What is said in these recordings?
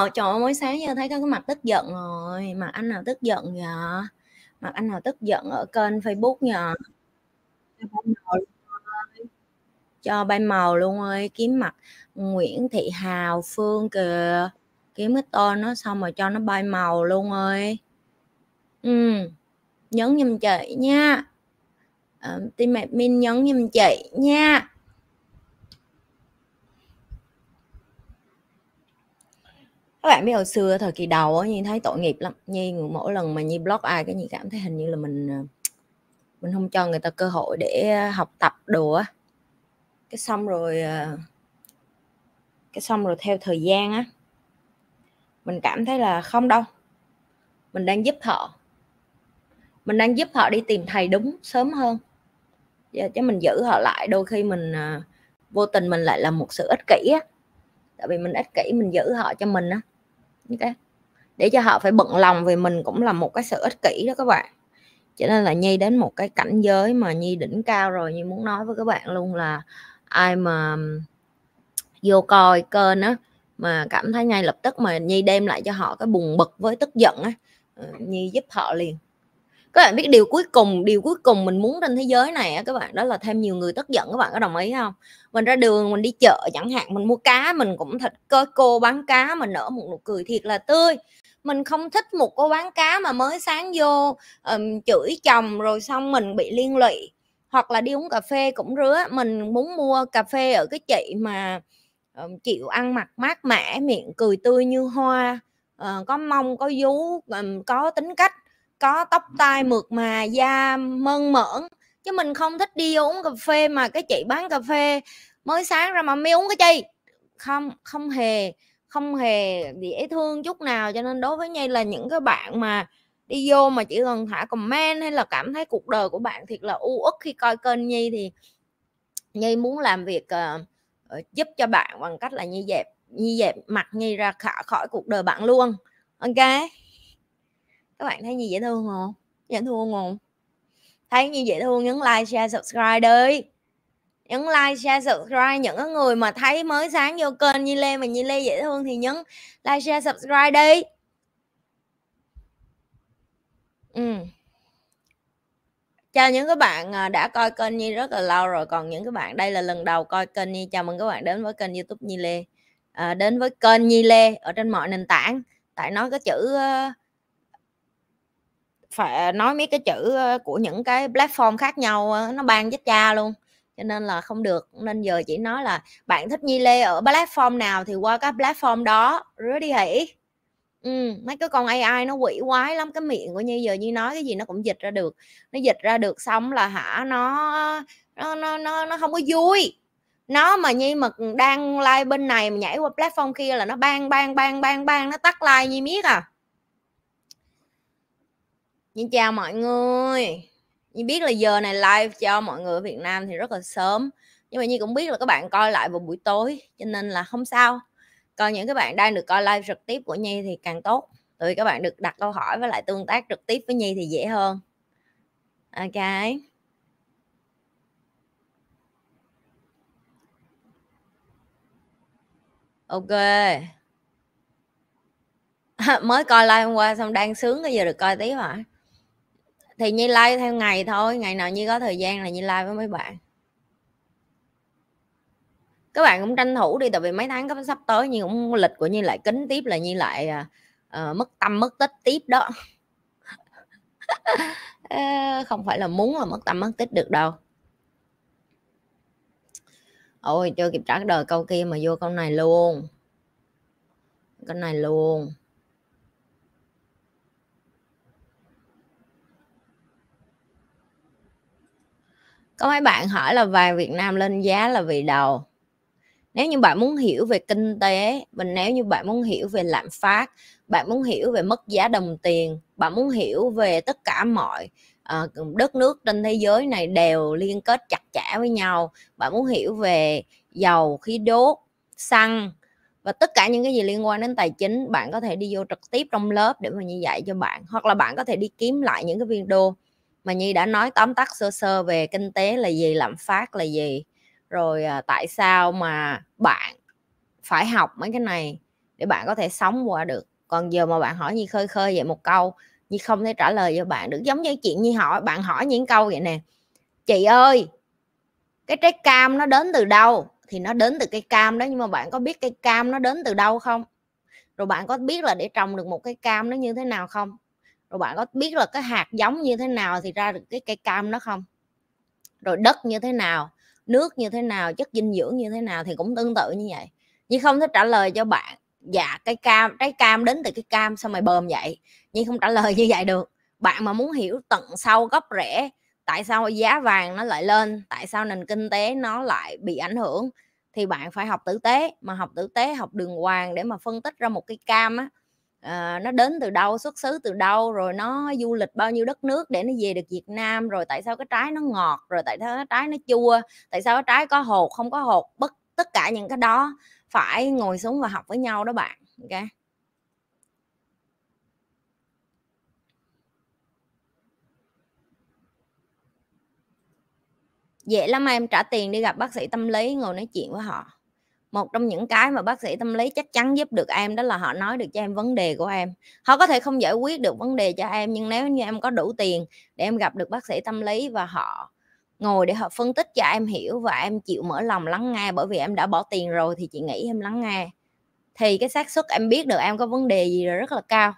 rồi ờ, trời ơi mới sáng giờ thấy có cái mặt tức giận rồi mặt anh nào tức giận nhờ mặt anh nào tức giận ở kênh facebook nhờ cho bay màu luôn ơi kiếm mặt Nguyễn Thị Hào Phương kìa kiếm cái tên nó xong rồi cho nó bay màu luôn ơi ừ nhấn giùm chị nha à, ờ, mẹ admin nhấn giùm chị nha các bạn biết hồi xưa thời kỳ đầu á nhi thấy tội nghiệp lắm nhi mỗi lần mà nhi blog ai cái nhi cảm thấy hình như là mình ờ, mình không cho người ta cơ hội để học tập đồ á cái xong rồi ờ, cái xong rồi theo thời gian á mình cảm thấy là không đâu mình đang giúp họ mình đang giúp họ đi tìm thầy đúng sớm hơn giờ chứ mình giữ họ lại đôi khi mình ờ, vô tình mình lại là một sự ích kỷ á tại vì mình ích kỷ mình giữ họ cho mình á okay. để cho họ phải bận lòng vì mình cũng là một cái sự ích kỷ đó các bạn cho nên là nhi đến một cái cảnh giới mà nhi đỉnh cao rồi nhi muốn nói với các bạn luôn là ai mà vô coi kênh á mà cảm thấy ngay lập tức mà nhi đem lại cho họ cái bùng bực với tức giận á ờ, nhi giúp họ liền các bạn biết điều cuối cùng điều cuối cùng mình muốn trên thế giới này các bạn đó là thêm nhiều người tức giận các bạn có đồng ý không mình ra đường mình đi chợ chẳng hạn mình mua cá mình cũng thích cơ cô bán cá mà nở một nụ cười thiệt là tươi mình không thích một cô bán cá mà mới sáng vô um, chửi chồng rồi xong mình bị liên lụy hoặc là đi uống cà phê cũng rứa mình muốn mua cà phê ở cái chị mà um, chịu ăn mặc mát mẻ miệng cười tươi như hoa uh, có mông có vú um, có tính cách có tóc tai mượt mà da mơn mởn chứ mình không thích đi uống cà phê mà cái chị bán cà phê mới sáng ra mà mới uống cái chi không không hề không hề dễ thương chút nào cho nên đối với nhi là những cái bạn mà đi vô mà chỉ cần thả comment hay là cảm thấy cuộc đời của bạn thiệt là u uất khi coi kênh nhi thì nhi muốn làm việc uh, giúp cho bạn bằng cách là nhi dẹp nhi dẹp mặt nhi ra khỏi cuộc đời bạn luôn ok các bạn thấy gì dễ thương không dễ thương không thấy như dễ thương nhấn like share subscribe đi nhấn like share subscribe những người mà thấy mới sáng vô kênh như lê mà như lê dễ thương thì nhấn like share subscribe đi ừ chào những các bạn à, đã coi kênh nhi rất là lâu rồi còn những các bạn đây là lần đầu coi kênh nhi chào mừng các bạn đến với kênh youtube nhi lê à, đến với kênh nhi lê ở trên mọi nền tảng tại nó có chữ uh, phải à, nói mấy cái chữ của những cái platform khác nhau nó ban chết cha luôn cho nên là không được nên giờ chỉ nói là bạn thích Nhi Lê ở platform nào thì qua các platform đó rứa đi hỉ ừ, mấy cái con AI nó quỷ quái lắm cái miệng của Nhi giờ như nói cái gì nó cũng dịch ra được nó dịch ra được xong là hả nó nó nó nó, nó không có vui nó mà Nhi mà đang like bên này mà nhảy qua platform kia là nó bang bang bang bang bang nó tắt like Nhi miết à Xin chào mọi người. Như biết là giờ này live cho mọi người ở Việt Nam thì rất là sớm. Nhưng mà Nhi cũng biết là các bạn coi lại vào buổi tối cho nên là không sao. Còn những các bạn đang được coi live trực tiếp của Nhi thì càng tốt. Tại vì các bạn được đặt câu hỏi và lại tương tác trực tiếp với Nhi thì dễ hơn. Ok. Ok. mới coi live hôm qua xong đang sướng cái giờ được coi tiếp hả? thì như like theo ngày thôi ngày nào như có thời gian là như like với mấy bạn các bạn cũng tranh thủ đi tại vì mấy tháng cấp sắp tới nhưng cũng lịch của như lại kính tiếp là như lại uh, mất tâm mất tích tiếp đó không phải là muốn là mất tâm mất tích được đâu ôi chưa kịp trả đời câu kia mà vô câu này luôn câu này luôn có mấy bạn hỏi là vàng Việt Nam lên giá là vì đầu nếu như bạn muốn hiểu về kinh tế mình nếu như bạn muốn hiểu về lạm phát bạn muốn hiểu về mất giá đồng tiền bạn muốn hiểu về tất cả mọi uh, đất nước trên thế giới này đều liên kết chặt chẽ với nhau bạn muốn hiểu về dầu khí đốt xăng và tất cả những cái gì liên quan đến tài chính bạn có thể đi vô trực tiếp trong lớp để mà như dạy cho bạn hoặc là bạn có thể đi kiếm lại những cái video mà nhi đã nói tóm tắt sơ sơ về kinh tế là gì lạm phát là gì rồi à, tại sao mà bạn phải học mấy cái này để bạn có thể sống qua được còn giờ mà bạn hỏi nhi khơi khơi vậy một câu nhi không thể trả lời cho bạn được giống như chuyện nhi hỏi bạn hỏi những câu vậy nè chị ơi cái trái cam nó đến từ đâu thì nó đến từ cây cam đó nhưng mà bạn có biết cây cam nó đến từ đâu không rồi bạn có biết là để trồng được một cái cam nó như thế nào không rồi bạn có biết là cái hạt giống như thế nào thì ra được cái cây cam nó không rồi đất như thế nào nước như thế nào chất dinh dưỡng như thế nào thì cũng tương tự như vậy nhưng không thể trả lời cho bạn dạ cây cam trái cam đến từ cái cam sao mày bơm vậy nhưng không trả lời như vậy được bạn mà muốn hiểu tận sâu gốc rễ tại sao giá vàng nó lại lên tại sao nền kinh tế nó lại bị ảnh hưởng thì bạn phải học tử tế mà học tử tế học đường hoàng để mà phân tích ra một cái cam á à, nó đến từ đâu xuất xứ từ đâu rồi nó du lịch bao nhiêu đất nước để nó về được Việt Nam rồi tại sao cái trái nó ngọt rồi tại sao cái trái nó chua tại sao cái trái có hột không có hột bất tất cả những cái đó phải ngồi xuống và học với nhau đó bạn ok dễ lắm em trả tiền đi gặp bác sĩ tâm lý ngồi nói chuyện với họ một trong những cái mà bác sĩ tâm lý chắc chắn giúp được em đó là họ nói được cho em vấn đề của em họ có thể không giải quyết được vấn đề cho em nhưng nếu như em có đủ tiền để em gặp được bác sĩ tâm lý và họ ngồi để họ phân tích cho em hiểu và em chịu mở lòng lắng nghe bởi vì em đã bỏ tiền rồi thì chị nghĩ em lắng nghe thì cái xác suất em biết được em có vấn đề gì là rất là cao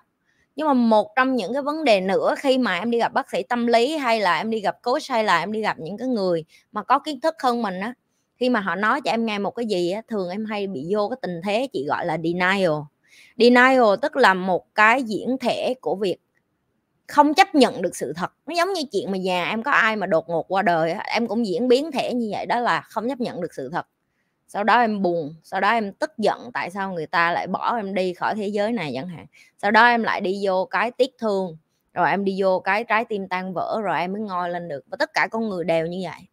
nhưng mà một trong những cái vấn đề nữa khi mà em đi gặp bác sĩ tâm lý hay là em đi gặp cố hay là em đi gặp những cái người mà có kiến thức hơn mình á khi mà họ nói cho em nghe một cái gì á, thường em hay bị vô cái tình thế chị gọi là denial denial tức là một cái diễn thể của việc không chấp nhận được sự thật nó giống như chuyện mà nhà em có ai mà đột ngột qua đời em cũng diễn biến thể như vậy đó là không chấp nhận được sự thật sau đó em buồn sau đó em tức giận tại sao người ta lại bỏ em đi khỏi thế giới này chẳng hạn sau đó em lại đi vô cái tiếc thương rồi em đi vô cái trái tim tan vỡ rồi em mới ngồi lên được và tất cả con người đều như vậy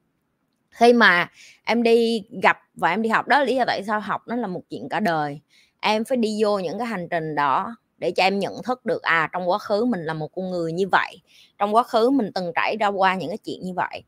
khi mà em đi gặp và em đi học đó lý do tại sao học nó là một chuyện cả đời em phải đi vô những cái hành trình đó để cho em nhận thức được à trong quá khứ mình là một con người như vậy trong quá khứ mình từng trải ra qua những cái chuyện như vậy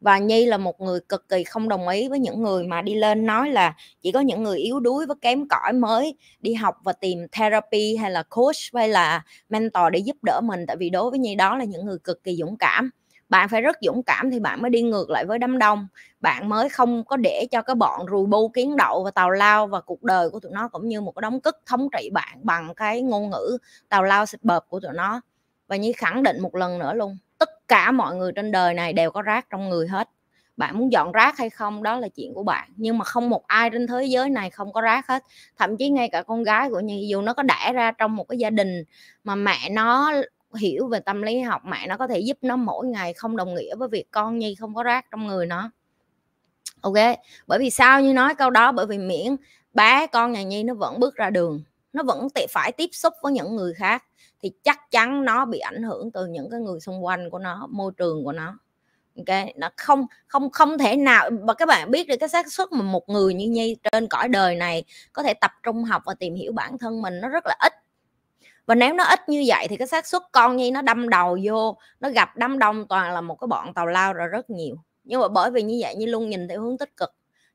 và nhi là một người cực kỳ không đồng ý với những người mà đi lên nói là chỉ có những người yếu đuối với kém cỏi mới đi học và tìm therapy hay là coach hay là mentor để giúp đỡ mình tại vì đối với nhi đó là những người cực kỳ dũng cảm bạn phải rất dũng cảm thì bạn mới đi ngược lại với đám đông bạn mới không có để cho cái bọn rùi bu kiến đậu và tàu lao và cuộc đời của tụi nó cũng như một cái đóng cất thống trị bạn bằng cái ngôn ngữ tàu lao xịt bợp của tụi nó và như khẳng định một lần nữa luôn tất cả mọi người trên đời này đều có rác trong người hết bạn muốn dọn rác hay không đó là chuyện của bạn nhưng mà không một ai trên thế giới này không có rác hết thậm chí ngay cả con gái của nhi dù nó có đẻ ra trong một cái gia đình mà mẹ nó hiểu về tâm lý học mẹ nó có thể giúp nó mỗi ngày không đồng nghĩa với việc con nhi không có rác trong người nó ok bởi vì sao như nói câu đó bởi vì miễn bé con nhà nhi nó vẫn bước ra đường nó vẫn phải tiếp xúc với những người khác thì chắc chắn nó bị ảnh hưởng từ những cái người xung quanh của nó môi trường của nó ok nó không không không thể nào mà các bạn biết được cái xác suất mà một người như nhi trên cõi đời này có thể tập trung học và tìm hiểu bản thân mình nó rất là ít và nếu nó ít như vậy thì cái xác suất con nhi nó đâm đầu vô nó gặp đám đông toàn là một cái bọn tàu lao rồi rất nhiều nhưng mà bởi vì như vậy như luôn nhìn theo hướng tích cực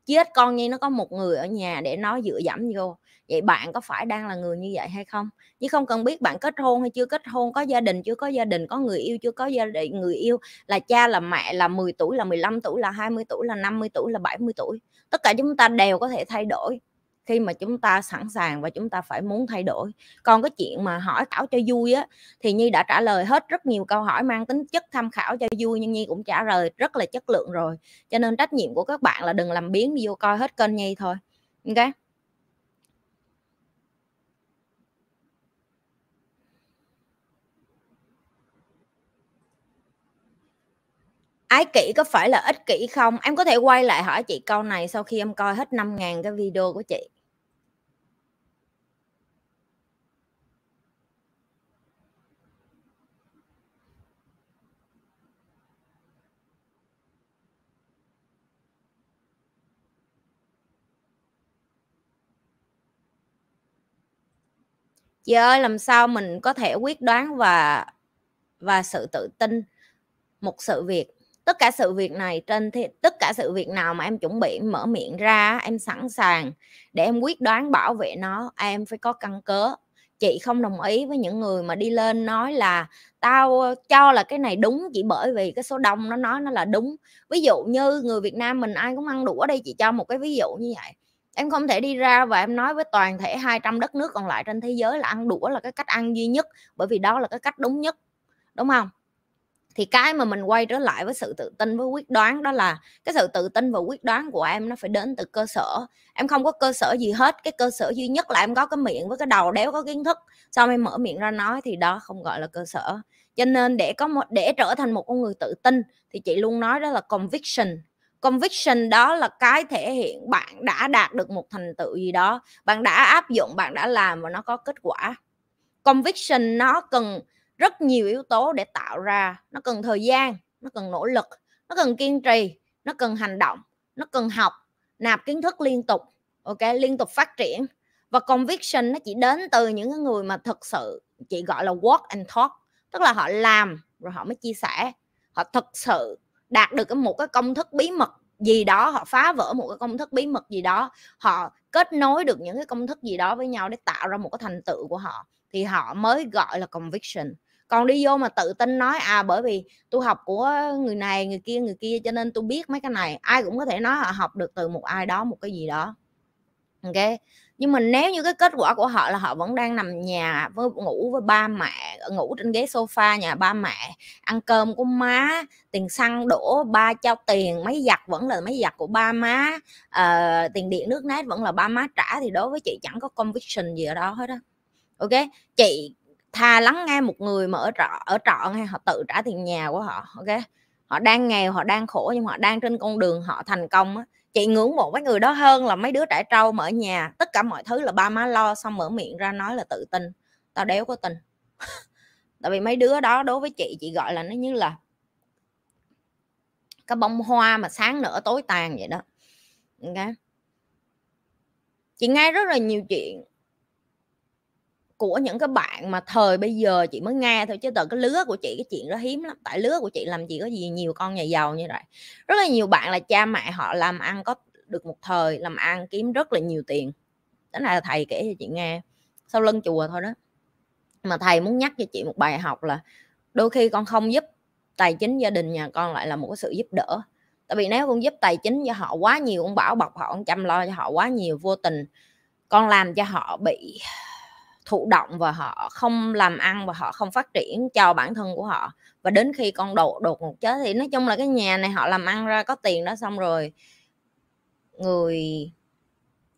chứ ít con nhi nó có một người ở nhà để nó dựa dẫm vô vậy bạn có phải đang là người như vậy hay không chứ không cần biết bạn kết hôn hay chưa kết hôn có gia đình chưa có gia đình có người yêu chưa có gia đình người yêu là cha là mẹ là 10 tuổi là 15 tuổi là 20 tuổi là 50 tuổi là 70 tuổi tất cả chúng ta đều có thể thay đổi khi mà chúng ta sẵn sàng và chúng ta phải muốn thay đổi còn cái chuyện mà hỏi khảo cho vui á thì nhi đã trả lời hết rất nhiều câu hỏi mang tính chất tham khảo cho vui nhưng nhi cũng trả lời rất là chất lượng rồi cho nên trách nhiệm của các bạn là đừng làm biến đi vô coi hết kênh nhi thôi ok ái kỷ có phải là ích kỷ không em có thể quay lại hỏi chị câu này sau khi em coi hết 5.000 cái video của chị chị ơi làm sao mình có thể quyết đoán và và sự tự tin một sự việc tất cả sự việc này trên thi, tất cả sự việc nào mà em chuẩn bị mở miệng ra em sẵn sàng để em quyết đoán bảo vệ nó em phải có căn cớ chị không đồng ý với những người mà đi lên nói là tao ờ, cho là cái này đúng chỉ bởi vì cái số đông nó nói nó là đúng ví dụ như người việt nam mình ai cũng ăn đủ ở đây chị cho một cái ví dụ như vậy em không thể đi ra và em nói với toàn thể 200 đất nước còn lại trên thế giới là ăn đũa là cái cách ăn duy nhất bởi vì đó là cái cách đúng nhất đúng không thì cái mà mình quay trở lại với sự tự tin với quyết đoán đó là cái sự tự tin và quyết đoán của em nó phải đến từ cơ sở em không có cơ sở gì hết cái cơ sở duy nhất là em có cái miệng với cái đầu đéo có kiến thức xong em mở miệng ra nói thì đó không gọi là cơ sở cho nên để có một để trở thành một con người tự tin thì chị luôn nói đó là conviction conviction đó là cái thể hiện bạn đã đạt được một thành tựu gì đó bạn đã áp dụng bạn đã làm và nó có kết quả conviction nó cần rất nhiều yếu tố để tạo ra nó cần thời gian nó cần nỗ lực nó cần kiên trì nó cần hành động nó cần học nạp kiến thức liên tục ok liên tục phát triển và conviction nó chỉ đến từ những người mà thực sự chị gọi là walk and talk tức là họ làm rồi họ mới chia sẻ họ thực sự đạt được một cái công thức bí mật gì đó họ phá vỡ một cái công thức bí mật gì đó họ kết nối được những cái công thức gì đó với nhau để tạo ra một cái thành tựu của họ thì họ mới gọi là conviction còn đi vô mà tự tin nói à bởi vì tôi học của người này người kia người kia cho nên tôi biết mấy cái này ai cũng có thể nói họ học được từ một ai đó một cái gì đó ok nhưng mà nếu như cái kết quả của họ là họ vẫn đang nằm nhà với ngủ với ba mẹ ngủ trên ghế sofa nhà ba mẹ ăn cơm của má tiền xăng đổ ba cho tiền máy giặt vẫn là máy giặt của ba má à, tiền điện nước nát vẫn là ba má trả thì đối với chị chẳng có conviction gì ở đó hết á ok chị thà lắng nghe một người mà ở trọ ở trọ hay họ tự trả tiền nhà của họ ok họ đang nghèo họ đang khổ nhưng họ đang trên con đường họ thành công á chị ngưỡng mộ mấy người đó hơn là mấy đứa trẻ trâu mở nhà tất cả mọi thứ là ba má lo xong mở miệng ra nói là tự tin tao đéo có tin tại vì mấy đứa đó đối với chị chị gọi là nó như là cái bông hoa mà sáng nở tối tàn vậy đó okay. chị nghe rất là nhiều chuyện của những cái bạn mà thời bây giờ chị mới nghe thôi chứ từ cái lứa của chị cái chuyện đó hiếm lắm tại lứa của chị làm gì có gì nhiều con nhà giàu như vậy rất là nhiều bạn là cha mẹ họ làm ăn có được một thời làm ăn kiếm rất là nhiều tiền đó là thầy kể cho chị nghe sau lưng chùa thôi đó mà thầy muốn nhắc cho chị một bài học là đôi khi con không giúp tài chính gia đình nhà con lại là một cái sự giúp đỡ tại vì nếu con giúp tài chính cho họ quá nhiều con bảo bọc họ con chăm lo cho họ quá nhiều vô tình con làm cho họ bị thụ động và họ không làm ăn và họ không phát triển cho bản thân của họ và đến khi con đột đột một chết thì nói chung là cái nhà này họ làm ăn ra có tiền đó xong rồi người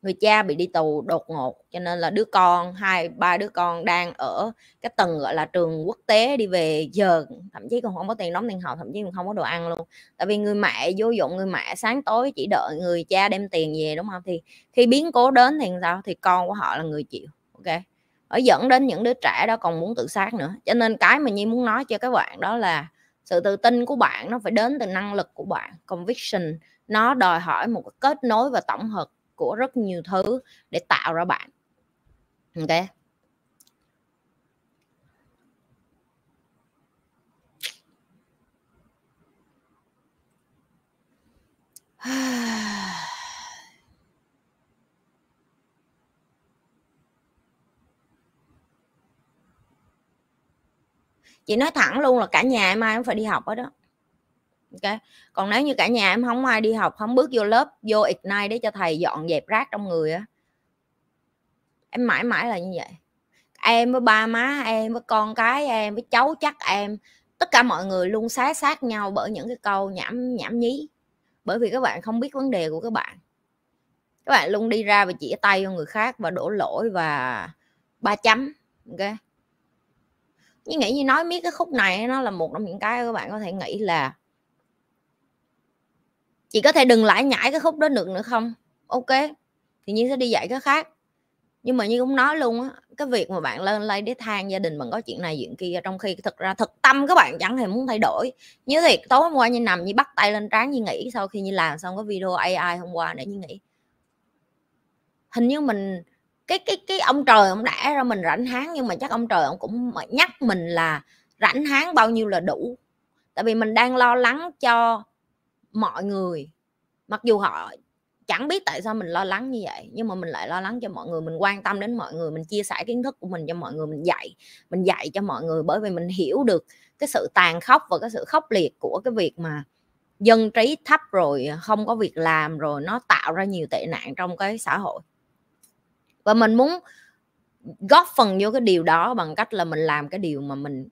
người cha bị đi tù đột ngột cho nên là đứa con hai ba đứa con đang ở cái tầng gọi là trường quốc tế đi về giờ thậm chí còn không có tiền đóng tiền học thậm chí còn không có đồ ăn luôn tại vì người mẹ vô dụng người mẹ sáng tối chỉ đợi người cha đem tiền về đúng không thì khi biến cố đến thì sao thì con của họ là người chịu ok ở dẫn đến những đứa trẻ đó còn muốn tự sát nữa cho nên cái mà nhi muốn nói cho các bạn đó là sự tự tin của bạn nó phải đến từ năng lực của bạn conviction nó đòi hỏi một cái kết nối và tổng hợp của rất nhiều thứ để tạo ra bạn ok Ah chị nói thẳng luôn là cả nhà em ai cũng phải đi học hết đó ok còn nếu như cả nhà em không ai đi học không bước vô lớp vô ignite để cho thầy dọn dẹp rác trong người á em mãi mãi là như vậy em với ba má em với con cái em với cháu chắc em tất cả mọi người luôn xá sát nhau bởi những cái câu nhảm nhảm nhí bởi vì các bạn không biết vấn đề của các bạn các bạn luôn đi ra và chỉ tay cho người khác và đổ lỗi và ba chấm ok như nghĩ như nói miết cái khúc này nó là một trong những cái các bạn có thể nghĩ là chị có thể đừng lại nhảy cái khúc đó được nữa không ok thì như sẽ đi dạy cái khác nhưng mà như cũng nói luôn á cái việc mà bạn lên lấy để than gia đình bằng có chuyện này chuyện kia trong khi thực ra thực tâm các bạn chẳng hề muốn thay đổi như thiệt tối hôm qua như nằm như bắt tay lên trán như nghĩ sau khi như làm xong cái video ai hôm qua để như nghĩ hình như mình cái cái cái ông trời ông đã ra mình rảnh háng nhưng mà chắc ông trời ông cũng nhắc mình là rảnh háng bao nhiêu là đủ tại vì mình đang lo lắng cho mọi người mặc dù họ chẳng biết tại sao mình lo lắng như vậy nhưng mà mình lại lo lắng cho mọi người mình quan tâm đến mọi người mình chia sẻ kiến thức của mình cho mọi người mình dạy mình dạy cho mọi người bởi vì mình hiểu được cái sự tàn khốc và cái sự khốc liệt của cái việc mà dân trí thấp rồi không có việc làm rồi nó tạo ra nhiều tệ nạn trong cái xã hội và mình muốn góp phần vô cái điều đó bằng cách là mình làm cái điều mà mình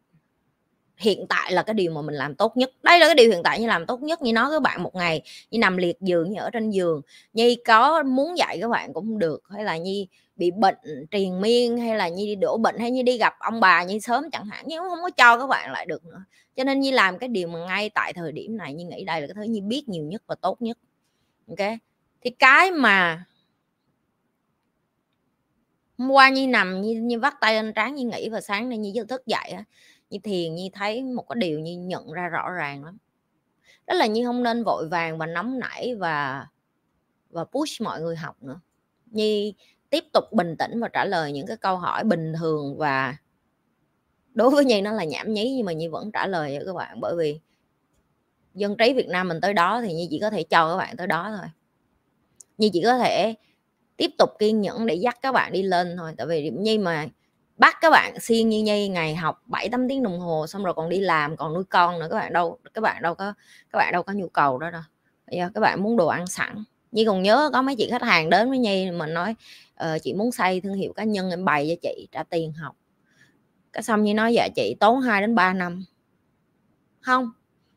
hiện tại là cái điều mà mình làm tốt nhất đây là cái điều hiện tại như làm tốt nhất như nói với bạn một ngày như nằm liệt giường như ở trên giường nhi có muốn dạy các bạn cũng được hay là nhi bị bệnh triền miên hay là nhi đi đổ bệnh hay như đi gặp ông bà như sớm chẳng hạn nhưng không có cho các bạn lại được nữa cho nên như làm cái điều mà ngay tại thời điểm này như nghĩ đây là cái thứ như biết nhiều nhất và tốt nhất ok thì cái mà hôm qua như nằm như như vắt tay lên trán như nghĩ và sáng nay nhi thức dậy á nhi thiền như thấy một cái điều như nhận ra rõ ràng lắm đó là như không nên vội vàng và nóng nảy và và push mọi người học nữa như tiếp tục bình tĩnh và trả lời những cái câu hỏi bình thường và đối với nhi nó là nhảm nhí nhưng mà nhi vẫn trả lời cho các bạn bởi vì dân trí việt nam mình tới đó thì nhi chỉ có thể cho các bạn tới đó thôi nhi chỉ có thể tiếp tục kiên nhẫn để dắt các bạn đi lên thôi tại vì điểm nhi mà bắt các bạn siêng như nhi ngày học 7 8 tiếng đồng hồ xong rồi còn đi làm còn nuôi con nữa các bạn đâu các bạn đâu có các bạn đâu có nhu cầu đó đâu giờ các bạn muốn đồ ăn sẵn nhi còn nhớ có mấy chị khách hàng đến với nhi mình nói ờ, chị muốn xây thương hiệu cá nhân em bày cho chị trả tiền học cái xong như nói dạ chị tốn 2 đến 3 năm không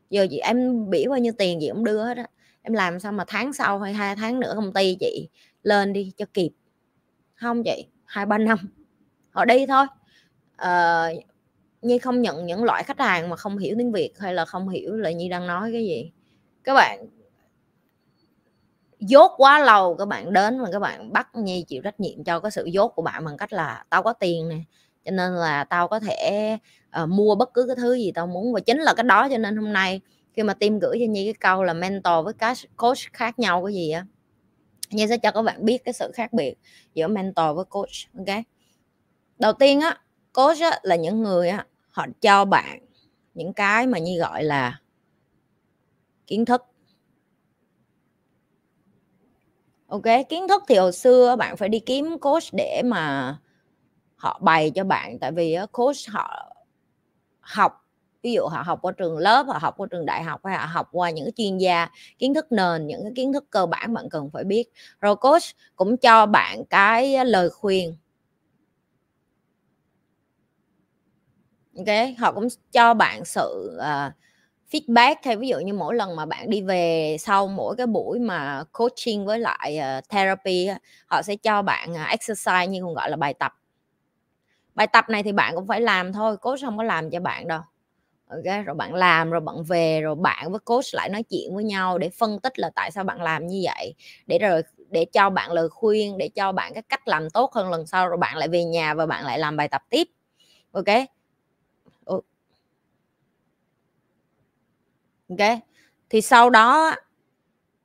giờ chị em biểu bao nhiêu tiền chị cũng đưa hết á em làm sao mà tháng sau hay hai tháng nữa công ty chị lên đi cho kịp không vậy hai ba năm họ đi thôi à, nhi không nhận những loại khách hàng mà không hiểu tiếng việt hay là không hiểu là nhi đang nói cái gì các bạn dốt quá lâu các bạn đến mà các bạn bắt nhi chịu trách nhiệm cho cái sự dốt của bạn bằng cách là tao có tiền nè cho nên là tao có thể uh, mua bất cứ cái thứ gì tao muốn và chính là cái đó cho nên hôm nay khi mà tim gửi cho nhi cái câu là mentor với các coach khác nhau cái gì á như sẽ cho các bạn biết cái sự khác biệt giữa mentor với coach ok đầu tiên á coach á, là những người á, họ cho bạn những cái mà như gọi là kiến thức ok kiến thức thì hồi xưa bạn phải đi kiếm coach để mà họ bày cho bạn tại vì coach họ học ví dụ họ học qua trường lớp họ học qua trường đại học hay họ học qua những chuyên gia kiến thức nền những cái kiến thức cơ bản bạn cần phải biết rồi coach cũng cho bạn cái lời khuyên ok họ cũng cho bạn sự uh, feedback hay ví dụ như mỗi lần mà bạn đi về sau mỗi cái buổi mà coaching với lại uh, therapy họ sẽ cho bạn uh, exercise như còn gọi là bài tập bài tập này thì bạn cũng phải làm thôi coach không có làm cho bạn đâu ok ờ, rồi bạn làm rồi bạn về rồi bạn với coach lại nói chuyện với nhau để phân tích là tại sao bạn làm như vậy để rồi để cho bạn lời khuyên để cho bạn cái cách làm tốt hơn lần sau rồi bạn lại về nhà và bạn lại làm bài tập tiếp ok ừ. ok thì sau đó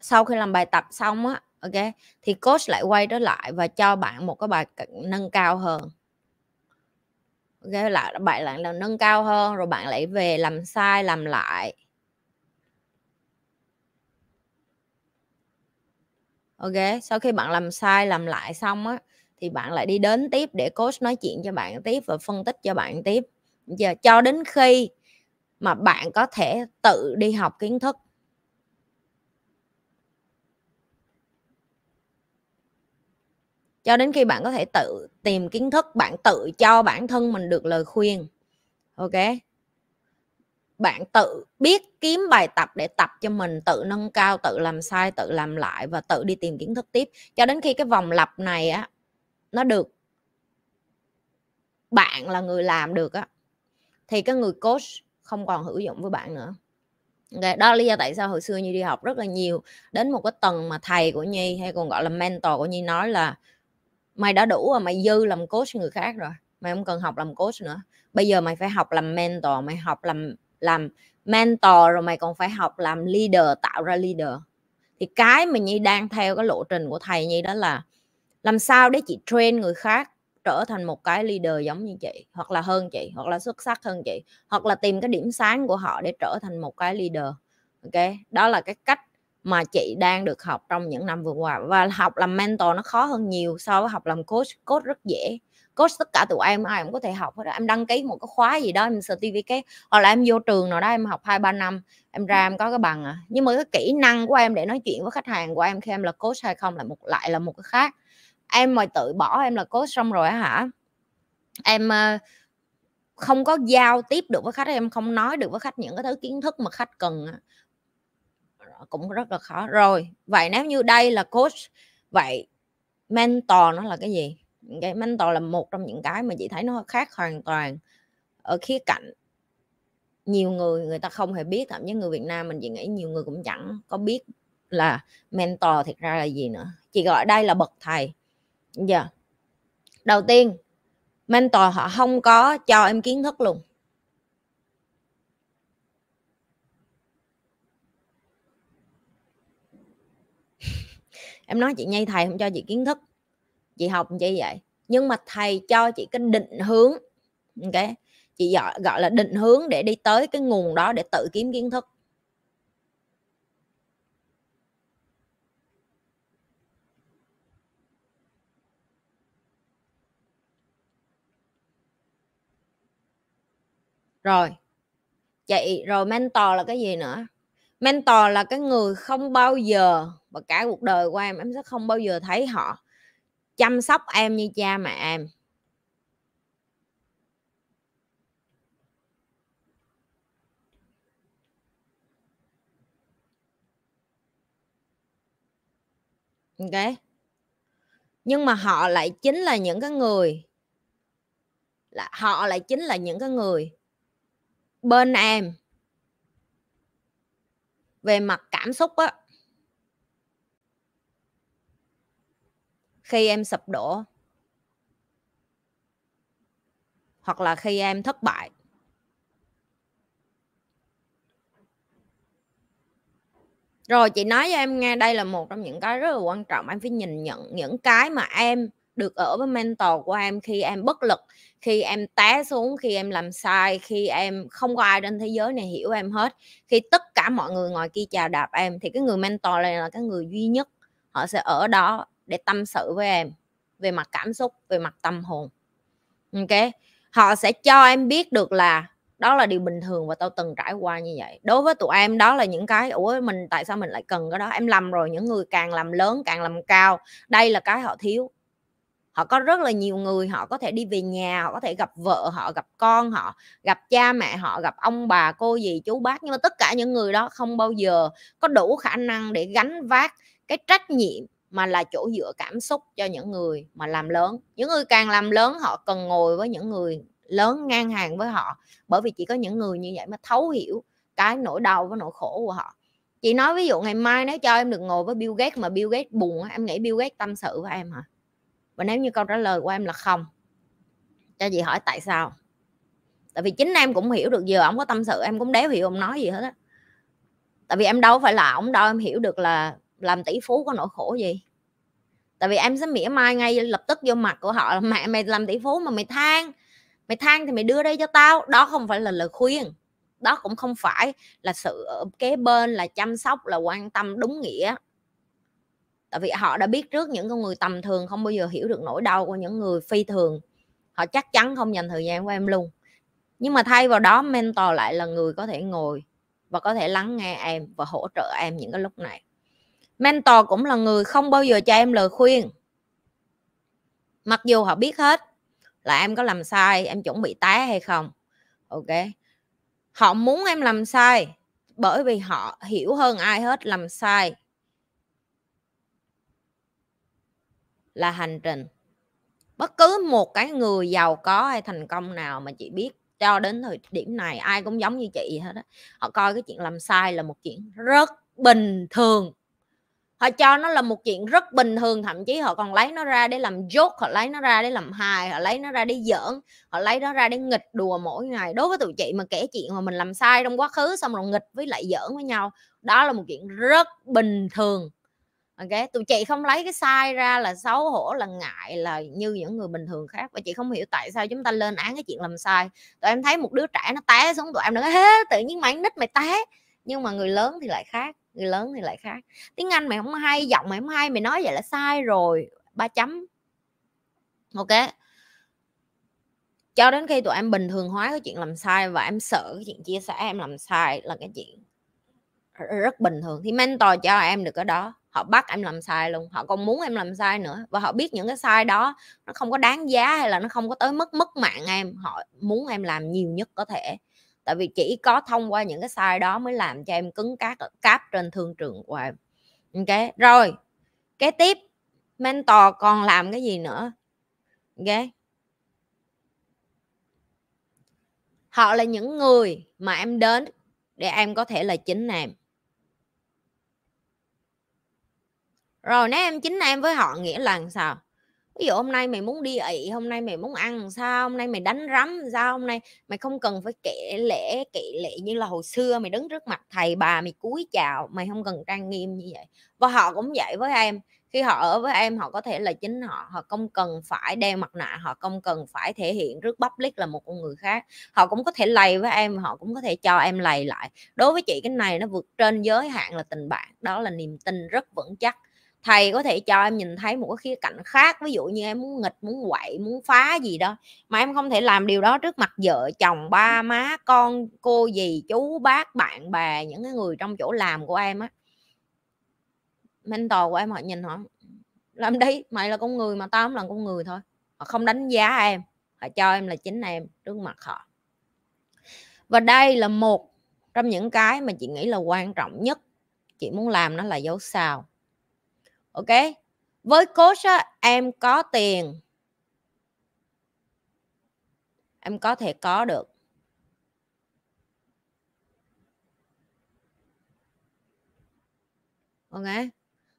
sau khi làm bài tập xong á ok thì coach lại quay trở lại và cho bạn một cái bài nâng cao hơn cái là bạn lại là nâng cao hơn rồi bạn lại về làm sai làm lại ok sau khi bạn làm sai làm lại xong á thì bạn lại đi đến tiếp để coach nói chuyện cho bạn tiếp và phân tích cho bạn tiếp giờ cho đến khi mà bạn có thể tự đi học kiến thức cho đến khi bạn có thể tự tìm kiến thức bạn tự cho bản thân mình được lời khuyên ok bạn tự biết kiếm bài tập để tập cho mình tự nâng cao tự làm sai tự làm lại và tự đi tìm kiến thức tiếp cho đến khi cái vòng lặp này á nó được bạn là người làm được á thì cái người coach không còn hữu dụng với bạn nữa okay. đó là lý do tại sao hồi xưa nhi đi học rất là nhiều đến một cái tầng mà thầy của nhi hay còn gọi là mentor của nhi nói là mày đã đủ rồi mày dư làm coach người khác rồi mày không cần học làm coach nữa bây giờ mày phải học làm mentor mày học làm làm mentor rồi mày còn phải học làm leader tạo ra leader thì cái mà nhi đang theo cái lộ trình của thầy nhi đó là làm sao để chị train người khác trở thành một cái leader giống như chị hoặc là hơn chị hoặc là xuất sắc hơn chị hoặc là tìm cái điểm sáng của họ để trở thành một cái leader ok đó là cái cách mà chị đang được học trong những năm vừa qua và học làm mentor nó khó hơn nhiều so với học làm coach coach rất dễ coach tất cả tụi em ai cũng có thể học hết em đăng ký một cái khóa gì đó em cái, hoặc là em vô trường nào đó em học hai ba năm em ra em có cái bằng à nhưng mà cái kỹ năng của em để nói chuyện với khách hàng của em khi em là coach hay không là một lại là một cái khác em mà tự bỏ em là coach xong rồi hả em ờ, không có giao tiếp được với khách em không nói được với khách những cái thứ kiến thức mà khách cần cũng rất là khó rồi vậy nếu như đây là coach vậy mentor nó là cái gì cái mentor là một trong những cái mà chị thấy nó khác hoàn toàn ở khía cạnh nhiều người người ta không hề biết thậm chí người Việt Nam mình chị nghĩ nhiều người cũng chẳng có biết là mentor thật ra là gì nữa chị gọi đây là bậc thầy giờ yeah. đầu tiên mentor họ không có cho em kiến thức luôn em nói chị nhây thầy không cho chị kiến thức chị học như vậy nhưng mà thầy cho chị cái định hướng ok chị gọi gọi là định hướng để đi tới cái nguồn đó để tự kiếm kiến thức rồi chị rồi mentor là cái gì nữa mentor là cái người không bao giờ và cả cuộc đời của em em sẽ không bao giờ thấy họ chăm sóc em như cha mẹ em ok nhưng mà họ lại chính là những cái người là họ lại chính là những cái người bên em về mặt cảm xúc á khi em sụp đổ hoặc là khi em thất bại rồi chị nói cho em nghe đây là một trong những cái rất là quan trọng em phải nhìn nhận những cái mà em được ở với mentor của em khi em bất lực khi em té xuống khi em làm sai khi em không có ai trên thế giới này hiểu em hết khi tất cả mọi người ngoài kia chào đạp em thì cái người mentor này là cái người duy nhất họ sẽ ở đó để tâm sự với em về mặt cảm xúc về mặt tâm hồn ok họ sẽ cho em biết được là đó là điều bình thường và tao từng trải qua như vậy đối với tụi em đó là những cái ủa mình tại sao mình lại cần cái đó em làm rồi những người càng làm lớn càng làm cao đây là cái họ thiếu họ có rất là nhiều người họ có thể đi về nhà họ có thể gặp vợ họ gặp con họ gặp cha mẹ họ gặp ông bà cô dì chú bác nhưng mà tất cả những người đó không bao giờ có đủ khả năng để gánh vác cái trách nhiệm mà là chỗ dựa cảm xúc cho những người mà làm lớn những người càng làm lớn họ cần ngồi với những người lớn ngang hàng với họ bởi vì chỉ có những người như vậy mới thấu hiểu cái nỗi đau và nỗi khổ của họ chị nói ví dụ ngày mai nếu cho em được ngồi với Bill Gates mà Bill Gates buồn em nghĩ Bill Gates tâm sự với em hả và nếu như câu trả lời của em là không cho chị hỏi tại sao tại vì chính em cũng hiểu được giờ ông có tâm sự em cũng đéo hiểu ông nói gì hết á tại vì em đâu phải là ông đâu em hiểu được là làm tỷ phú có nỗi khổ gì tại vì em sẽ mỉa mai ngay lập tức vô mặt của họ là mẹ mày làm tỷ phú mà mày than mày than thì mày đưa đây cho tao đó không phải là lời khuyên đó cũng không phải là sự ờ, kế bên là chăm sóc là quan tâm đúng nghĩa tại vì họ đã biết trước những con người tầm thường không bao giờ hiểu được nỗi đau của những người phi thường họ chắc chắn không dành thời gian của em luôn nhưng mà thay vào đó mentor lại là người có thể ngồi và có thể lắng nghe em và hỗ trợ em những cái lúc này mentor cũng là người không bao giờ cho em lời khuyên mặc dù họ biết hết là em có làm sai em chuẩn bị té hay không ok họ muốn em làm sai bởi vì họ hiểu hơn ai hết làm sai là hành trình bất cứ một cái người giàu có hay thành công nào mà chị biết cho đến thời điểm này ai cũng giống như chị hết á họ coi cái chuyện làm sai là một chuyện rất bình thường họ cho nó là một chuyện rất bình thường thậm chí họ còn lấy nó ra để làm dốt họ lấy nó ra để làm hài họ lấy nó ra để giỡn họ lấy nó ra để nghịch đùa mỗi ngày đối với tụi chị mà kể chuyện mà mình làm sai trong quá khứ xong rồi nghịch với lại giỡn với nhau đó là một chuyện rất bình thường ok tụi chị không lấy cái sai ra là xấu hổ là ngại là như những người bình thường khác và chị không hiểu tại sao chúng ta lên án cái chuyện làm sai tụi em thấy một đứa trẻ nó té xuống tụi em nói hết tự nhiên mày nít mày té nhưng mà người lớn thì lại khác người lớn thì lại khác tiếng anh mày không hay giọng mày không hay mày nói vậy là sai rồi ba chấm ok cho đến khi tụi em bình thường hóa cái chuyện làm sai và em sợ cái chuyện chia sẻ em làm sai là cái chuyện rất bình thường thì mentor cho em được cái đó họ bắt em làm sai luôn họ còn muốn em làm sai nữa và họ biết những cái sai đó nó không có đáng giá hay là nó không có tới mất mất mạng em họ muốn em làm nhiều nhất có thể tại vì chỉ có thông qua những cái sai đó mới làm cho em cứng cáp cáp trên thương trường của em ok rồi kế tiếp mentor còn làm cái gì nữa ok họ là những người mà em đến để em có thể là chính em rồi nếu em chính em với họ nghĩa là làm sao ví dụ hôm nay mày muốn đi ị hôm nay mày muốn ăn sao hôm nay mày đánh rắm sao hôm nay mày không cần phải kể lễ kệ lệ như là hồi xưa mày đứng trước mặt thầy bà mày cúi chào mày không cần trang nghiêm như vậy và họ cũng vậy với em khi họ ở với em họ có thể là chính họ họ không cần phải đeo mặt nạ họ không cần phải thể hiện trước public là một con người khác họ cũng có thể lầy với em họ cũng có thể cho em lầy lại đối với chị cái này nó vượt trên giới hạn là tình bạn đó là niềm tin rất vững chắc thầy có thể cho em nhìn thấy một cái khía cạnh khác ví dụ như em muốn nghịch muốn quậy muốn phá gì đó mà em không thể làm điều đó trước mặt vợ chồng ba má con cô dì chú bác bạn bè những cái người trong chỗ làm của em á mentor của em họ nhìn họ làm đi mày là con người mà tao không là con người thôi họ không đánh giá em họ cho em là chính em trước mặt họ và đây là một trong những cái mà chị nghĩ là quan trọng nhất chị muốn làm nó là dấu sao ok với coach á, em có tiền em có thể có được ok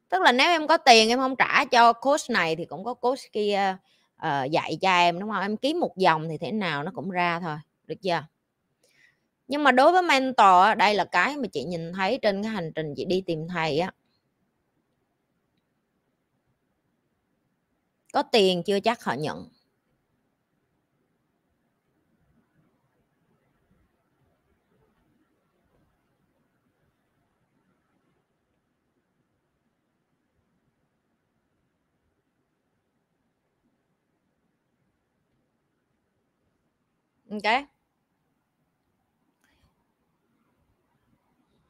tức là nếu em có tiền em không trả cho coach này thì cũng có coach kia uh, dạy cho em đúng không em kiếm một dòng thì thế nào nó cũng ra thôi được chưa nhưng mà đối với mentor đây là cái mà chị nhìn thấy trên cái hành trình chị đi tìm thầy á có tiền chưa chắc họ nhận ok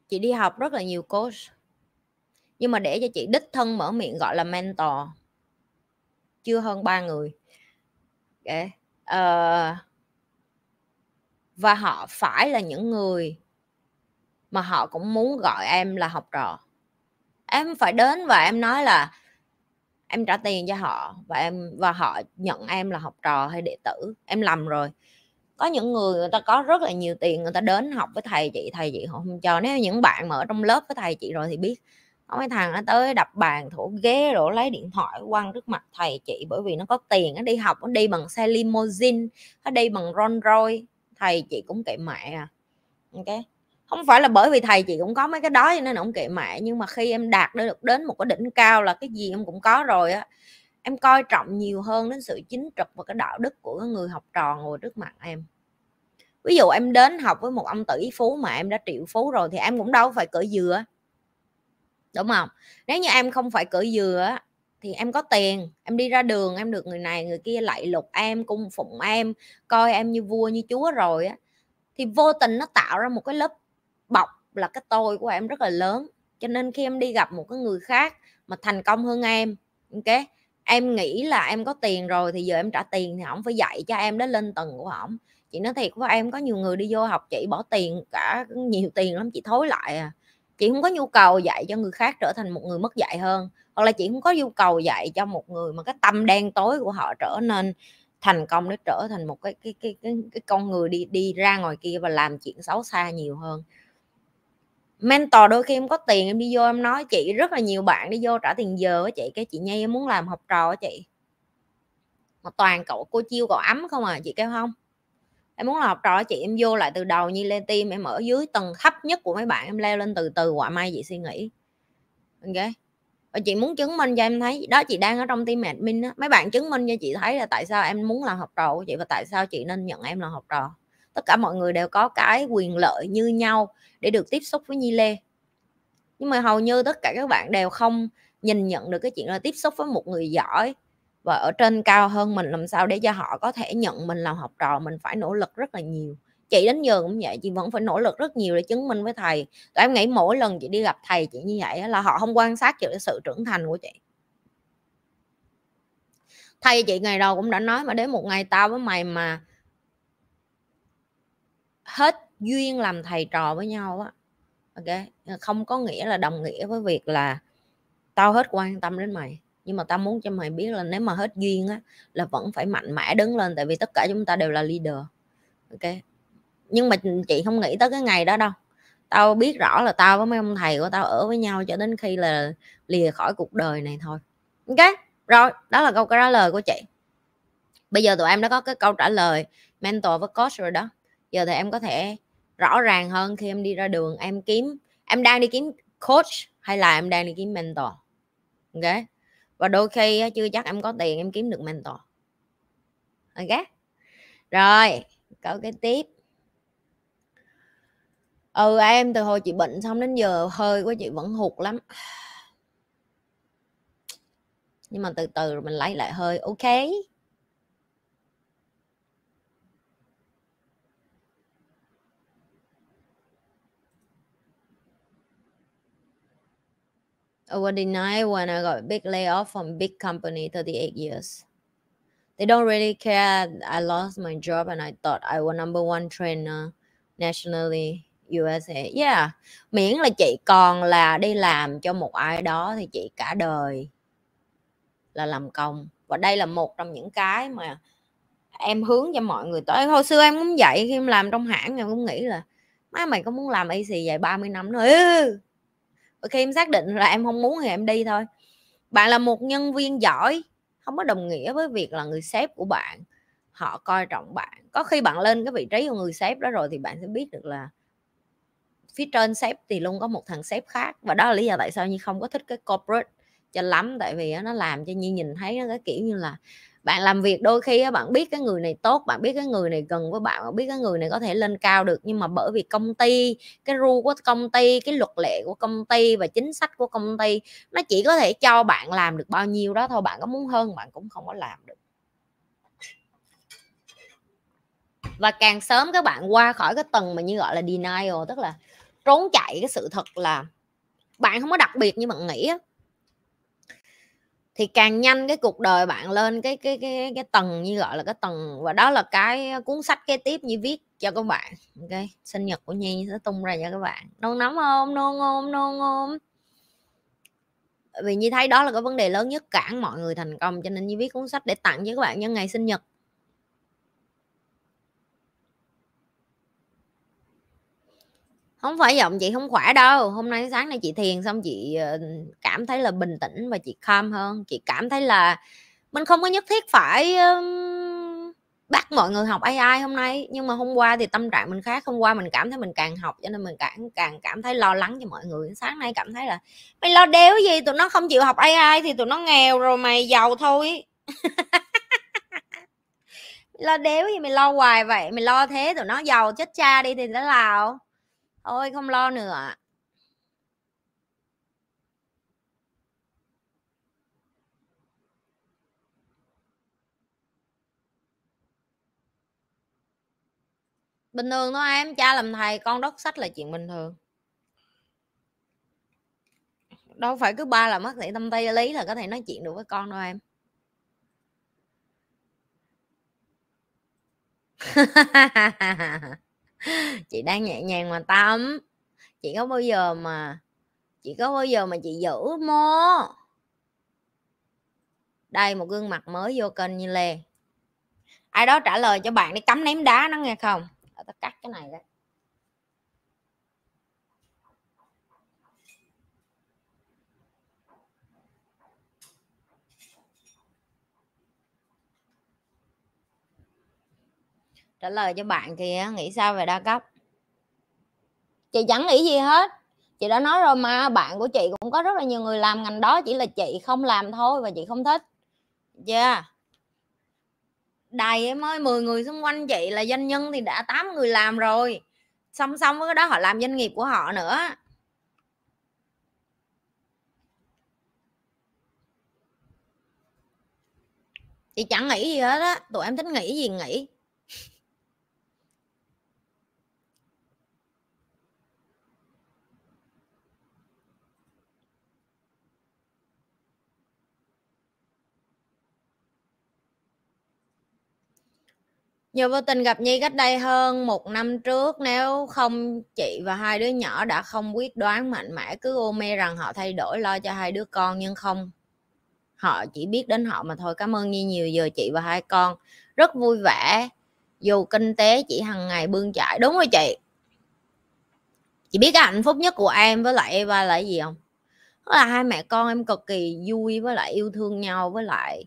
chị đi học rất là nhiều coach nhưng mà để cho chị đích thân mở miệng gọi là mentor chưa hơn ba người okay. uh, ờ, và họ phải là những người mà họ cũng muốn gọi em là học trò em phải đến và em nói là em trả tiền cho họ và em và họ nhận em là học trò hay đệ tử em lầm rồi có những người người ta có rất là nhiều tiền người ta đến học với thầy chị thầy chị họ không cho nếu những bạn mà ở trong lớp với thầy chị rồi thì biết có mấy thằng nó tới đập bàn thủ ghế rồi lấy điện thoại quăng trước mặt thầy chị bởi vì nó có tiền nó đi học nó đi bằng xe limousine nó đi bằng Rolls Royce thầy chị cũng kệ mẹ à ok không phải là bởi vì thầy chị cũng có mấy cái đó cho nên ông kệ mẹ nhưng mà khi em đạt được đến một cái đỉnh cao là cái gì em cũng có rồi á em coi trọng nhiều hơn đến sự chính trực và cái đạo đức của người học trò ngồi trước mặt em ví dụ em đến học với một ông tỷ phú mà em đã triệu phú rồi thì em cũng đâu phải cỡ dừa đúng không nếu như em không phải cởi dừa thì em có tiền em đi ra đường em được người này người kia lạy lục em cung phụng em coi em như vua như chúa rồi á thì vô tình nó tạo ra một cái lớp bọc là cái tôi của em rất là lớn cho nên khi em đi gặp một cái người khác mà thành công hơn em ok em nghĩ là em có tiền rồi thì giờ em trả tiền thì không phải dạy cho em đến lên tầng của ổng chị nói thiệt với em có nhiều người đi vô học chị bỏ tiền cả nhiều tiền lắm chị thối lại à chị không có nhu cầu dạy cho người khác trở thành một người mất dạy hơn hoặc là chị không có nhu cầu dạy cho một người mà cái tâm đen tối của họ trở nên thành công để trở thành một cái cái cái cái, cái con người đi đi ra ngoài kia và làm chuyện xấu xa nhiều hơn mentor đôi khi em có tiền em đi vô em nói chị rất là nhiều bạn đi vô trả tiền giờ với chị cái chị nhi em muốn làm học trò chị mà toàn cậu cô chiêu cậu ấm không à chị kêu không em muốn là học trò chị em vô lại từ đầu như lên tim em ở dưới tầng thấp nhất của mấy bạn em leo lên từ từ quả mai vậy suy nghĩ ok và chị muốn chứng minh cho em thấy đó chị đang ở trong tim admin á mấy bạn chứng minh cho chị thấy là tại sao em muốn là học trò của chị và tại sao chị nên nhận em là học trò tất cả mọi người đều có cái quyền lợi như nhau để được tiếp xúc với Nhi Lê nhưng mà hầu như tất cả các bạn đều không nhìn nhận được cái chuyện là tiếp xúc với một người giỏi và ở trên cao hơn mình làm sao để cho họ có thể nhận mình làm học trò mình phải nỗ lực rất là nhiều chị đến giờ cũng vậy chị vẫn phải nỗ lực rất nhiều để chứng minh với thầy tụi em nghĩ mỗi lần chị đi gặp thầy chị như vậy là họ không quan sát được sự trưởng thành của chị thầy chị ngày đầu cũng đã nói mà đến một ngày tao với mày mà hết duyên làm thầy trò với nhau á ok không có nghĩa là đồng nghĩa với việc là tao hết quan tâm đến mày nhưng mà tao muốn cho mày biết là nếu mà hết duyên á là vẫn phải mạnh mẽ đứng lên tại vì tất cả chúng ta đều là leader ok nhưng mà chị không nghĩ tới cái ngày đó đâu tao biết rõ là tao với mấy ông thầy của tao ở với nhau cho đến khi là lìa khỏi cuộc đời này thôi ok rồi đó là câu trả lời của chị bây giờ tụi em đã có cái câu trả lời mentor với coach rồi đó giờ thì em có thể rõ ràng hơn khi em đi ra đường em kiếm em đang đi kiếm coach hay là em đang đi kiếm mentor ok và đôi khi chưa chắc em có tiền em kiếm được mentor ok rồi câu cái tiếp ừ em từ hồi chị bệnh xong đến giờ hơi của chị vẫn hụt lắm nhưng mà từ từ mình lấy lại hơi ok I was denied when I got big layoff from big company 38 years. They don't really care. I lost my job and I thought I was number one trainer nationally USA. Yeah, miễn là chị còn là đi làm cho một ai đó thì chị cả đời là làm công. Và đây là một trong những cái mà em hướng cho mọi người tới. Hồi xưa em cũng vậy khi em làm trong hãng em cũng nghĩ là má mày có muốn làm AC vậy 30 năm nữa. Ừ, Ờ, khi em xác định là em không muốn thì em đi thôi bạn là một nhân viên giỏi không có đồng nghĩa với việc là người sếp của bạn họ coi trọng bạn có khi bạn lên cái vị trí của người sếp đó rồi thì bạn sẽ biết được là phía trên sếp thì luôn có một thằng sếp khác và đó là lý do tại sao như không có thích cái corporate cho lắm tại vì nó làm cho như nhìn thấy nó cái kiểu như là bạn làm việc đôi khi bạn biết cái người này tốt bạn biết cái người này gần với bạn bạn biết cái người này có thể lên cao được nhưng mà bởi vì công ty cái ru của công ty cái luật lệ của công ty và chính sách của công ty nó chỉ có thể cho bạn làm được bao nhiêu đó thôi bạn có muốn hơn bạn cũng không có làm được và càng sớm các bạn qua khỏi cái tầng mà như gọi là denial tức là trốn chạy cái sự thật là bạn không có đặc biệt như bạn nghĩ thì càng nhanh cái cuộc đời bạn lên cái cái cái cái tầng như gọi là cái tầng và đó là cái cuốn sách kế tiếp như viết cho các bạn ok sinh nhật của nhi sẽ tung ra cho các bạn nôn nóng không nôn không nôn không vì như thấy đó là cái vấn đề lớn nhất cản mọi người thành công cho nên như viết cuốn sách để tặng cho các bạn nhân ngày sinh nhật không phải giọng chị không khỏe đâu hôm nay sáng nay chị thiền xong chị ờ, cảm thấy là bình tĩnh và chị calm hơn chị cảm thấy là mình không có nhất thiết phải bắt mọi người học AI hôm nay nhưng mà hôm qua thì tâm trạng mình khác hôm qua mình cảm thấy mình càng học cho nên mình càng càng cảm thấy lo lắng cho mọi người sáng nay cảm thấy là mày lo đéo gì tụi nó không chịu học AI thì tụi nó nghèo rồi mày giàu thôi lo đéo gì mày lo hoài vậy mày lo thế tụi nó giàu chết cha đi thì nó lào thôi không lo nữa bình thường thôi em cha làm thầy con đốt sách là chuyện bình thường đâu phải cứ ba là mất thị tâm tay lý là có thể nói chuyện được với con đâu em ha ha ha ha ha chị đang nhẹ nhàng mà tâm chị có bao giờ mà chị có bao giờ mà chị giữ mô đây một gương mặt mới vô kênh như lê ai đó trả lời cho bạn đi cắm ném đá nó nghe không tao cắt cái này đó trả lời cho bạn thì nghĩ sao về đa cấp chị chẳng nghĩ gì hết chị đã nói rồi mà bạn của chị cũng có rất là nhiều người làm ngành đó chỉ là chị không làm thôi và chị không thích yeah đầy em ơi 10 người xung quanh chị là doanh nhân thì đã 8 người làm rồi song song với cái đó họ làm doanh nghiệp của họ nữa chị chẳng nghĩ gì hết á tụi em thích nghĩ gì nghĩ nhờ vô tình gặp Nhi cách đây hơn một năm trước nếu không chị và hai đứa nhỏ đã không quyết đoán mạnh mẽ cứ ô mê rằng họ thay đổi lo cho hai đứa con nhưng không họ chỉ biết đến họ mà thôi cảm ơn Nhi nhiều giờ chị và hai con rất vui vẻ dù kinh tế chị hằng ngày bươn chải đúng rồi chị chị biết cái hạnh phúc nhất của em với lại Eva là gì không đó là hai mẹ con em cực kỳ vui với lại yêu thương nhau với lại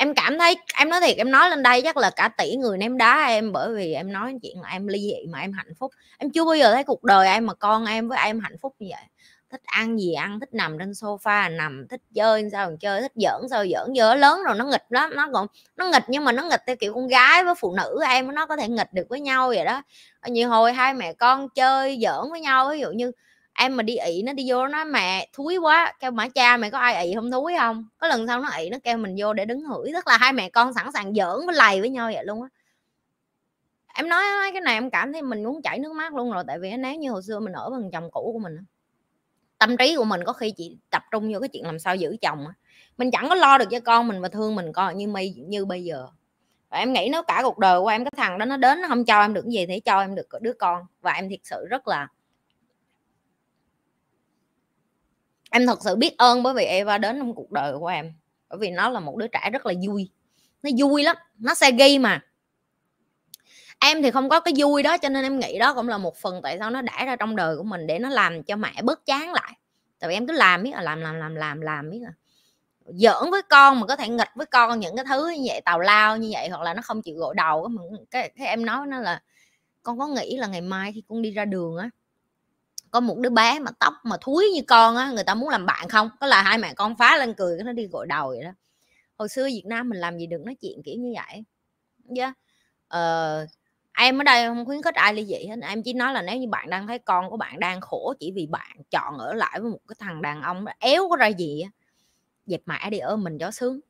em cảm thấy em nói thiệt em nói lên đây chắc là cả tỷ người ném đá em bởi vì em nói chuyện là em ly dị mà em hạnh phúc em chưa bao giờ thấy cuộc đời em mà con em với em hạnh phúc như vậy thích ăn gì ăn thích nằm trên sofa nằm thích chơi sao chơi thích giỡn sao giỡn giờ lớn rồi nó nghịch lắm nó còn nó nghịch nhưng mà nó nghịch theo kiểu con gái với phụ nữ em nó có thể nghịch được với nhau vậy đó như hồi hai mẹ con chơi giỡn với nhau ví dụ như em mà đi ị nó đi vô nó mẹ thúi quá kêu mã cha mày có ai ị không thúi không có lần sau nó ị nó kêu mình vô để đứng hửi tức là hai mẹ con sẵn sàng giỡn với lầy với nhau vậy luôn á em nói, nói cái này em cảm thấy mình muốn chảy nước mắt luôn rồi tại vì nếu như hồi xưa mình ở bằng chồng cũ của mình tâm trí của mình có khi chỉ tập trung vô cái chuyện làm sao giữ chồng mình chẳng có lo được cho con mình mà thương mình con như mây như bây giờ và em nghĩ nó cả cuộc đời của em cái thằng đó nó đến nó không cho em được gì thì cho em được đứa con và em thiệt sự rất là em thật sự biết ơn bởi vì Eva đến trong cuộc đời của em bởi vì nó là một đứa trẻ rất là vui nó vui lắm nó sẽ ghi mà em thì không có cái vui đó cho nên em nghĩ đó cũng là một phần tại sao nó đã ra trong đời của mình để nó làm cho mẹ bớt chán lại tại vì em cứ làm biết là làm làm làm làm làm biết là giỡn với con mà có thể nghịch với con những cái thứ như vậy tào lao như vậy hoặc là nó không chịu gội đầu cái, cái em nói nó là con có nghĩ là ngày mai khi con đi ra đường á có một đứa bé mà tóc mà thúi như con á người ta muốn làm bạn không có là hai mẹ con phá lên cười cái nó đi gội đầu vậy đó hồi xưa việt nam mình làm gì được nói chuyện kiểu như vậy dạ yeah. ờ, em ở đây không khuyến khích ai ly dị hết em chỉ nói là nếu như bạn đang thấy con của bạn đang khổ chỉ vì bạn chọn ở lại với một cái thằng đàn ông éo có ra gì á dẹp mãi đi ở mình cho sướng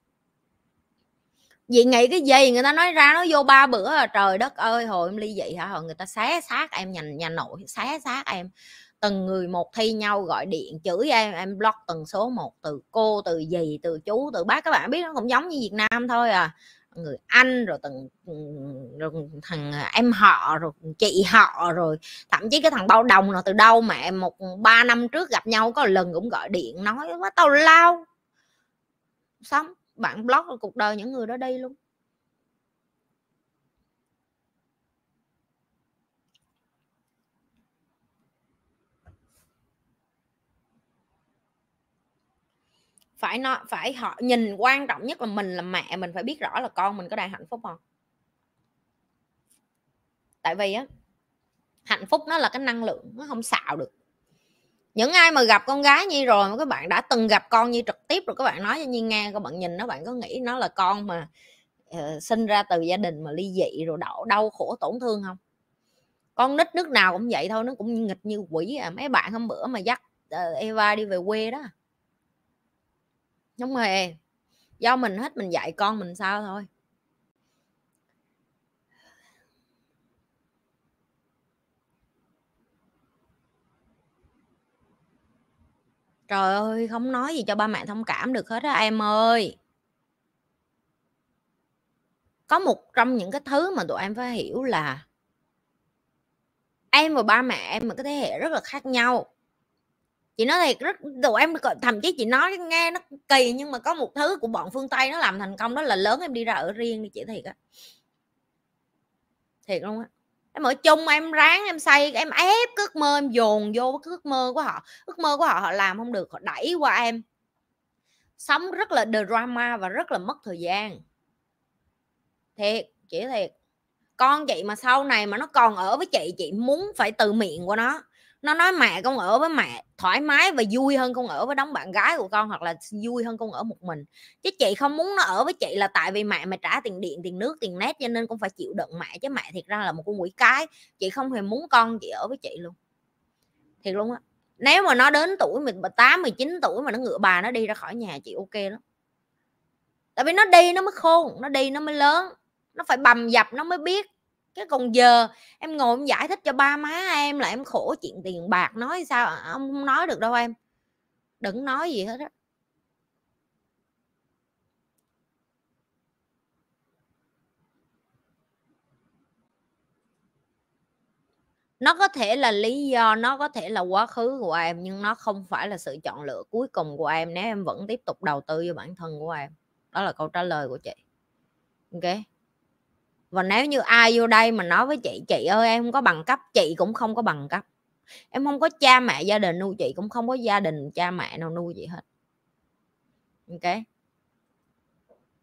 vì nghĩ cái gì người ta nói ra nó vô ba bữa à, trời đất ơi hồi em ly dị hả hồi người ta xé xác em nhành nhà nội xé xác em từng người một thi nhau gọi điện chửi em em block từng số một từ cô từ gì từ chú từ bác các bạn biết nó cũng giống như việt nam thôi à người anh rồi từng rồi thằng em họ rồi chị họ rồi thậm chí cái thằng bao đồng là từ đâu mà em một ba năm trước gặp nhau có lần cũng gọi điện nói quá tao lao xong bạn block cuộc đời những người đó đi luôn phải nó phải họ nhìn quan trọng nhất là mình là mẹ mình phải biết rõ là con mình có đang hạnh phúc không tại vì á hạnh phúc nó là cái năng lượng nó không xạo được những ai mà gặp con gái như rồi mà các bạn đã từng gặp con như trực tiếp rồi các bạn nói cho nhi nghe các bạn nhìn nó bạn có nghĩ nó là con mà uh, sinh ra từ gia đình mà ly dị rồi đổ đau khổ tổn thương không con nít nước nào cũng vậy thôi nó cũng nghịch như quỷ à mấy bạn hôm bữa mà dắt uh, Eva đi về quê đó không hề do mình hết mình dạy con mình sao thôi trời ơi không nói gì cho ba mẹ thông cảm được hết á em ơi có một trong những cái thứ mà tụi em phải hiểu là em và ba mẹ em là cái thế hệ rất là khác nhau chị nói thiệt rất tụi em thậm chí chị nói nghe nó kỳ nhưng mà có một thứ của bọn phương tây nó làm thành công đó là lớn em đi ra ở riêng đi chị thiệt á thiệt luôn á em ở chung em ráng em xây em ép cái ước mơ em dồn vô cái ước mơ của họ ước mơ của họ họ làm không được họ đẩy qua em sống rất là drama và rất là mất thời gian thiệt chị thiệt con chị mà sau này mà nó còn ở với chị chị muốn phải từ miệng của nó nó nói mẹ con ở với mẹ thoải mái và vui hơn con ở với đống bạn gái của con hoặc là vui hơn con ở một mình chứ chị không muốn nó ở với chị là tại vì mẹ mày trả tiền điện tiền nước tiền nét cho nên con phải chịu đựng mẹ chứ mẹ thiệt ra là một con quỷ cái chị không hề muốn con chị ở với chị luôn thiệt luôn á nếu mà nó đến tuổi mình tám mười chín tuổi mà nó ngựa bà nó đi ra khỏi nhà chị ok lắm tại vì nó đi nó mới khôn nó đi nó mới lớn nó phải bầm dập nó mới biết cái còn giờ em ngồi em giải thích cho ba má em là em khổ chuyện tiền bạc nói sao à, ông không nói được đâu em đừng nói gì hết á nó có thể là lý do nó có thể là quá khứ của em nhưng nó không phải là sự chọn lựa cuối cùng của em nếu em vẫn tiếp tục đầu tư vào bản thân của em đó là câu trả lời của chị ok và nếu như ai vô đây mà nói với chị chị ơi em không có bằng cấp chị cũng không có bằng cấp em không có cha mẹ gia đình nuôi chị cũng không có gia đình cha mẹ nào nuôi chị hết ok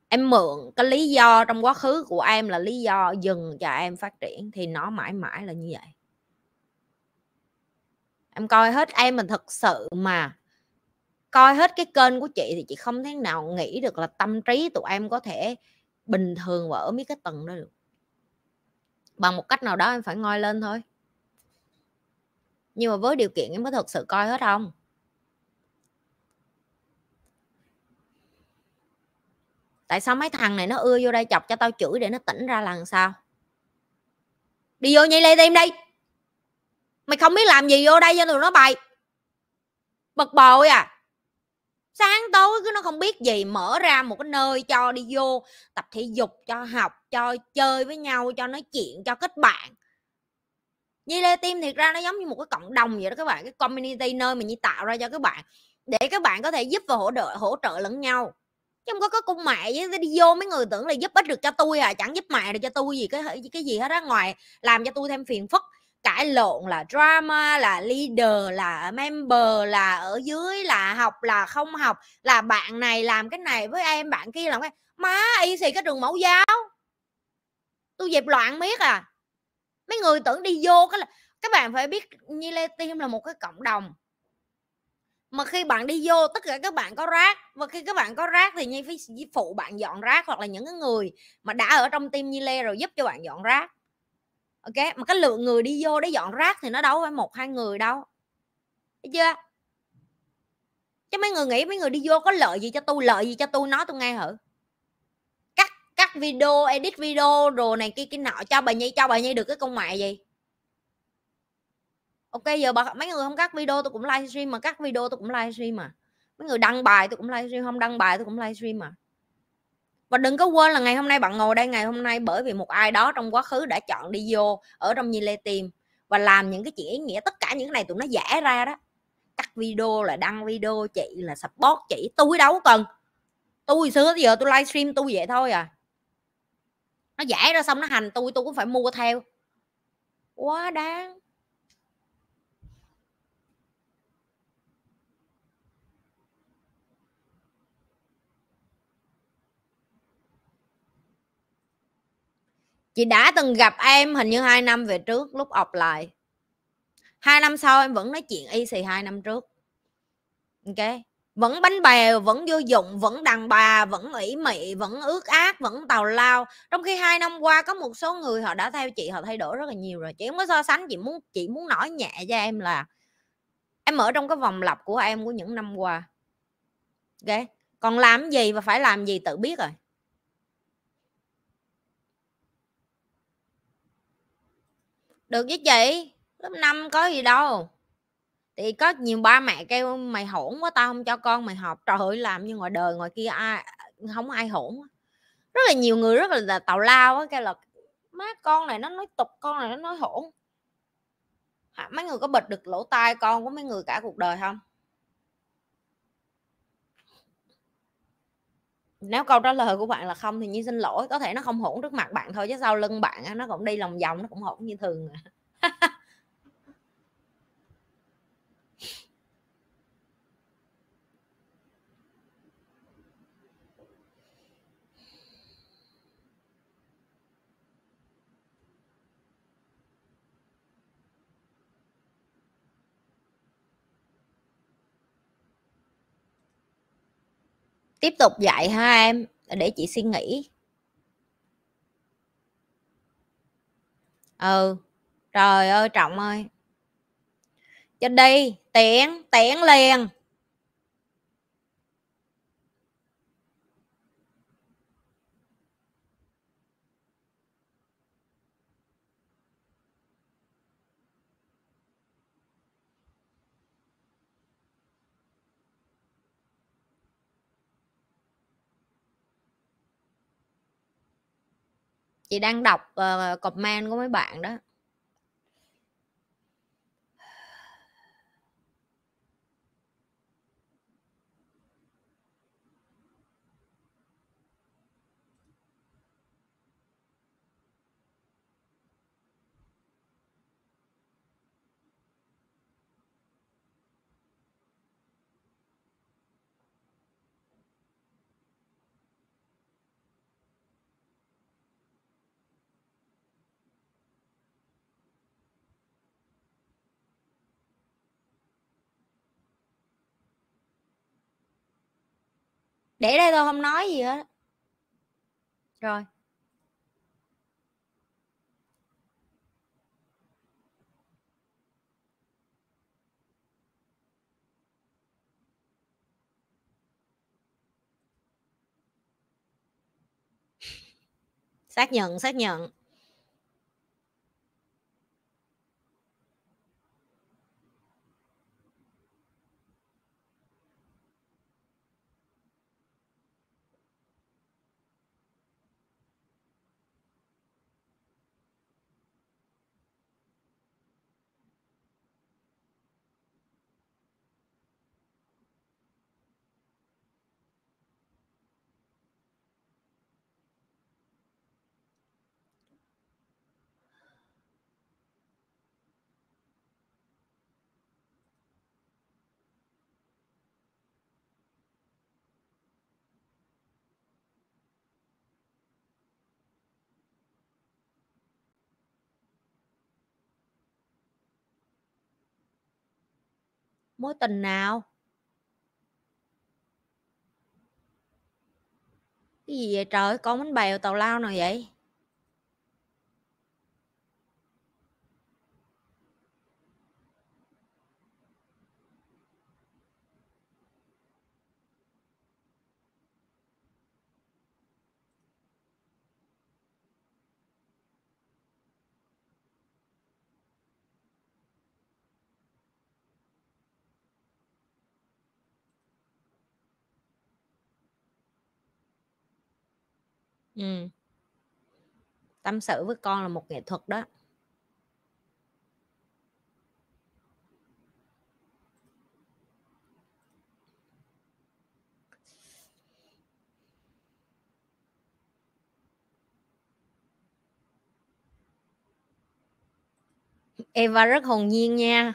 em mượn cái lý do trong quá khứ của em là lý do dừng cho em phát triển thì nó mãi mãi là như vậy em coi hết em mình thật sự mà coi hết cái kênh của chị thì chị không thể nào nghĩ được là tâm trí tụi em có thể bình thường và ở mấy cái tầng đó được bằng một cách nào đó em phải ngoi lên thôi nhưng mà với điều kiện em có thật sự coi hết không tại sao mấy thằng này nó ưa vô đây chọc cho tao chửi để nó tỉnh ra lần sau đi vô nhảy lê tim đi mày không biết làm gì vô đây cho tụi nó bày bực bội à sáng tối cứ nó không biết gì mở ra một cái nơi cho đi vô tập thể dục cho học cho chơi với nhau cho nói chuyện cho kết bạn như Lê Tim thiệt ra nó giống như một cái cộng đồng vậy đó các bạn cái community nơi mình như tạo ra cho các bạn để các bạn có thể giúp và hỗ trợ hỗ trợ lẫn nhau chứ không có có cung mẹ với đi vô mấy người tưởng là giúp ích được cho tôi à chẳng giúp mẹ được cho tôi gì cái cái gì hết á ngoài làm cho tôi thêm phiền phức cãi lộn là drama là leader là member là ở dưới là học là không học là bạn này làm cái này với em bạn kia làm cái má y xì cái trường mẫu giáo tôi dẹp loạn biết à mấy người tưởng đi vô cái là các bạn phải biết như lê tim là một cái cộng đồng mà khi bạn đi vô tất cả các bạn có rác và khi các bạn có rác thì như phải phụ bạn dọn rác hoặc là những cái người mà đã ở trong tim như lê rồi giúp cho bạn dọn rác ok mà cái lượng người đi vô để dọn rác thì nó đâu phải một hai người đâu thấy chưa chứ mấy người nghĩ mấy người đi vô có lợi gì cho tôi lợi gì cho tôi nói tôi nghe hử cắt cắt video edit video rồi này kia kia nọ cho bà nhi cho bà nhi được cái công mẹ gì ok giờ bà mấy người không cắt video tôi cũng livestream mà cắt video tôi cũng livestream mà mấy người đăng bài tôi cũng livestream không đăng bài tôi cũng livestream mà và đừng có quên là ngày hôm nay bạn ngồi đây ngày hôm nay bởi vì một ai đó trong quá khứ đã chọn đi vô ở trong nhi lê tìm và làm những cái chuyện ý nghĩa tất cả những cái này tụi nó giả ra đó cắt video là đăng video chị là support chị tôi đâu cần tôi xưa giờ tôi livestream tôi vậy thôi à nó giải ra xong nó hành tôi tôi cũng phải mua theo quá đáng chị đã từng gặp em hình như hai năm về trước lúc ọc lại hai năm sau em vẫn nói chuyện y xì hai năm trước ok vẫn bánh bèo vẫn vô dụng vẫn đàn bà vẫn ủy mị vẫn ước ác vẫn tào lao trong khi hai năm qua có một số người họ đã theo chị họ thay đổi rất là nhiều rồi chị không có so sánh chị muốn chị muốn nói nhẹ cho em là em ở trong cái vòng lặp của em của những năm qua ok còn làm gì và phải làm gì tự biết rồi được với chị lớp 5 có gì đâu thì có nhiều ba mẹ kêu mày hỗn quá tao không cho con mày học trời ơi làm như ngoài đời ngoài kia ai không ai hỗn rất là nhiều người rất là tào lao á kêu là má con này nó nói tục con này nó nói hỗn mấy người có bịt được lỗ tai con của mấy người cả cuộc đời không nếu câu trả lời của bạn là không thì như xin lỗi có thể nó không hỗn trước mặt bạn thôi chứ sau lưng bạn nó cũng đi lòng vòng nó cũng hỗn như thường à. tiếp tục dạy ha em để chị suy nghĩ ừ trời ơi trọng ơi cho đi tiễn tiễn liền chị đang đọc uh, comment của mấy bạn đó để đây tôi không nói gì hết rồi xác nhận xác nhận mối tình nào cái gì vậy trời con bánh bèo tàu lao nào vậy Tâm sự với con là một nghệ thuật đó. Eva rất hồn nhiên nha.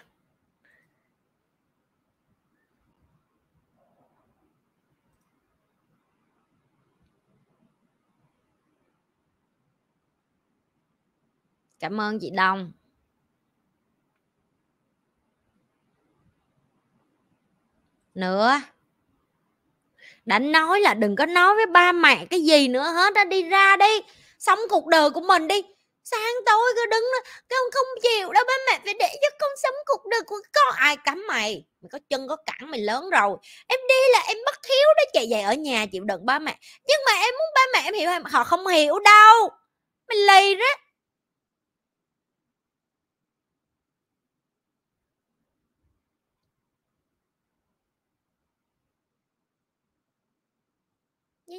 cảm ơn chị Đông nữa đã nói là đừng có nói với ba mẹ cái gì nữa hết đã đi ra đi sống cuộc đời của mình đi sáng tối cứ đứng đó con không chịu đâu ba mẹ phải để cho con sống cuộc đời của con ai cấm mày mày có chân có cẳng mày lớn rồi em đi là em bất hiếu đó chạy về ở nhà chịu đựng ba mẹ nhưng mà em muốn ba mẹ em hiểu em họ không hiểu đâu mày lì đó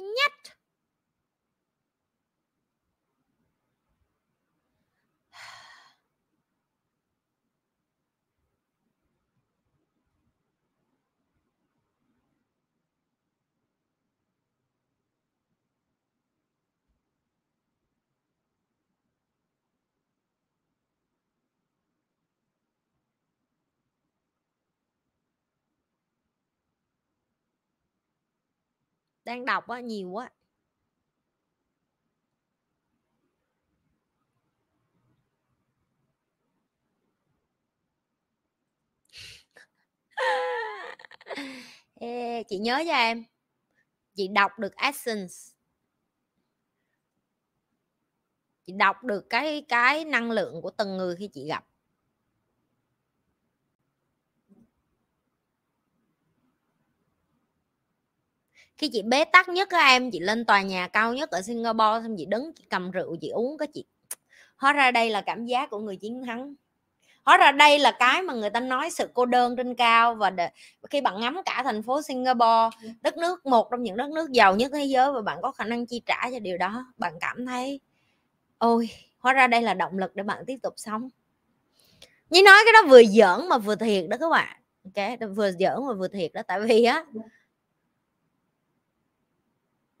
nhất đang đọc á nhiều quá Ê, chị nhớ cho em chị đọc được essence chị đọc được cái cái năng lượng của từng người khi chị gặp khi chị bế tắc nhất các em chị lên tòa nhà cao nhất ở Singapore xong chị đứng chị cầm rượu chị uống cái chị hóa ra đây là cảm giác của người chiến thắng hóa ra đây là cái mà người ta nói sự cô đơn trên cao và để, khi bạn ngắm cả thành phố Singapore ừ. đất nước một trong những đất nước giàu nhất thế giới và bạn có khả năng chi trả cho điều đó bạn cảm thấy ôi hóa ra đây là động lực để bạn tiếp tục sống như nói cái đó vừa giỡn mà vừa thiệt đó các bạn ok vừa giỡn mà vừa thiệt đó tại vì á ừ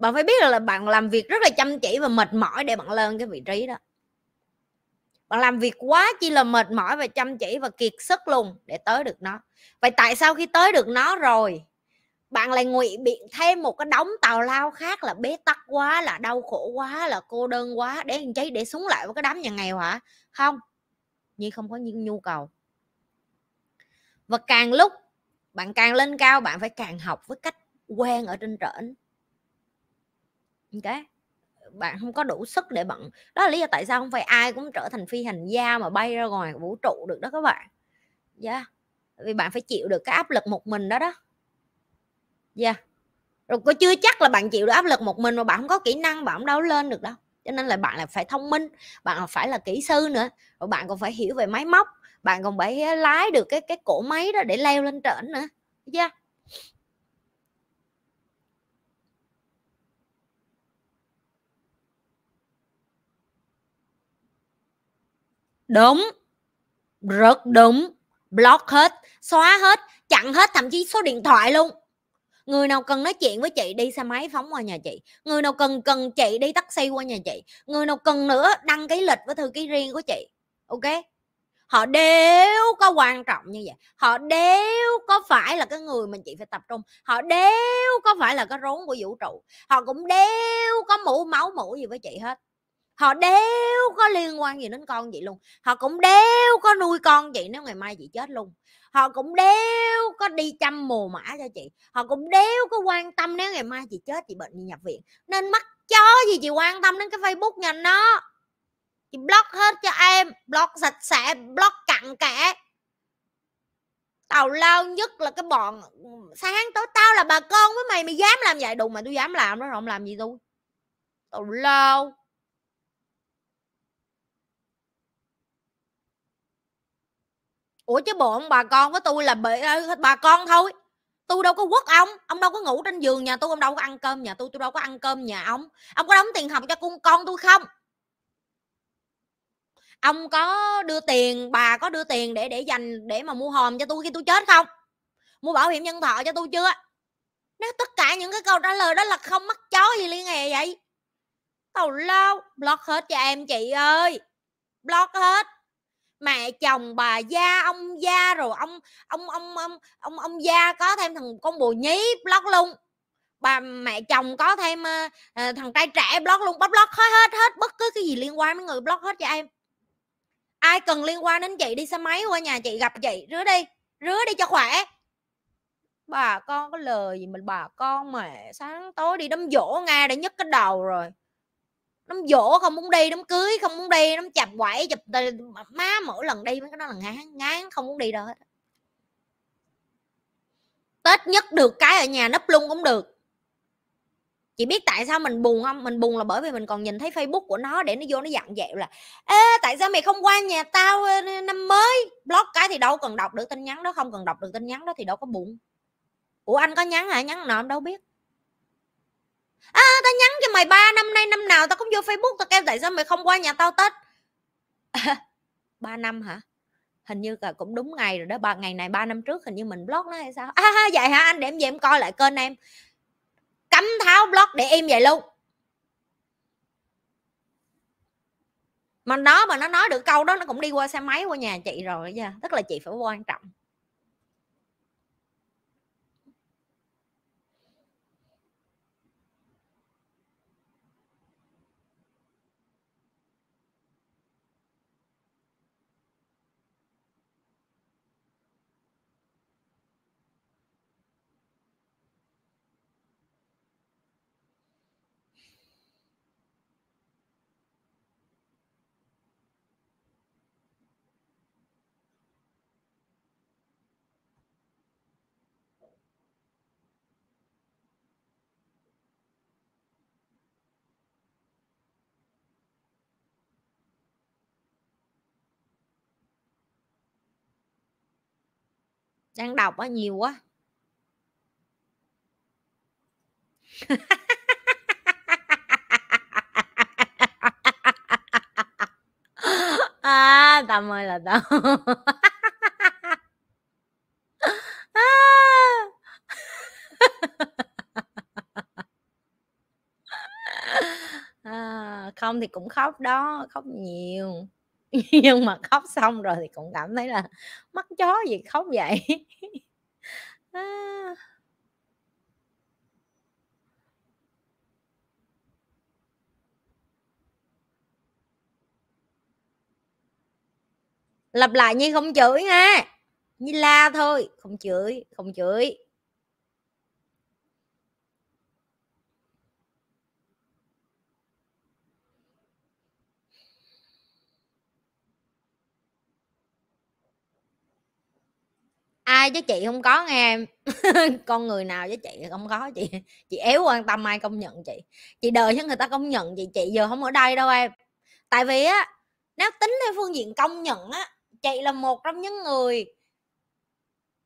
bạn phải biết là, bạn làm việc rất là chăm chỉ và mệt mỏi để bạn lên cái vị trí đó bạn làm việc quá chi là mệt mỏi và chăm chỉ và kiệt sức luôn để tới được nó vậy tại sao khi tới được nó rồi bạn lại ngụy biện thêm một cái đống tào lao khác là bế tắc quá là đau khổ quá là cô đơn quá để làm chi để xuống lại với cái đám nhà nghèo hả không như không có những nhu cầu và càng lúc bạn càng lên cao bạn phải càng học với cách quen ở trên trển ok bạn không có đủ sức để bận đó là lý do tại sao không phải ai cũng trở thành phi hành gia mà bay ra ngoài vũ trụ được đó các bạn dạ yeah. vì bạn phải chịu được cái áp lực một mình đó đó dạ yeah. rồi có chưa chắc là bạn chịu được áp lực một mình mà bạn không có kỹ năng bạn không đâu lên được đâu cho nên là bạn là phải thông minh bạn phải là kỹ sư nữa rồi bạn còn phải hiểu về máy móc bạn còn phải lái được cái cái cổ máy đó để leo lên trển nữa dạ yeah. đúng rất đúng block hết xóa hết chặn hết thậm chí số điện thoại luôn người nào cần nói chuyện với chị đi xe máy phóng qua nhà chị người nào cần cần chị đi taxi qua nhà chị người nào cần nữa đăng cái lịch với thư ký riêng của chị ok họ đều có quan trọng như vậy họ đều có phải là cái người mình chị phải tập trung họ đều có phải là cái rốn của vũ trụ họ cũng đều có mũ máu mũ gì với chị hết họ đéo có liên quan gì đến con vậy luôn họ cũng đéo có nuôi con vậy nếu ngày mai chị chết luôn họ cũng đéo có đi chăm mồ mã cho chị họ cũng đéo có quan tâm nếu ngày mai chị chết chị bệnh đi nhập viện nên mắc chó gì chị quan tâm đến cái facebook nhà nó chị block hết cho em block sạch sẽ block cặn kẽ tàu lao nhất là cái bọn sáng tối tao là bà con với mày mày dám làm vậy đùng mà tôi dám làm nó không làm gì tôi tàu lao ủa chứ bộ ông bà con với tôi là bệ, ờ, bà con thôi tôi đâu có quất ông ông đâu có ngủ trên giường nhà tôi ông đâu có ăn cơm nhà tôi tôi đâu có ăn cơm nhà ông ông có đóng tiền học cho con con tôi không ông có đưa tiền bà có đưa tiền để để dành để mà mua hòm cho tôi khi tôi chết không mua bảo hiểm nhân thọ cho tôi chưa nếu tất cả những cái câu trả lời đó là không mắc chó gì liên hệ vậy tào lao block hết cho em chị ơi block hết mẹ chồng bà gia ông gia rồi ông ông ông ông ông ông gia có thêm thằng con bồ nhí block luôn bà mẹ chồng có thêm uh, thằng trai trẻ block luôn bóc block hết hết hết bất cứ cái gì liên quan đến người block hết cho em ai cần liên quan đến chị đi xe máy qua nhà chị gặp chị rứa đi rứa đi cho khỏe bà con có lời gì mình bà con mẹ sáng tối đi đâm dỗ nga để nhấc cái đầu rồi nó dỗ không muốn đi nó cưới không muốn đi nó chập quậy chụp má mỗi lần đi mấy cái đó là ngán ngán không muốn đi đâu hết tết nhất được cái ở nhà nấp luôn cũng được chị biết tại sao mình buồn không mình buồn là bởi vì mình còn nhìn thấy facebook của nó để nó vô nó dặn dẹo là ê tại sao mày không qua nhà tao năm mới blog cái thì đâu cần đọc được tin nhắn đó không cần đọc được tin nhắn đó thì đâu có buồn ủa anh có nhắn hả nhắn nọ em đâu biết à, tao nhắn cho mày ba năm nay năm nào tao cũng vô facebook tao kêu tại sao mày không qua nhà tao tết ba năm hả hình như là cũng đúng ngày rồi đó ba ngày này ba năm trước hình như mình blog nó hay sao à, vậy hả anh để em về em coi lại kênh em cấm tháo blog để im vậy luôn mà nó mà nó nói được câu đó nó cũng đi qua xe máy qua nhà chị rồi nha tức là chị phải quan trọng đang đọc á nhiều quá à, tâm ơi là tâm à. À, không thì cũng khóc đó khóc nhiều nhưng mà khóc xong rồi thì cũng cảm thấy là mắc chó gì khóc vậy à. lặp lại như không chửi nha như la thôi không chửi không chửi ai chứ chị không có nghe em con người nào với chị không có chị chị éo quan tâm ai công nhận chị chị đời cho người ta công nhận chị chị giờ không ở đây đâu em tại vì á nếu tính theo phương diện công nhận á chị là một trong những người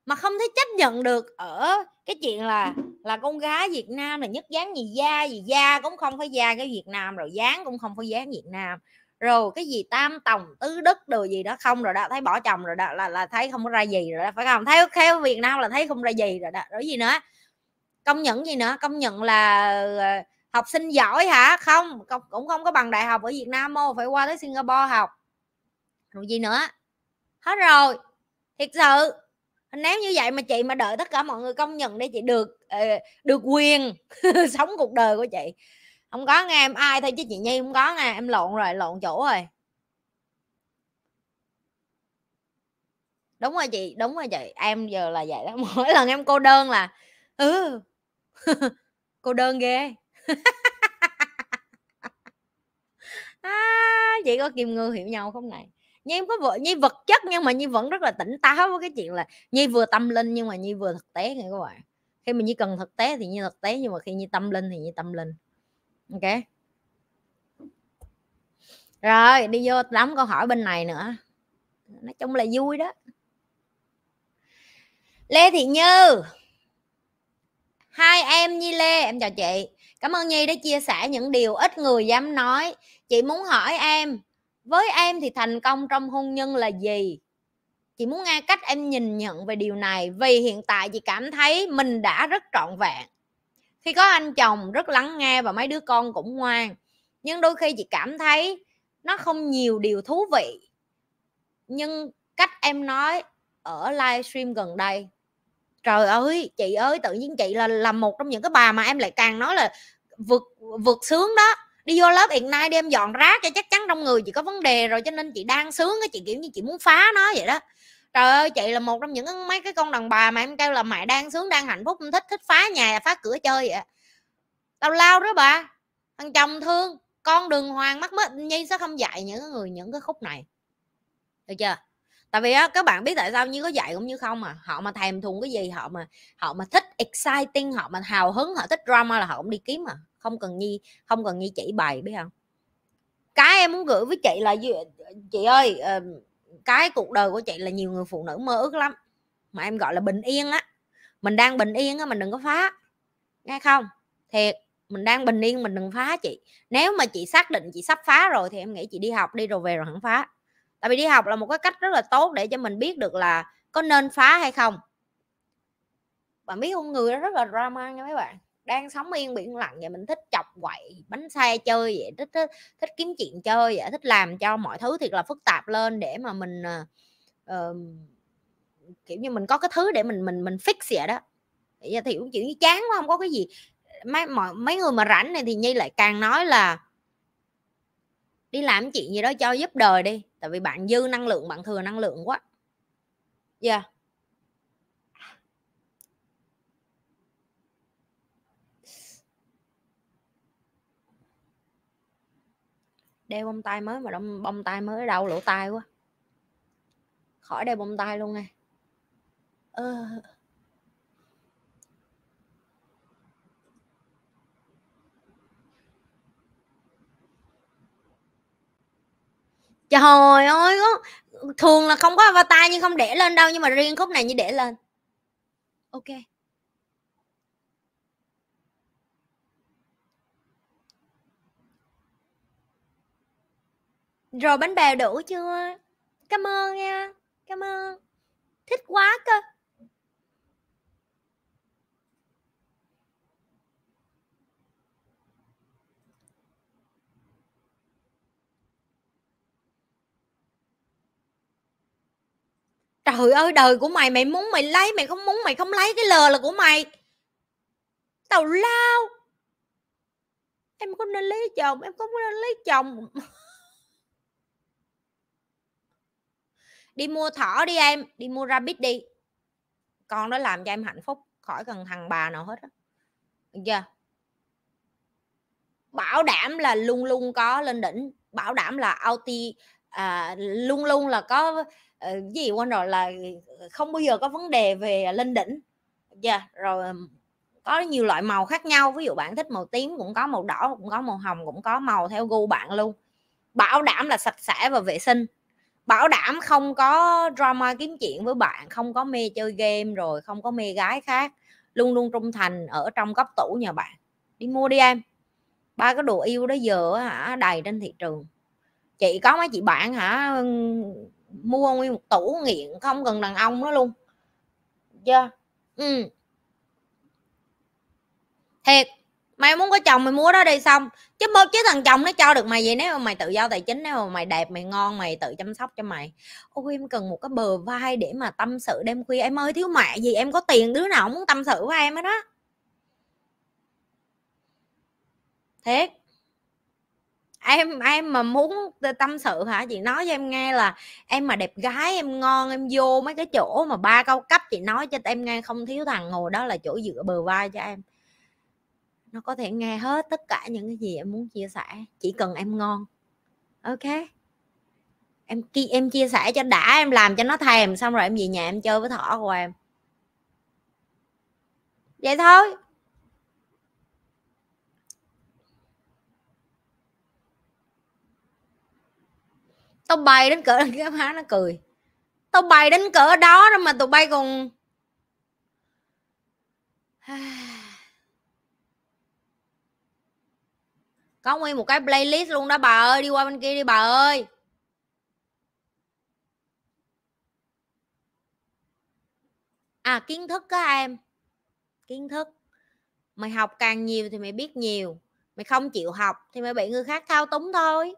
mà không thể chấp nhận được ở cái chuyện là là con gái Việt Nam là nhất dáng gì da gì da cũng không phải da cái Việt Nam rồi dáng cũng không phải dáng Việt Nam rồi cái gì tam tòng tứ đức đồ gì đó không rồi đã thấy bỏ chồng rồi đó là là thấy không có ra gì rồi đó phải không thấy theo việt nam là thấy không ra gì rồi đó rồi gì nữa công nhận gì nữa công nhận là ờ, học sinh giỏi hả không cũng không có bằng đại học ở việt nam đâu phải qua tới singapore học rồi gì nữa hết rồi thiệt sự nếu như vậy mà chị mà đợi tất cả mọi người công nhận để chị được ờ, được quyền sống cuộc đời của chị không có nghe em ai thôi chứ chị nhi không có nè em lộn rồi lộn chỗ rồi đúng rồi chị đúng rồi chị em giờ là vậy đó mỗi lần em cô đơn là ừ cô đơn ghê à, vậy có kim ngư hiểu nhau không này nhi có vợ nhi vật chất nhưng mà nhi vẫn rất là tỉnh táo với cái chuyện là nhi vừa tâm linh nhưng mà nhi vừa thực tế nghe các bạn khi mà nhi cần thực tế thì nhi thực tế nhưng mà khi nhi tâm linh thì nhi tâm linh ok rồi đi vô đóng câu hỏi bên này nữa nói chung là vui đó lê thị như hai em như lê em chào chị cảm ơn nhi đã chia sẻ những điều ít người dám nói chị muốn hỏi em với em thì thành công trong hôn nhân là gì chị muốn nghe cách em nhìn nhận về điều này vì hiện tại chị cảm thấy mình đã rất trọn vẹn khi có anh chồng rất lắng nghe và mấy đứa con cũng ngoan nhưng đôi khi chị cảm thấy nó không nhiều điều thú vị nhưng cách em nói ở livestream gần đây trời ơi chị ơi tự nhiên chị là là một trong những cái bà mà em lại càng nói là vượt vượt sướng đó đi vô lớp hiện nay đi em dọn rác cho chắc chắn trong người chị có vấn đề rồi cho nên chị đang sướng cái chị kiểu như chị muốn phá nó vậy đó trời ơi chị là một trong những mấy cái con đàn bà mà em kêu là mẹ đang sướng đang hạnh phúc em thích thích phá nhà phá cửa chơi vậy tao lao đó bà thằng chồng thương con đường hoàng mắc mất nhi sẽ không dạy những người những cái khúc này được chưa tại vì á các bạn biết tại sao như có dạy cũng như không mà họ mà thèm thùng cái gì họ mà họ mà thích exciting họ mà hào hứng họ thích drama là họ cũng đi kiếm mà không cần nhi không cần nhi chỉ bài biết không cái em muốn gửi với chị là gì chị ơi uh, cái cuộc đời của chị là nhiều người phụ nữ mơ ước lắm mà em gọi là bình yên á mình đang bình yên á mình đừng có phá nghe không thiệt mình đang bình yên mình đừng phá chị nếu mà chị xác định chị sắp phá rồi thì em nghĩ chị đi học đi rồi về rồi hẳn phá tại vì đi học là một cái cách rất là tốt để cho mình biết được là có nên phá hay không bạn biết không người đó rất là drama nha mấy bạn đang sống yên biển lặng vậy mình thích chọc quậy bánh xe chơi vậy thích, thích thích kiếm chuyện chơi vậy thích làm cho mọi thứ thiệt là phức tạp lên để mà mình uh, kiểu như mình có cái thứ để mình mình mình fix vậy đó giờ thì cũng kiểu chán quá không có cái gì mấy mọi mấy người mà rảnh này thì nhi lại càng nói là đi làm chuyện gì đó cho giúp đời đi tại vì bạn dư năng lượng bạn thừa năng lượng quá dạ yeah đeo bông tai mới mà đông bông tai mới đau lỗ tai quá khỏi đeo bông tai luôn nè ờ. trời ơi thường là không có avatar nhưng không để lên đâu nhưng mà riêng khúc này như để lên ok Rồi bánh bèo đủ chưa? Cảm ơn nha. Cảm ơn. Thích quá cơ. trời ơi đời của mày mày muốn mày lấy mày không muốn mày không lấy cái lờ là của mày tào lao em có nên lấy chồng em không có nên lấy chồng đi mua thỏ đi em đi mua rabbit đi con đó làm cho em hạnh phúc khỏi cần thằng bà nào hết được bảo đảm là luôn luôn có lên đỉnh bảo đảm là auti à, luôn luôn là có à, gì quên rồi là ờ, không bao giờ có vấn đề về lên đỉnh yeah, rồi có nhiều loại màu khác nhau ví dụ bạn thích màu tím cũng có màu đỏ cũng có màu hồng cũng có màu theo gu bạn luôn bảo đảm là sạch sẽ và vệ sinh bảo đảm không có drama kiếm chuyện với bạn không có mê chơi game rồi không có mê gái khác luôn luôn trung thành ở trong góc tủ nhà bạn đi mua đi em ba cái đồ yêu đó giờ hả đầy trên thị trường chị có mấy chị bạn hả mua nguyên một tủ nghiện không cần đàn ông nó luôn chưa yeah. ừ thiệt mày muốn có chồng mày mua đó đi xong chứ một chứ thằng chồng nó cho được mày gì nếu mà mày tự do tài chính nếu mà mày đẹp mày ngon mày tự chăm sóc cho mày ôi em cần một cái bờ vai để mà tâm sự đêm khuya em ơi thiếu mẹ gì em có tiền đứa nào muốn tâm sự với em hết đó thiệt em em mà muốn tâm sự hả chị nói cho em nghe là em mà đẹp gái em ngon em vô mấy cái chỗ mà ba cao cấp chị nói cho em nghe không thiếu thằng ngồi đó là chỗ dựa bờ vai cho em nó có thể nghe hết tất cả những cái gì em muốn chia sẻ chỉ cần em ngon ok em em chia sẻ cho đã em làm cho nó thèm xong rồi em về nhà em chơi với thỏ của em vậy thôi tao bay đến cỡ cái má nó cười tao bay đến cỡ đó rồi mà tụi bay còn có nguyên một cái playlist luôn đó bà ơi đi qua bên kia đi bà ơi à kiến thức á em kiến thức mày học càng nhiều thì mày biết nhiều mày không chịu học thì mày bị người khác thao túng thôi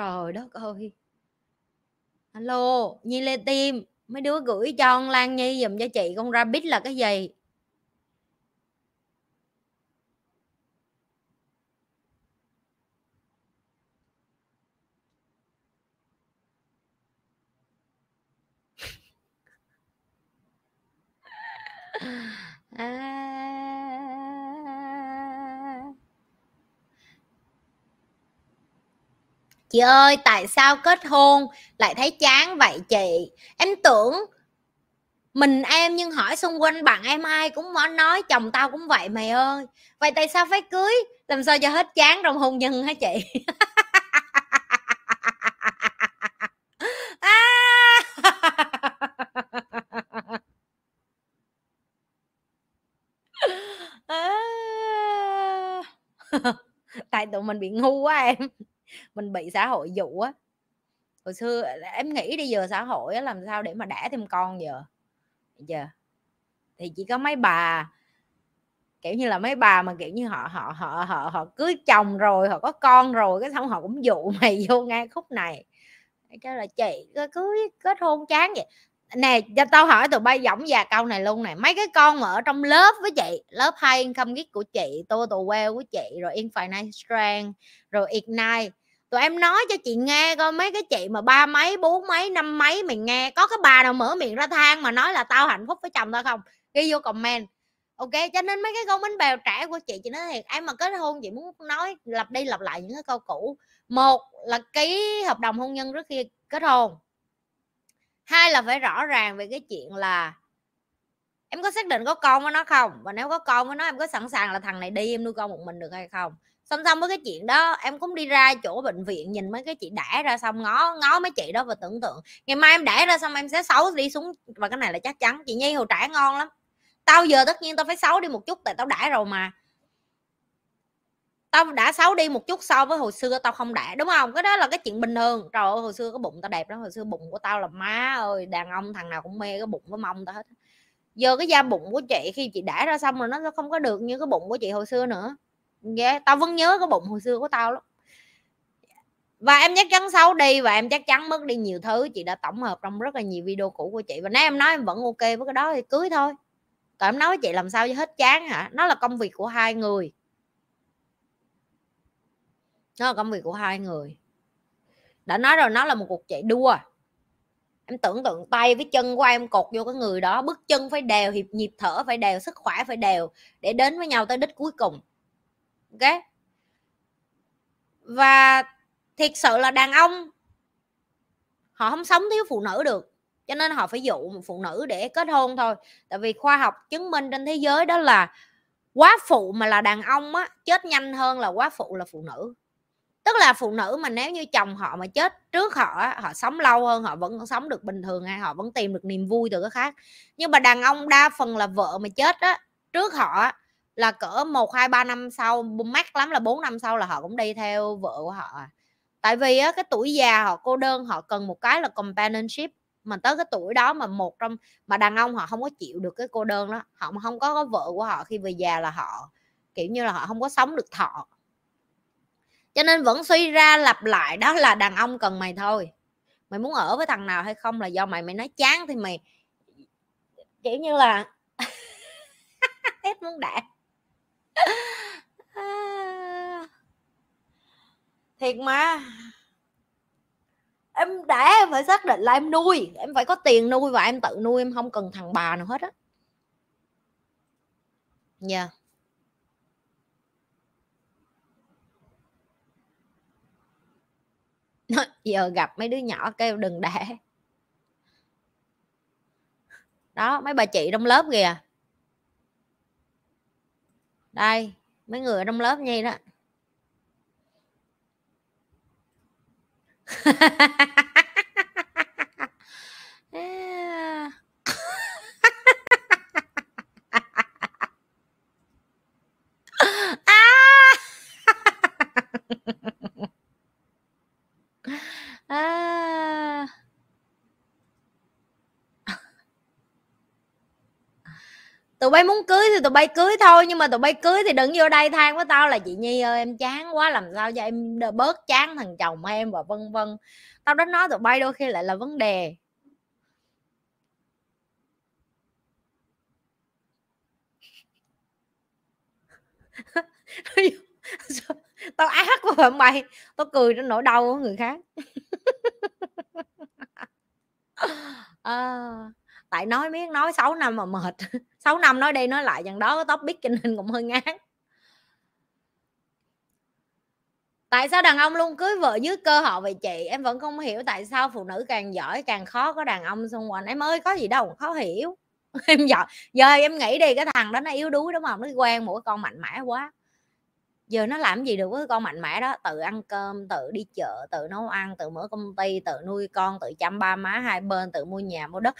trời đất ơi alo nhi lê tim mấy đứa gửi cho con lan nhi dùm cho chị con rabbit là cái gì à chị ơi tại sao kết hôn lại thấy chán vậy chị em tưởng mình em nhưng hỏi xung quanh bạn em ai cũng nói chồng tao cũng vậy mày ơi vậy tại sao phải cưới làm sao cho hết chán trong hôn nhân hả chị à. tại tụi mình bị ngu quá em mình bị xã hội dụ á hồi xưa em nghĩ đi giờ xã hội á, làm sao để mà đẻ thêm con giờ giờ thì chỉ có mấy bà kiểu như là mấy bà mà kiểu như họ họ họ họ họ cưới chồng rồi họ có con rồi cái xong họ cũng dụ mày vô ngay khúc này cái là chị cưới kết hôn chán vậy nè cho tao hỏi tụi bay giọng già câu này luôn này mấy cái con mà ở trong lớp với chị lớp hai income geek của chị tô tù queo của chị rồi infinite strength rồi ignite tụi em nói cho chị nghe coi mấy cái chị mà ba mấy bốn mấy năm mấy mình nghe có cái bà nào mở miệng ra than mà nói là tao hạnh phúc với chồng tao không ghi vô comment ok cho nên mấy cái câu bánh bèo trẻ của chị chị nói thiệt em mà kết hôn chị muốn nói lặp đi lặp lại những cái câu cũ một là ký hợp đồng hôn nhân trước khi kết hôn hai là phải rõ ràng về cái chuyện là em có xác định có con với nó không và nếu có con với nó em có sẵn sàng là thằng này đi em nuôi con một mình được hay không song song với cái chuyện đó em cũng đi ra chỗ bệnh viện nhìn mấy cái chị đẻ ra xong ngó ngó mấy chị đó và tưởng tượng ngày mai em đẻ ra xong em sẽ xấu đi xuống và cái này là chắc chắn chị nhi hồi trẻ ngon lắm tao giờ tất nhiên tao phải xấu đi một chút tại tao đã rồi mà tao đã xấu đi một chút so với hồi xưa tao không đẻ đúng không cái đó là cái chuyện bình thường trời ơi hồi xưa cái bụng tao đẹp lắm hồi xưa bụng của tao là má ơi đàn ông thằng nào cũng mê cái bụng với mông tao hết giờ cái da bụng của chị khi chị đã ra xong rồi nó không có được như cái bụng của chị hồi xưa nữa yeah, tao vẫn nhớ cái bụng hồi xưa của tao lắm và em chắc chắn xấu đi và em chắc chắn mất đi nhiều thứ chị đã tổng hợp trong rất là nhiều video cũ của chị và nếu em nói em vẫn ok với cái đó thì cưới thôi còn em nói với chị làm sao cho hết chán hả nó là công việc của hai người nó là công việc của hai người đã nói rồi nó là một cuộc chạy đua em tưởng tượng tay với chân của em cột vô cái người đó bước chân phải đều hiệp nhịp thở phải đều sức khỏe phải đều để đến với nhau tới đích cuối cùng ok và thiệt sự là đàn ông họ không sống thiếu phụ nữ được cho nên họ phải dụ một phụ nữ để kết hôn thôi tại vì khoa học chứng minh trên thế giới đó là quá phụ mà là đàn ông á chết nhanh hơn là quá phụ là phụ nữ tức là phụ nữ mà nếu như chồng họ mà chết trước họ họ sống lâu hơn họ vẫn sống được bình thường hay họ vẫn tìm được niềm vui từ cái khác nhưng mà đàn ông đa phần là vợ mà chết á trước họ là cỡ một hai ba năm sau mắc lắm là 4 năm sau là họ cũng đi theo vợ của họ à. tại vì á, cái tuổi già họ cô đơn họ cần một cái là companionship mà tới cái tuổi đó mà một trong mà đàn ông họ không có chịu được cái cô đơn đó họ không có có vợ của họ khi về già là họ kiểu như là họ không có sống được thọ cho nên vẫn suy ra lặp lại đó là đàn ông cần mày thôi mày muốn ở với thằng nào hay không là do mày mày nói chán thì mày kiểu như là hết muốn đạn thiệt mà em đã em phải xác định là em nuôi em phải có tiền nuôi và em tự nuôi em không cần thằng bà nào hết á dạ yeah. giờ gặp mấy đứa nhỏ kêu đừng đẻ đó mấy bà chị trong lớp kìa đây mấy người ở trong lớp nhi đó tụi bay muốn cưới thì tụi bay cưới thôi nhưng mà tụi bay cưới thì đừng vô đây than với tao là chị nhi ơi em chán quá làm sao cho em bớt chán thằng chồng em và vân vân tao đã nói tụi bay đôi khi lại là vấn đề tao ác quá hả mày tao cười trên nỗi đau của người khác à tại nói miếng nói 6 năm mà mệt 6 năm nói đi nói lại dần đó topic cho nên cũng hơi ngán tại sao đàn ông luôn cưới vợ dưới cơ hội vậy chị em vẫn không hiểu tại sao phụ nữ càng giỏi càng khó có đàn ông xung quanh em ơi có gì đâu khó hiểu em giỏi giờ em nghĩ đi cái thằng đó nó yếu đuối đúng không nó quen một con mạnh mẽ quá giờ nó làm gì được với con mạnh mẽ đó tự ăn cơm tự đi chợ tự nấu ăn tự mở công ty tự nuôi con tự chăm ba má hai bên tự mua nhà mua đất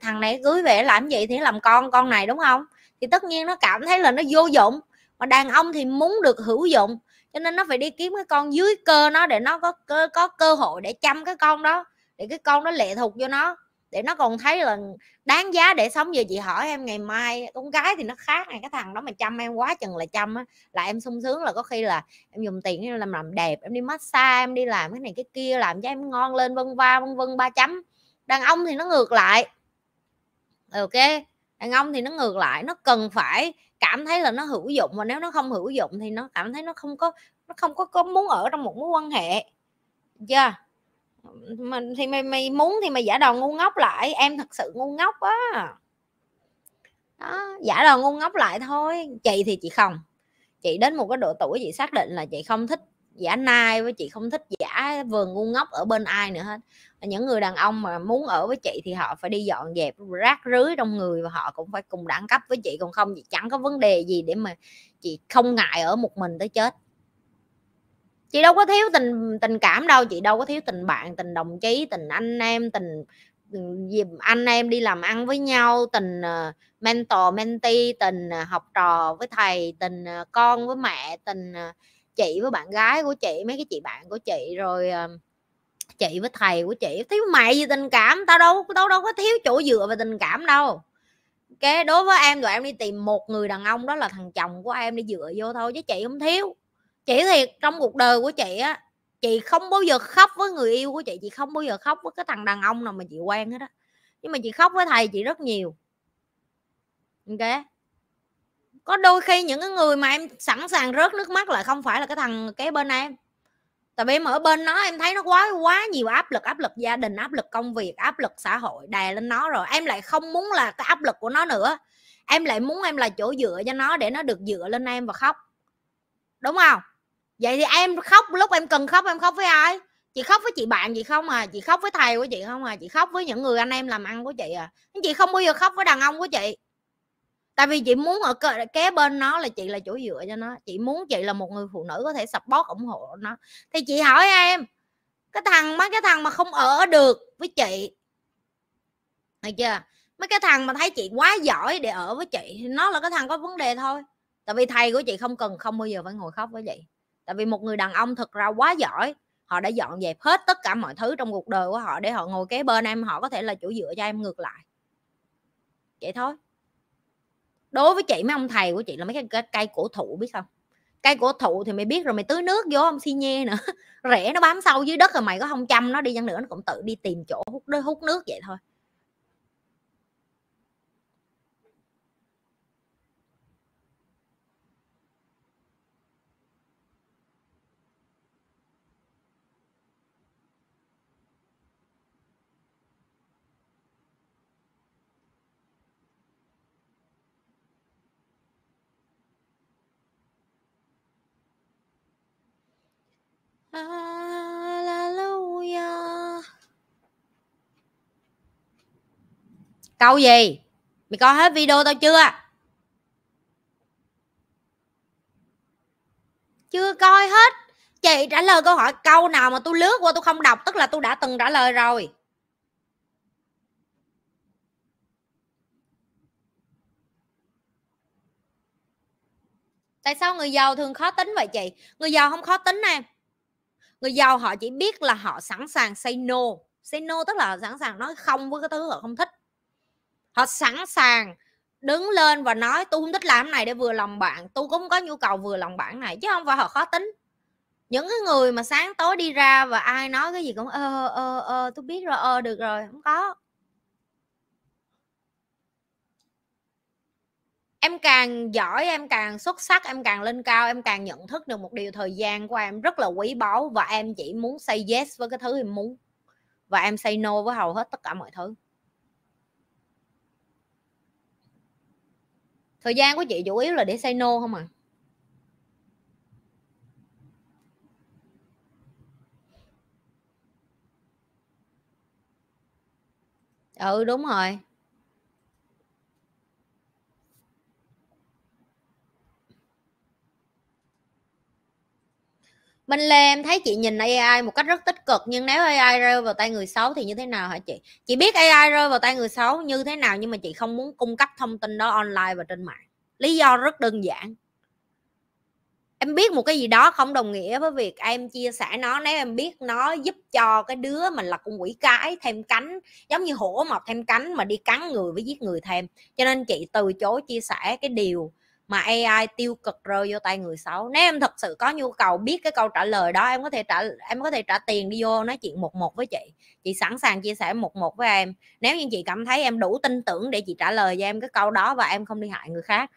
thằng này cưới về làm gì thì làm con con này đúng không thì tất nhiên nó cảm thấy là nó vô dụng mà đàn ông thì muốn được hữu dụng cho nên nó phải đi kiếm cái con dưới cơ nó để nó có có, có cơ hội để chăm cái con đó để cái con nó lệ thuộc cho nó để nó còn thấy là đáng giá để sống giờ chị hỏi em ngày mai con gái thì nó khác này cái thằng đó mà chăm em quá chừng là chăm á là em sung sướng là có khi là em dùng tiền để làm làm đẹp em đi massage em đi làm cái này cái kia làm cho em ngon lên vân va vân vân ba chấm đàn ông thì nó ngược lại ok đàn ông thì nó ngược lại nó cần phải cảm thấy là nó hữu dụng và nếu nó không hữu dụng thì nó cảm thấy nó không có nó không có, có muốn ở trong một mối quan hệ chưa yeah mình thì mày mày muốn thì mày giả đò ngu ngốc lại em thật sự ngu ngốc á đó. đó giả đò ngu ngốc lại thôi chị thì chị không chị đến một cái độ tuổi chị xác định là chị không thích giả nai với chị không thích giả vườn ngu ngốc ở bên ai nữa hết những người đàn ông mà muốn ở với chị thì họ phải đi dọn dẹp rác rưới trong người và họ cũng phải cùng đẳng cấp với chị còn không chị chẳng có vấn đề gì để mà chị không ngại ở một mình tới chết chị đâu có thiếu tình tình cảm đâu chị đâu có thiếu tình bạn tình đồng chí tình anh em tình ừ, anh em đi làm ăn với nhau tình ờ, mentor mentee tình ờ, học trò với thầy tình ờ, con với mẹ tình chị với bạn gái của chị mấy cái chị bạn của chị rồi chị với thầy của chị thiếu mày gì tình cảm tao đâu tao đâu có thiếu chỗ dựa về tình cảm đâu cái đối với em rồi em đi tìm một người đàn ông đó là thằng chồng của em đi dựa vô thôi chứ chị không thiếu chị thiệt trong cuộc đời của chị á chị không bao giờ khóc với người yêu của chị chị không bao giờ khóc với cái thằng đàn ông nào mà chị quen hết á nhưng mà chị khóc với thầy chị rất nhiều ok có đôi khi những cái người mà em sẵn sàng rớt nước mắt lại không phải là cái thằng kế bên em tại vì em ở bên nó em thấy nó quá quá nhiều áp lực áp lực gia đình áp lực công việc áp lực xã hội đè lên nó rồi em lại không muốn là cái áp lực của nó nữa em lại muốn em là chỗ dựa cho nó để nó được dựa lên em và khóc đúng không vậy thì em khóc lúc em cần khóc em khóc với ai chị khóc với chị bạn chị không à chị khóc với thầy của chị không à chị khóc với những người anh em làm ăn của chị à chị không bao giờ khóc với đàn ông của chị tại vì chị muốn ở kế bên nó là chị là chỗ dựa cho nó chị muốn chị là một người phụ nữ có thể support ủng hộ nó thì chị hỏi em cái thằng mấy cái thằng mà không ở được với chị này chưa mấy cái thằng mà thấy chị quá giỏi để ở với chị nó là cái thằng có vấn đề thôi tại vì thầy của chị không cần không bao giờ phải ngồi khóc với chị tại vì một người đàn ông thật ra quá giỏi họ đã dọn dẹp hết tất cả mọi thứ trong cuộc đời của họ để họ ngồi kế bên em họ có thể là chỗ dựa cho em ngược lại vậy thôi đối với chị mấy ông thầy của chị là mấy cái, cái cây cổ thụ biết không cây cổ thụ thì mày biết rồi mày tưới nước vô không xi nhê nữa rễ nó bám sâu dưới đất rồi mày có không chăm nó đi chăng nữa nó cũng tự đi tìm chỗ hút hút nước vậy thôi Câu gì? Mày coi hết video tao chưa? Chưa coi hết. Chị trả lời câu hỏi câu nào mà tôi lướt qua tôi không đọc tức là tôi đã từng trả lời rồi. tại sao người giàu thường khó tính vậy chị người giàu không khó tính em à? người giàu họ chỉ biết là họ sẵn sàng say no say no tức là sẵn sàng nói không với cái thứ họ không thích họ sẵn sàng đứng lên và nói tôi không thích làm cái này để vừa lòng bạn tôi cũng có nhu cầu vừa lòng bạn này chứ không phải họ khó tính những cái người mà sáng tối đi ra và ai nói cái gì cũng ơ ơ ơ tôi biết rồi ơ được rồi không có em càng giỏi em càng xuất sắc em càng lên cao em càng nhận thức được một điều thời gian của em rất là quý báu và em chỉ muốn say yes với cái thứ em muốn và em say no với hầu hết tất cả mọi thứ thời gian của chị chủ yếu là để say no không à ừ đúng rồi Minh Lê em thấy chị nhìn AI một cách rất tích cực nhưng nếu AI rơi vào tay người xấu thì như thế nào hả chị? Chị biết AI rơi vào tay người xấu như thế nào nhưng mà chị không muốn cung cấp thông tin đó online và trên mạng. Lý do rất đơn giản. Em biết một cái gì đó không đồng nghĩa với việc em chia sẻ nó nếu em biết nó giúp cho cái đứa mình là con quỷ cái thêm cánh giống như hổ mọc thêm cánh mà đi cắn người với giết người thêm. Cho nên chị từ chối chia sẻ cái điều mà AI tiêu cực rơi vô tay người xấu nếu em thật sự có nhu cầu biết cái câu trả lời đó em có thể trả em có thể trả tiền đi vô nói chuyện một một với chị chị sẵn sàng chia sẻ một một với em nếu như chị cảm thấy em đủ tin tưởng để chị trả lời cho em cái câu đó và em không đi hại người khác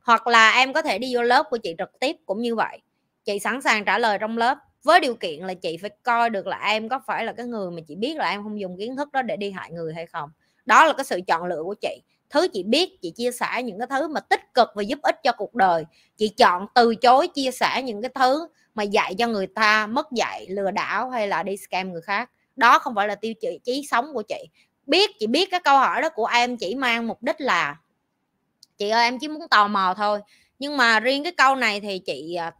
hoặc là em có thể đi vô lớp của chị trực tiếp cũng như vậy chị sẵn sàng trả lời trong lớp với điều kiện là chị phải coi được là em có phải là cái người mà chị biết là em không dùng kiến thức đó để đi hại người hay không đó là cái sự chọn lựa của chị thứ chị biết chị chia sẻ những cái thứ mà tích cực và giúp ích cho cuộc đời chị chọn từ chối chia sẻ những cái thứ mà dạy cho người ta mất dạy lừa đảo hay là đi scam người khác đó không phải là tiêu chí, chí sống của chị biết chị biết cái câu hỏi đó của em chỉ mang mục đích là chị ơi em chỉ muốn tò mò thôi nhưng mà riêng cái câu này thì chị à,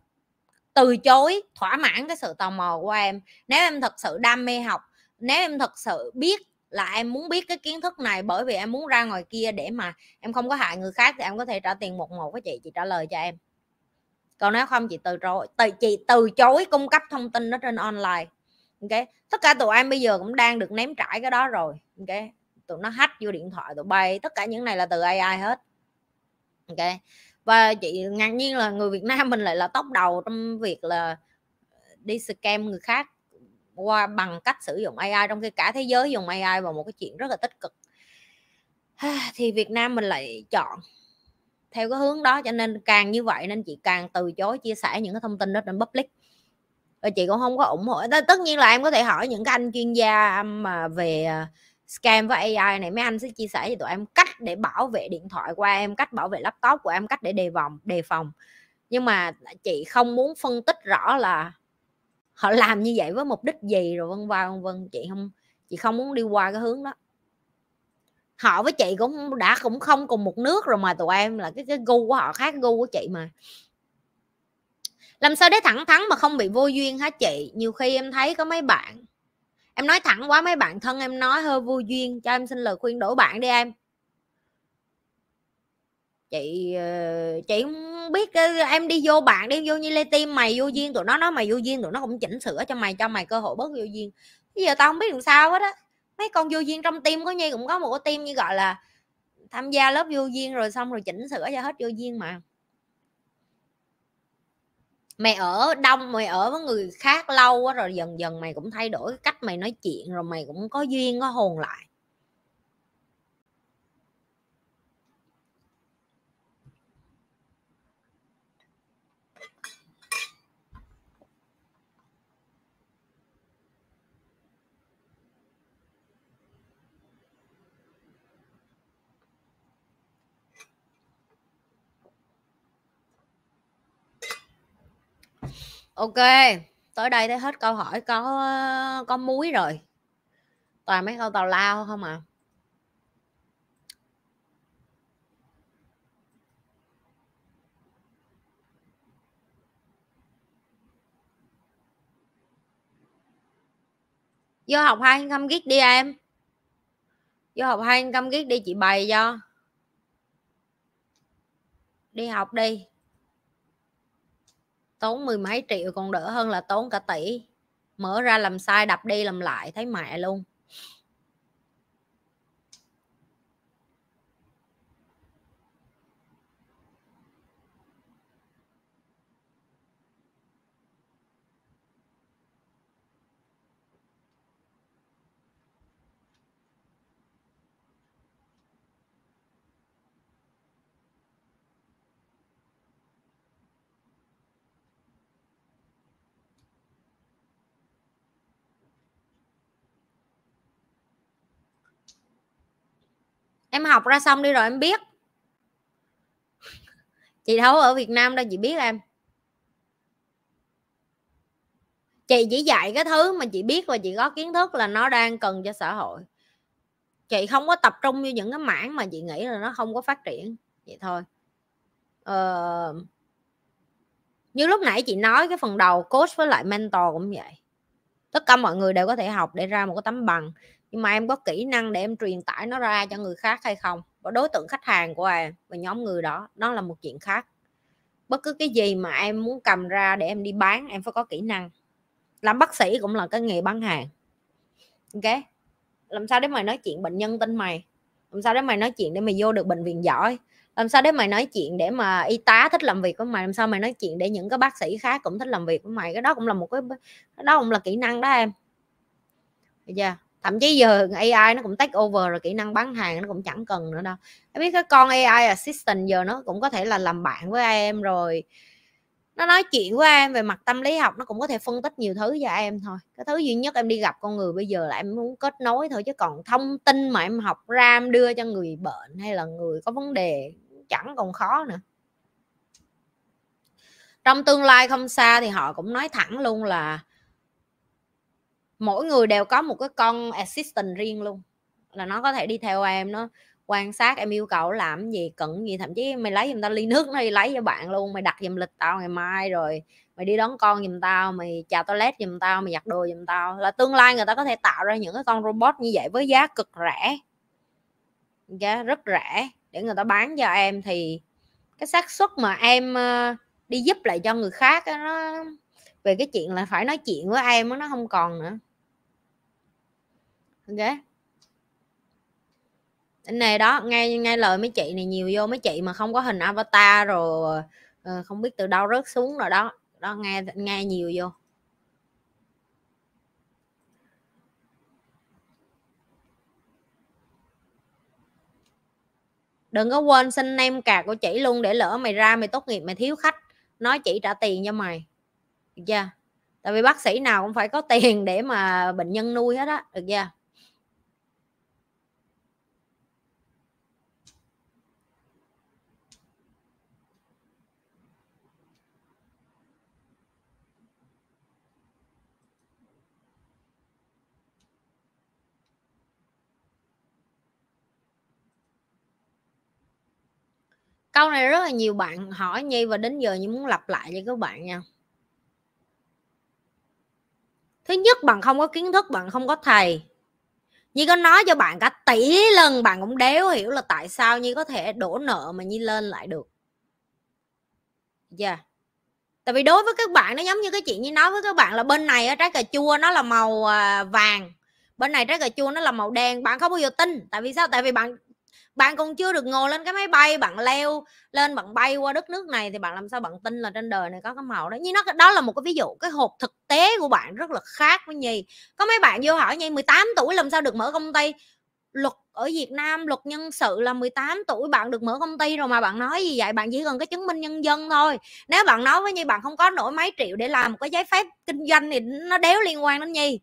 từ chối thỏa mãn cái sự tò mò của em nếu em thật sự đam mê học nếu em thật sự biết là em muốn biết cái kiến thức này bởi vì em muốn ra ngoài kia để mà em không có hại người khác thì em có thể trả tiền một một với chị chị trả lời cho em còn nếu không chị từ chối từ chị từ chối cung cấp thông tin đó trên online ok tất cả tụi em bây giờ cũng đang được ném trải cái đó rồi ok tụi nó hack vô điện thoại tụi bay tất cả những này là từ ai ai hết ok và chị ngạc nhiên là người Việt Nam mình lại là tóc đầu trong việc là đi scam người khác qua bằng cách sử dụng AI trong khi cả thế giới dùng AI vào một cái chuyện rất là tích cực thì Việt Nam mình lại chọn theo cái hướng đó cho nên càng như vậy nên chị càng từ chối chia sẻ những cái thông tin đó trên public và chị cũng không có ủng hộ tất nhiên là em có thể hỏi những cái anh chuyên gia um, mà về à, scam với AI này mấy anh sẽ chia sẻ cho tụi em cách để bảo vệ điện thoại của em cách bảo vệ laptop của em cách để đề phòng đề phòng nhưng mà chị không muốn phân tích rõ là họ làm như vậy với mục đích gì rồi vân vân vân chị không chị không muốn đi qua cái hướng đó họ với chị cũng đã cũng không cùng một nước rồi mà tụi em là cái cái gu của họ khác gu của chị mà làm sao để thẳng thắn mà không bị vô duyên hả chị nhiều khi em thấy có mấy bạn em nói thẳng quá mấy bạn thân em nói hơi vô duyên cho em xin lời khuyên đổi bạn đi em chị ờ, chị không biết em đi vô bạn đi vô như lê tim mày vô duyên tụi nó nói mày vô duyên tụi nó cũng chỉnh sửa cho mày cho mày cơ hội bớt vô duyên bây giờ tao không biết làm sao hết á mấy con vô duyên trong tim có nhi cũng có một cái tim như gọi là tham gia lớp vô duyên rồi xong rồi chỉnh sửa cho hết vô duyên mà mày ở đông mày ở với người khác lâu quá rồi dần dần mày cũng thay đổi cách mày nói chuyện rồi mày cũng có duyên có hồn lại ok tới đây tới hết câu hỏi có có muối rồi toàn mấy câu tào lao không à vô học hai income gig đi em vô học hai income gig đi chị bày cho đi học đi tốn mười mấy triệu còn đỡ hơn là tốn cả tỷ mở ra làm sai đập đi làm lại thấy mẹ luôn em học ra xong đi rồi em biết chị thấu ở việt nam đâu chị biết em chị chỉ dạy cái thứ mà chị biết và chị có kiến thức là nó đang cần cho xã hội chị không có tập trung như những cái mảng mà chị nghĩ là nó không có phát triển vậy thôi ờ, như lúc nãy chị nói cái phần đầu coach với lại mentor cũng vậy tất cả mọi người đều có thể học để ra một cái tấm bằng nhưng mà em có kỹ năng để em truyền tải nó ra cho người khác hay không và đối tượng khách hàng của em và nhóm người đó đó là một chuyện khác bất cứ cái gì mà em muốn cầm ra để em đi bán em phải có kỹ năng làm bác sĩ cũng là cái nghề bán hàng ok làm sao để mày nói chuyện bệnh nhân tên mày làm sao để mày nói chuyện để mày vô được bệnh viện giỏi làm sao để mày nói chuyện để mà y tá thích làm việc với mày làm sao mày nói chuyện để những cái bác sĩ khác cũng thích làm việc với mày cái đó cũng là một cái, cái đó cũng là kỹ năng đó em được chưa thậm chí giờ AI nó cũng take over rồi kỹ năng bán hàng nó cũng chẳng cần nữa đâu em biết cái con AI assistant giờ nó cũng có thể là làm bạn với em rồi nó nói chuyện với em về mặt tâm lý học nó cũng có thể phân tích nhiều thứ cho em thôi cái thứ duy nhất em đi gặp con người bây giờ là em muốn kết nối thôi chứ còn thông tin mà em học ra em đưa cho người bệnh hay là người có vấn đề chẳng còn khó nữa trong tương lai không xa thì họ cũng nói thẳng luôn là mỗi người đều có một cái con assistant riêng luôn là nó có thể đi theo em nó quan sát em yêu cầu làm gì cần gì thậm chí mày lấy giùm tao ly nước nó đi lấy cho bạn luôn mày đặt giùm lịch tao ngày mai rồi mày đi đón con giùm tao mày chào toilet giùm tao mày giặt đồ giùm tao là tương lai người ta có thể tạo ra những cái con robot như vậy với giá cực rẻ giá rất rẻ để người ta bán cho em thì cái xác suất mà em ờ, đi giúp lại cho người khác đó, nó về cái chuyện là phải nói chuyện với em đó, nó không còn nữa ok này đó ngay ngay lời mấy chị này nhiều vô mấy chị mà không có hình avatar rồi ờ, không biết từ đâu rớt xuống rồi đó đó nghe nghe nhiều vô đừng có quên xin nem cà của chị luôn để lỡ mày ra mày tốt nghiệp mày thiếu khách nói chị trả tiền cho mày được chưa tại vì bác sĩ nào cũng phải có tiền để mà bệnh nhân nuôi hết á được chưa câu này rất là nhiều bạn hỏi nhi và đến giờ nhi muốn lặp lại cho các bạn nha thứ nhất bạn không có kiến thức bạn không có thầy nhi có nói cho bạn cả tỷ lần bạn cũng đéo hiểu là tại sao nhi có thể đổ nợ mà nhi lên lại được dạ yeah. tại vì đối với các bạn nó giống như cái chuyện như nói với các bạn là bên này trái cà chua nó là màu à, vàng bên này trái cà chua nó là màu đen bạn không bao giờ tin tại vì sao tại vì bạn bạn còn chưa được ngồi lên cái máy bay bạn leo lên bạn bay qua đất nước này thì bạn làm sao bạn tin là trên đời này có cái màu đó như nó đó là một cái ví dụ cái hộp thực tế của bạn rất là khác với nhi có mấy bạn vô hỏi nhi 18 tuổi làm sao được mở công ty luật ở Việt Nam luật nhân sự là 18 tuổi bạn được mở công ty rồi mà bạn nói gì vậy bạn chỉ cần cái chứng minh nhân dân thôi nếu bạn nói với Nhi bạn không có nổi mấy triệu để làm một cái giấy phép kinh doanh thì nó đéo liên quan đến Nhi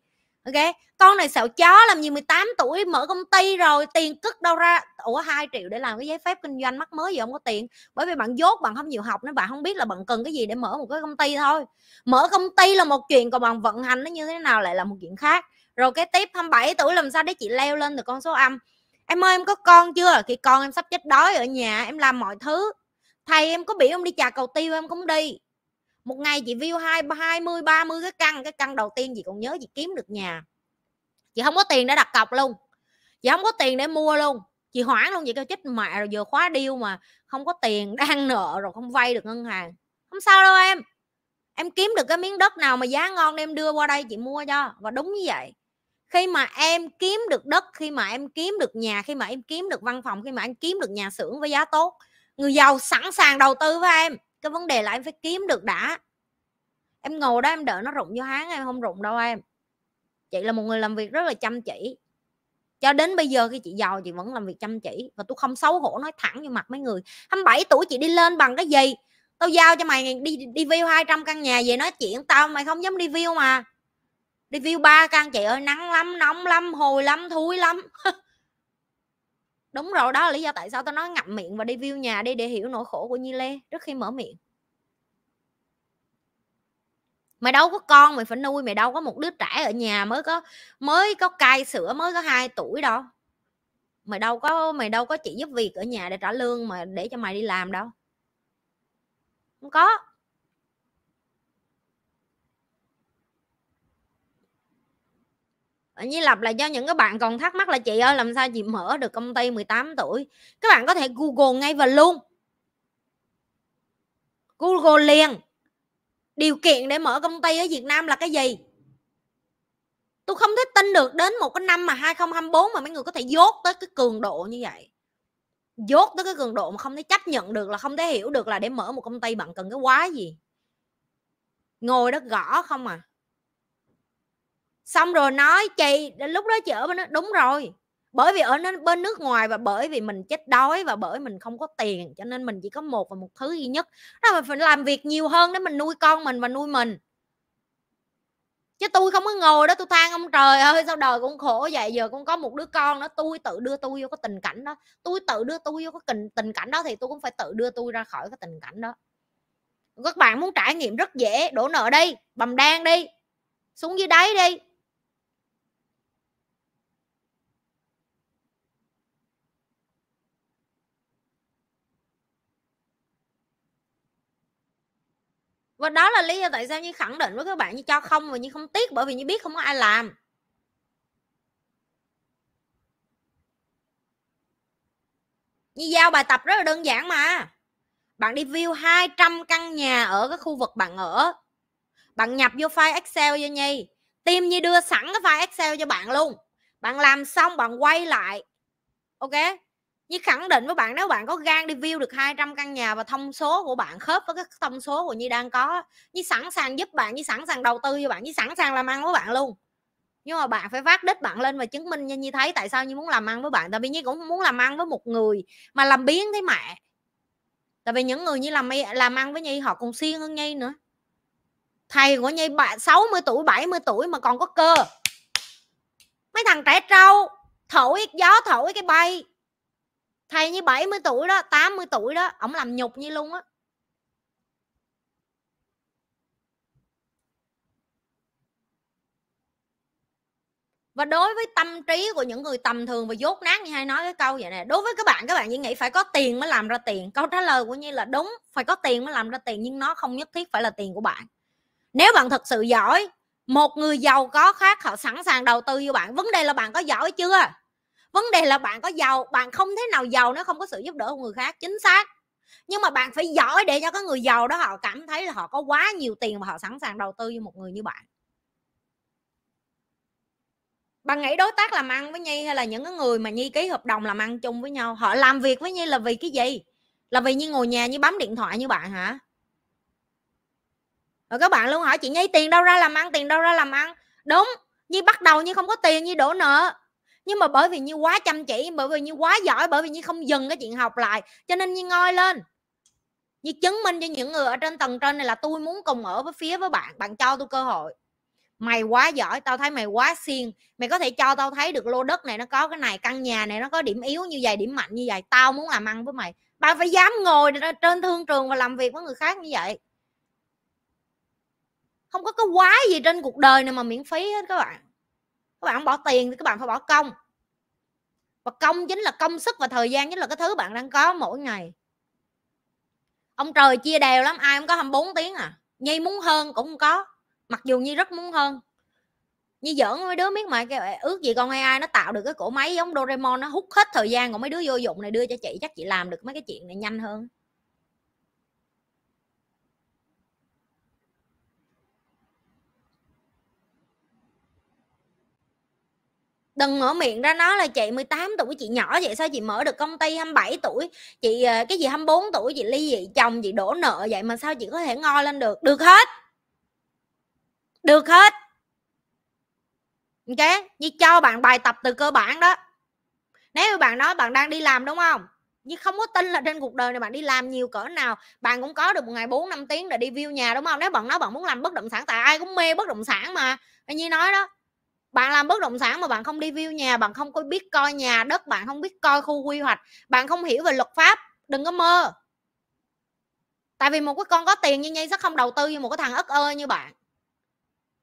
ok con này xạo chó làm gì 18 tuổi mở công ty rồi tiền cất đâu ra ủa 2 triệu để làm cái giấy phép kinh doanh mắc mới gì không có tiền bởi vì bạn dốt bạn không nhiều học nên bạn không biết là bạn cần cái gì để mở một cái công ty thôi mở công ty là một chuyện còn bạn vận hành nó như thế nào lại là một chuyện khác rồi cái tiếp 27 tuổi làm sao để chị leo lên được con số âm em ơi em có con chưa khi con em sắp chết đói ở nhà em làm mọi thứ thầy em có biểu em đi chà cầu tiêu em cũng đi một ngày chị view hai hai mươi ba mươi cái căn cái căn đầu tiên chị còn nhớ chị kiếm được nhà chị không có tiền để đặt cọc luôn chị không có tiền để mua luôn chị hoảng luôn chị kêu chết mẹ rồi vừa khóa điêu mà không có tiền đang nợ rồi không vay được ngân hàng không sao đâu em em kiếm được cái miếng đất nào mà giá ngon em đưa qua đây chị mua cho và đúng như vậy khi mà em kiếm được đất khi mà em kiếm được nhà khi mà em kiếm được văn phòng khi mà em kiếm được nhà xưởng với giá tốt người giàu sẵn sàng đầu tư với em cái vấn đề là em phải kiếm được đã em ngồi đó em đợi nó rụng vô háng em không rụng đâu em chị là một người làm việc rất là chăm chỉ cho đến bây giờ khi chị giàu chị vẫn làm việc chăm chỉ và tôi không xấu hổ nói thẳng như mặt mấy người 27 tuổi chị đi lên bằng cái gì tao giao cho mày đi đi view 200 căn nhà về nói chuyện tao mày không dám đi view mà đi view ba căn chị ơi nắng lắm nóng lắm hồi lắm thúi lắm đúng rồi đó là lý do tại sao tôi nói ngậm miệng và đi view nhà đi để hiểu nỗi khổ của Nhi Lê trước khi mở miệng mày đâu có con mày phải nuôi mày đâu có một đứa trẻ ở nhà mới có mới có cai sữa mới có 2 tuổi đâu mày đâu có mày đâu có chỉ giúp việc ở nhà để trả lương mà để cho mày đi làm đâu không có Nhi Lập là do những các bạn còn thắc mắc là chị ơi làm sao chị mở được công ty 18 tuổi các bạn có thể google ngay và luôn google liền điều kiện để mở công ty ở Việt Nam là cái gì tôi không thể tin được đến một cái năm mà 2024 mà mấy người có thể dốt tới cái cường độ như vậy dốt tới cái cường độ mà không thể chấp nhận được là không thể hiểu được là để mở một công ty bạn cần cái quá gì ngồi đó gõ không à xong rồi nói chị lúc đó chị ở bên đó đúng rồi bởi vì ở bên nước ngoài và bởi vì mình chết đói và bởi mình không có tiền cho nên mình chỉ có một và một thứ duy nhất là mình phải làm việc nhiều hơn để mình nuôi con mình và nuôi mình chứ tôi không có ngồi đó tôi than ông trời ơi sao đời con khổ vậy giờ con có một đứa con đó tôi tự đưa tôi vô cái tình cảnh đó tôi tự đưa tôi vô cái tình tình cảnh đó thì tôi cũng phải tự đưa tôi ra khỏi cái tình cảnh đó các bạn muốn trải nghiệm rất dễ đổ nợ đi bầm đen đi xuống dưới đáy đi và đó là lý do tại sao như khẳng định với các bạn như cho không và như không tiếc bởi vì như biết không có ai làm như giao bài tập rất là đơn giản mà bạn đi view 200 căn nhà ở cái khu vực bạn ở bạn nhập vô file excel cho nhi team như đưa sẵn cái file excel cho bạn luôn bạn làm xong bạn quay lại ok như khẳng định với bạn nếu bạn có gan đi view được 200 căn nhà và thông số của bạn khớp với các thông số của Nhi đang có như sẵn sàng giúp bạn, như sẵn sàng đầu tư cho bạn, như sẵn sàng làm ăn với bạn luôn nhưng mà bạn phải vác đích bạn lên và chứng minh cho như thấy tại sao như muốn làm ăn với bạn tại vì Nhi cũng muốn làm ăn với một người mà làm biến thế mẹ tại vì những người như làm làm ăn với Nhi họ còn siêng hơn Nhi nữa thầy của Nhi 60 tuổi 70 tuổi mà còn có cơ mấy thằng trẻ trâu thổi gió thổi cái bay thầy như 70 tuổi đó 80 tuổi đó ổng làm nhục như luôn á và đối với tâm trí của những người tầm thường và dốt nát như hay nói cái câu vậy nè đối với các bạn các bạn chỉ nghĩ phải có tiền mới làm ra tiền câu trả lời của như là đúng phải có tiền mới làm ra tiền nhưng nó không nhất thiết phải là tiền của bạn nếu bạn thật sự giỏi một người giàu có khác họ sẵn sàng đầu tư cho bạn vấn đề là bạn có giỏi chưa vấn đề là bạn có giàu bạn không thế nào giàu nó không có sự giúp đỡ của người khác chính xác nhưng mà bạn phải giỏi để cho cái người giàu đó họ cảm thấy là họ có quá nhiều tiền và họ sẵn sàng đầu tư cho một người như bạn bạn nghĩ đối tác làm ăn với nhi hay là những cái người mà nhi ký hợp đồng làm ăn chung với nhau họ làm việc với nhi là vì cái gì là vì nhi ngồi nhà như bấm điện thoại như bạn hả rồi các bạn luôn hỏi chị nhi tiền đâu ra làm ăn tiền đâu ra làm ăn đúng nhi bắt đầu như không có tiền như đổ nợ nhưng mà bởi vì như quá chăm chỉ bởi vì như quá giỏi bởi vì như không dừng cái chuyện học lại cho nên như ngoi lên như chứng minh cho những người ở trên tầng trên này là tôi muốn cùng ở với phía với bạn bạn cho tôi cơ hội mày quá giỏi tao thấy mày quá siêng mày có thể cho tao thấy được lô đất này nó có cái này căn nhà này nó có điểm yếu như vậy điểm mạnh như vậy tao muốn làm ăn với mày bạn phải dám ngồi trên thương trường và làm việc với người khác như vậy không có cái quá gì trên cuộc đời này mà miễn phí hết các bạn các bạn không bỏ tiền thì các bạn phải bỏ công và công chính là công sức và thời gian chính là cái thứ bạn đang có mỗi ngày ông trời chia đều lắm ai không có 24 tiếng à nhi muốn hơn cũng có mặc dù nhi rất muốn hơn như giỡn mấy đứa biết mà kêu ước gì con ai ai nó tạo được cái cổ máy giống Doraemon nó hút hết thời gian của mấy đứa vô dụng này đưa cho chị chắc chị làm được mấy cái chuyện này nhanh hơn đừng mở miệng ra nói là chị 18 tuổi chị nhỏ vậy sao chị mở được công ty 27 tuổi chị ờ, cái gì 24 tuổi chị ly dị chồng chị đổ nợ vậy mà sao chị có thể ngoi lên được được hết được hết ok như cho bạn bài tập từ cơ bản đó nếu như bạn nói bạn đang đi làm đúng không nhưng không có tin là trên cuộc đời này bạn đi làm nhiều cỡ nào bạn cũng có được một ngày 4 năm tiếng để đi view nhà đúng không nếu bạn nói bạn muốn làm bất động sản tại ai cũng mê bất động sản mà như nói đó bạn làm bất động sản mà bạn không đi view nhà bạn không có biết coi nhà đất bạn không biết coi khu quy hoạch bạn không hiểu về luật pháp đừng có mơ tại vì một cái con có tiền như nhi sẽ không đầu tư như một cái thằng ất ơi như bạn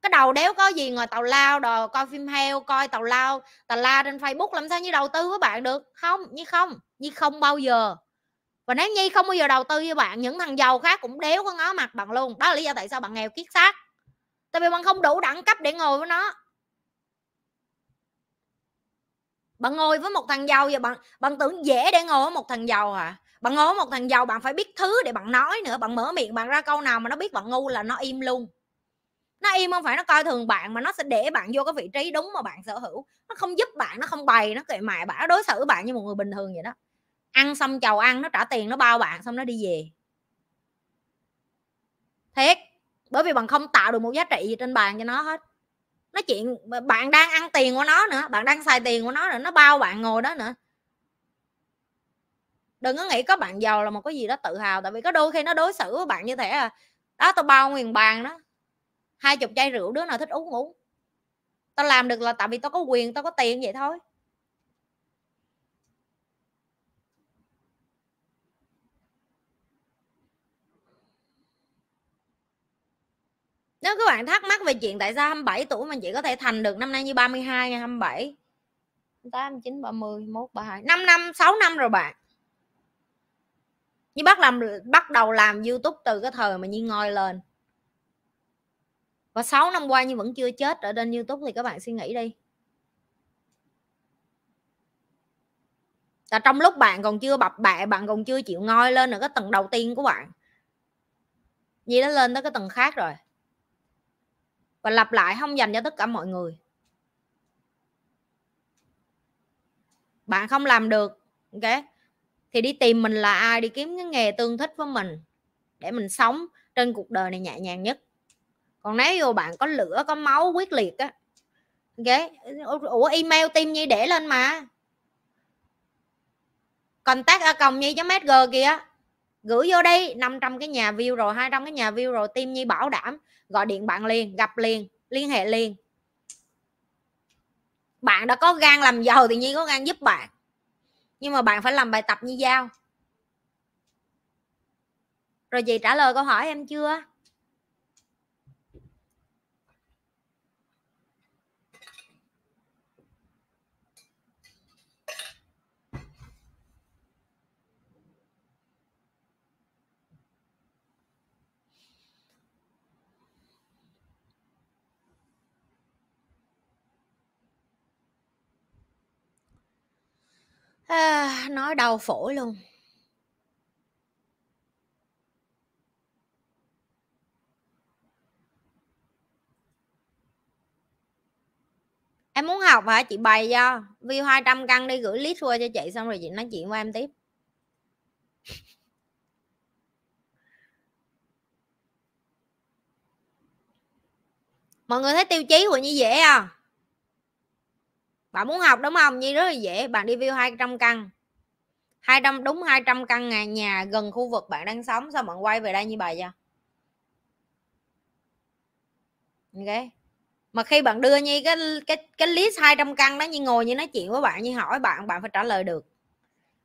cái đầu đéo có gì ngồi tàu lao đò coi phim heo coi tàu lao tàu la trên facebook làm sao như đầu tư với bạn được không như không như không bao giờ và nếu nhi không bao giờ đầu tư với bạn những thằng giàu khác cũng đéo có ngó mặt bạn luôn đó là lý do tại sao bạn nghèo kiết xác tại vì bạn không đủ đẳng cấp để ngồi với nó bạn ngồi với một thằng giàu và bạn bạn tưởng dễ để ngồi với một thằng giàu à bạn ngồi với một thằng giàu bạn phải biết thứ để bạn nói nữa bạn mở miệng bạn ra câu nào mà nó biết bạn ngu là nó im luôn nó im không phải nó coi thường bạn mà nó sẽ để bạn vô cái vị trí đúng mà bạn sở hữu nó không giúp bạn nó không bày nó kệ mày bả đối xử bạn như một người bình thường vậy đó ăn xong chầu ăn nó trả tiền nó bao bạn xong nó đi về thiệt bởi vì bạn không tạo được một giá trị gì trên bàn cho nó hết nó chuyện bạn đang ăn tiền của nó nữa bạn đang xài tiền của nó nữa nó bao bạn ngồi đó nữa đừng có nghĩ có bạn giàu là một cái gì đó tự hào tại vì có đôi khi nó đối xử với bạn như thế à đó tao bao nguyên bàn đó hai chục chai rượu đứa nào thích uống uống tao làm được là tại vì tao có quyền tao có tiền vậy thôi nếu các bạn thắc mắc về chuyện tại sao 27 tuổi mình chỉ có thể thành được năm nay như 32 ngày 27 8 9 30 1 32 5 năm 6 năm rồi bạn như bắt làm bắt đầu làm YouTube từ cái thời mà Nhi ngồi lên và 6 năm qua nhưng vẫn chưa chết ở trên YouTube thì các bạn suy nghĩ đi là trong lúc bạn còn chưa bập bẹ bạn còn chưa chịu ngồi lên ở cái tầng đầu tiên của bạn Nhi đã lên tới cái tầng khác rồi và lặp lại không dành cho tất cả mọi người bạn không làm được ok thì đi tìm mình là ai đi kiếm cái nghề tương thích với mình để mình sống trên cuộc đời này nhẹ nhàng nhất còn nếu như bạn có lửa có máu quyết liệt á ok ủa email tim nhi để lên mà contact a còng nhi msg kìa gửi vô đi 500 cái nhà view rồi 200 cái nhà view rồi tim nhi bảo đảm gọi điện bạn liền gặp liền liên hệ liền bạn đã có gan làm giàu thì nhiên có gan giúp bạn nhưng mà bạn phải làm bài tập như dao rồi chị trả lời câu hỏi em chưa à, ờ, nói đau phổi luôn em muốn học hả chị bày cho view 200 căn đi gửi list qua cho chị xong rồi chị nói chuyện với em tiếp mọi người thấy tiêu chí của như dễ à bạn muốn học đúng không như rất là dễ bạn đi view 200 căn 200 đúng 200 căn nhà, nhà gần khu vực bạn đang sống sao bạn quay về đây như vậy vậy ok mà khi bạn đưa như cái cái cái list 200 căn đó như ngồi như nói chuyện với bạn như hỏi bạn bạn phải trả lời được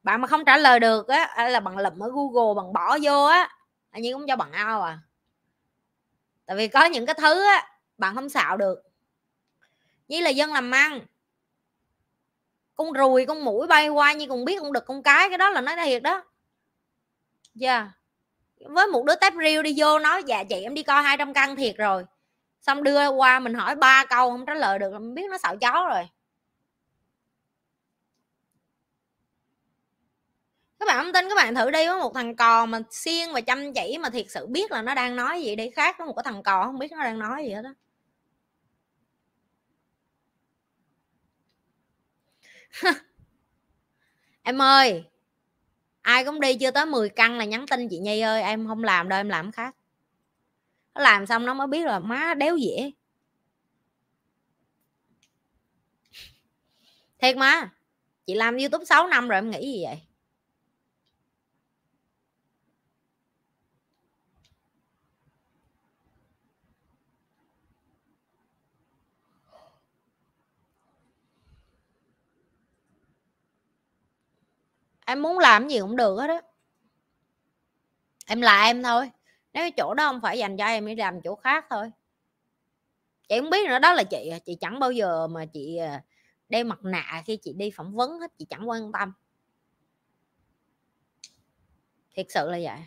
bạn mà không trả lời được á là bạn lụm ở google bạn bỏ vô á như cũng cho bạn ao à tại vì có những cái thứ á bạn không xạo được như là dân làm ăn con ruồi con mũi bay qua như con biết con đực con cái cái đó là nói thiệt đó dạ yeah. với một đứa tép riêu đi vô nói dạ chị em đi coi 200 căn thiệt rồi xong đưa qua mình hỏi ba câu không trả lời được mình biết nó sợ chó rồi các bạn không tin các bạn thử đi với một thằng cò mà siêng và chăm chỉ mà thiệt sự biết là nó đang nói gì để khác với một cái thằng cò không biết nó đang nói gì hết đó em ơi ai cũng đi chưa tới 10 căn là nhắn tin chị nhi ơi em không làm đâu em làm khác làm xong nó mới biết là má đéo dễ thiệt má, chị làm youtube 6 năm rồi em nghĩ gì vậy em muốn làm gì cũng được hết á em là em thôi nếu chỗ đó không phải dành cho em đi làm chỗ khác thôi chị không biết nữa đó là chị à, chị chẳng bao giờ mà chị à, đeo mặt nạ khi chị đi phỏng vấn hết chị chẳng quan tâm thiệt sự là vậy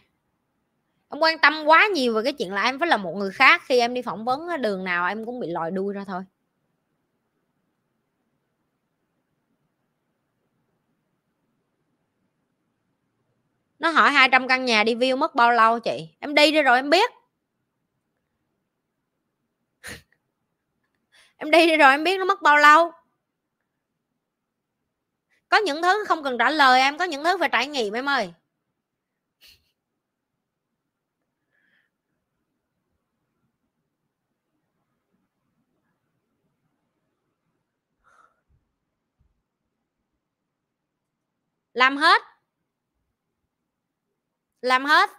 em quan tâm quá nhiều về cái chuyện là em phải là một người khác khi em đi phỏng vấn đường nào em cũng bị lòi đuôi ra thôi nó hỏi 200 căn nhà đi view mất bao lâu chị em đi đi rồi em biết em đi đi rồi em biết nó mất bao lâu có những thứ không cần trả lời em có những thứ phải trải nghiệm em ơi làm hết làm hết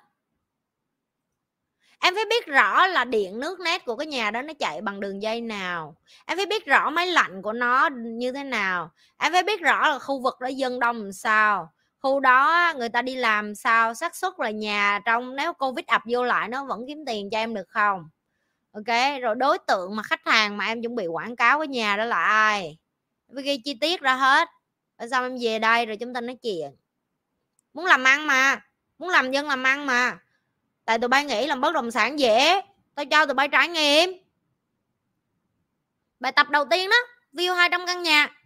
em phải biết rõ là điện nước nét của cái nhà đó nó chạy bằng đường dây nào em phải biết rõ máy lạnh của nó như thế nào em phải biết rõ là khu vực đó dân đông làm sao khu đó người ta đi làm sao xác suất là nhà trong nếu covid ập vô lại nó vẫn kiếm tiền cho em được không ok rồi đối tượng mà khách hàng mà em chuẩn bị quảng cáo cái nhà đó là ai với ghi chi tiết ra hết rồi xong em về đây rồi chúng ta nói chuyện muốn làm ăn mà muốn làm dân làm ăn mà tại tụi bay nghĩ làm bất động sản dễ tao cho tụi bay trải nghiệm bài tập đầu tiên đó view 200 căn nhà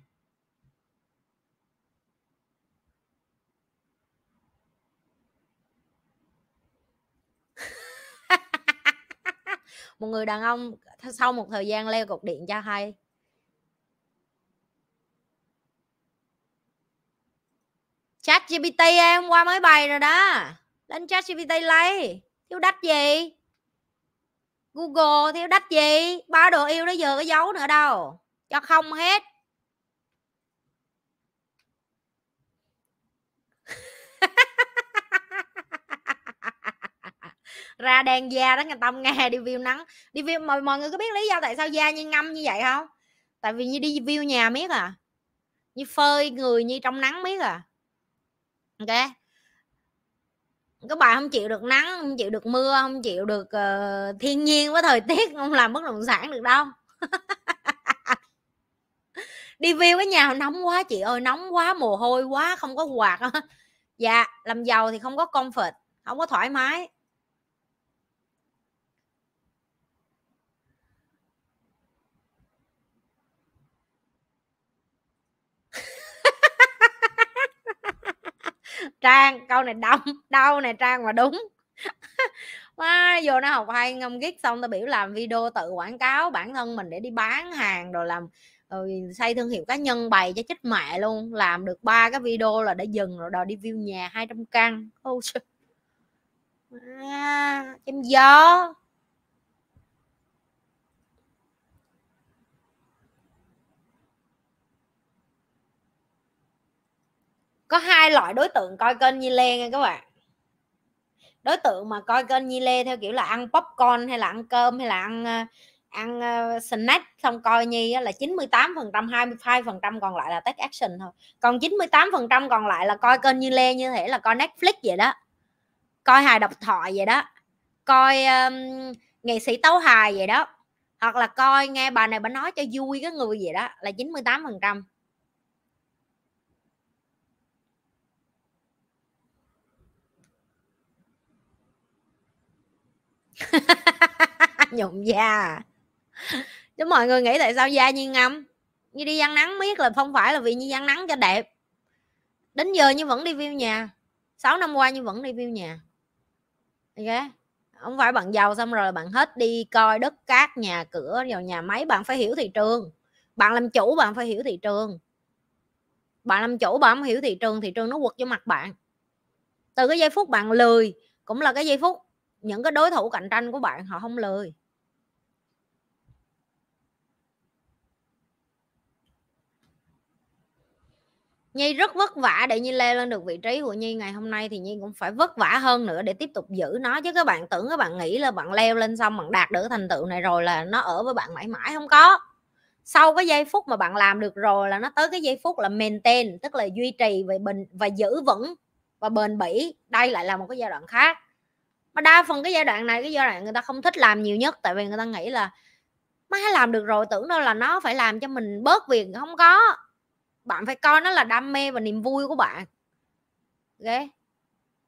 một người đàn ông sau một thời gian leo cột điện cho hay chat gpt em qua mới bài rồi đó lên chat gpt lấy thiếu đách gì google thiếu đách gì ba đồ yêu nó giờ có giấu nữa đâu cho không hết ra đen da đó người tâm nghe đi view nắng đi view mọi, mọi người có biết lý do tại sao da như ngâm như vậy không tại vì như đi view nhà miết à như phơi người như trong nắng miết à ok các bạn không chịu được nắng không chịu được mưa không chịu được uh, thiên nhiên với thời tiết không làm bất động sản được đâu đi view cái nhà nóng quá chị ơi nóng quá mồ hôi quá không có quạt dạ làm giàu thì không có comfort không có thoải mái trang câu này đông đâu này trang mà đúng má vô nó học hay ngâm ghiết xong tao biểu làm video tự quảng cáo bản thân mình để đi bán hàng rồi làm rồi ừ, xây thương hiệu cá nhân bày cho chết mẹ luôn làm được ba cái video là đã dừng rồi đòi đi view nhà 200 căn ô à, em gió có hai loại đối tượng coi kênh như Lê nha các bạn đối tượng mà coi kênh như Lê theo kiểu là ăn popcorn hay là ăn cơm hay là ăn ờ, ăn ờ, snack xong coi Nhi là 98 phần trăm 22 phần trăm còn lại là take action thôi còn 98 phần trăm còn lại là coi kênh như Lê như thế là coi Netflix vậy đó coi hài độc thoại vậy đó coi um, nghệ sĩ tấu hài vậy đó hoặc là coi nghe bà này bà nói cho vui cái người vậy đó là 98 phần trăm nhộn da chứ mọi người nghĩ tại sao da như ngâm như đi ăn nắng biết là không phải là vì như ăn nắng cho đẹp đến giờ như vẫn đi view nhà 6 năm qua như vẫn đi view nhà ok không phải bạn giàu xong rồi bạn hết đi coi đất cát nhà cửa vào nhà máy bạn phải hiểu thị trường bạn làm chủ bạn phải hiểu thị trường bạn làm chủ bạn không hiểu thị trường thị trường nó quật cho mặt bạn từ cái giây phút bạn lười cũng là cái giây phút những cái đối thủ cạnh tranh của bạn họ không lười Nhi rất vất vả để Nhi leo lên được vị trí của Nhi ngày hôm nay thì Nhi cũng phải vất vả hơn nữa để tiếp tục giữ nó chứ các bạn tưởng các bạn nghĩ là bạn leo lên xong bạn đạt được thành tựu này rồi là nó ở với bạn mãi mãi không có sau cái giây phút mà bạn làm được rồi là nó tới cái giây phút là maintain tức là duy trì và bình và giữ vững và bền bỉ đây lại là một cái giai đoạn khác mà đa phần cái giai đoạn này cái giai đoạn người ta không thích làm nhiều nhất tại vì người ta nghĩ là má làm được rồi tưởng đâu là nó phải làm cho mình bớt việc không có bạn phải coi nó là đam mê và niềm vui của bạn ok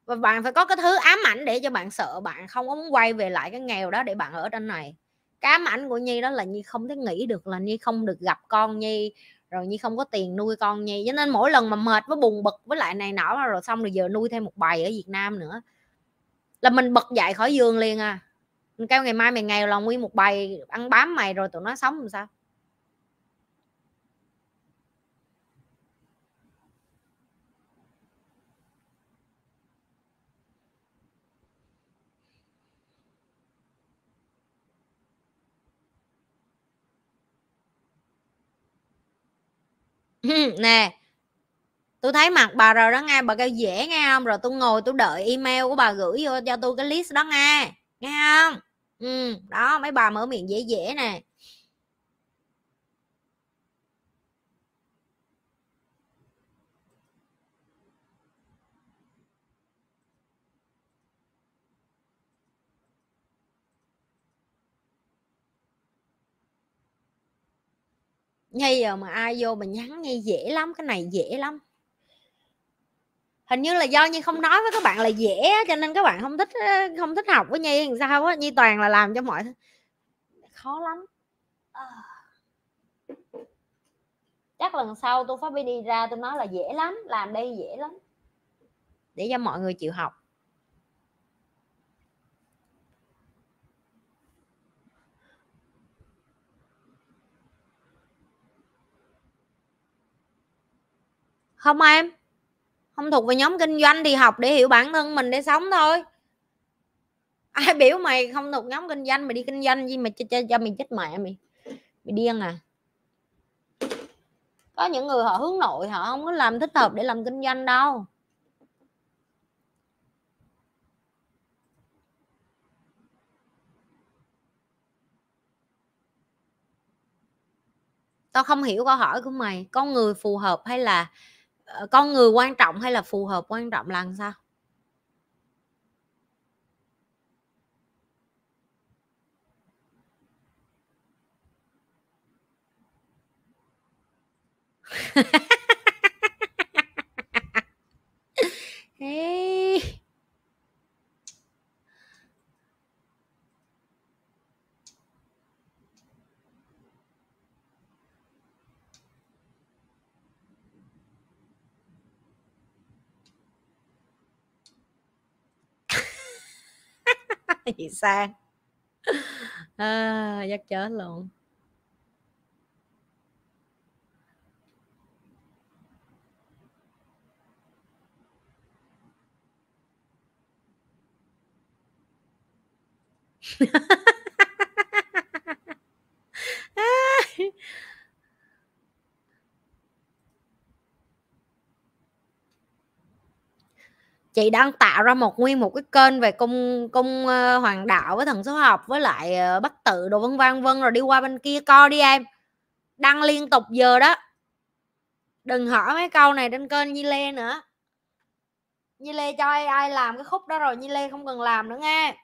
và bạn phải có cái thứ ám ảnh để cho bạn sợ bạn không có muốn quay về lại cái nghèo đó để bạn ở trên này cái ám ảnh của nhi đó là nhi không thể nghĩ được là nhi không được gặp con nhi rồi nhi không có tiền nuôi con nhi cho nên mỗi lần mà mệt với bùng bực với lại này nọ rồi xong rồi giờ nuôi thêm một bài ở việt nam nữa là mình bật dậy khỏi giường liền à kêu ngày mai mày nghèo là nguyên một bài ăn bám mày rồi tụi nó sống làm sao nè tôi thấy mặt bà rồi đó nghe bà kêu dễ nghe không rồi tôi ngồi tôi đợi email của bà gửi vô cho tôi cái list đó nghe nghe không ừ đó mấy bà mở miệng dễ dễ nè ngay giờ mà ai vô mà nhắn nghe dễ lắm cái này dễ lắm hình như là do nhi không nói với các bạn là dễ cho nên các bạn không thích không thích học với nhi làm sao á nhi toàn là làm cho mọi khó lắm ờ. chắc lần sau tôi phát đi ra tôi nói là dễ lắm làm đây dễ lắm để cho mọi người chịu học không em không thuộc về nhóm kinh doanh thì học để hiểu bản thân mình để sống thôi ai biểu mày không thuộc nhóm kinh doanh mày đi kinh doanh gì mà cho, cho, cho mày chết mẹ mày mày điên à có những người họ hướng nội họ không có làm thích hợp để làm kinh doanh đâu tao không hiểu câu hỏi của mày con người phù hợp hay là Ờ, con người quan trọng hay là phù hợp quan trọng là sao hey chị sang à, chắc chết luôn ha ha chị đang tạo ra một nguyên một cái kênh về cung cung ờ, hoàng đạo với thần số học với lại bất ờ, bắt tự đồ vân vân vân rồi đi qua bên kia co đi em đăng liên tục giờ đó đừng hỏi mấy câu này trên kênh Nhi Lê nữa Nhi Lê cho ai, ai làm cái khúc đó rồi Nhi Lê không cần làm nữa nghe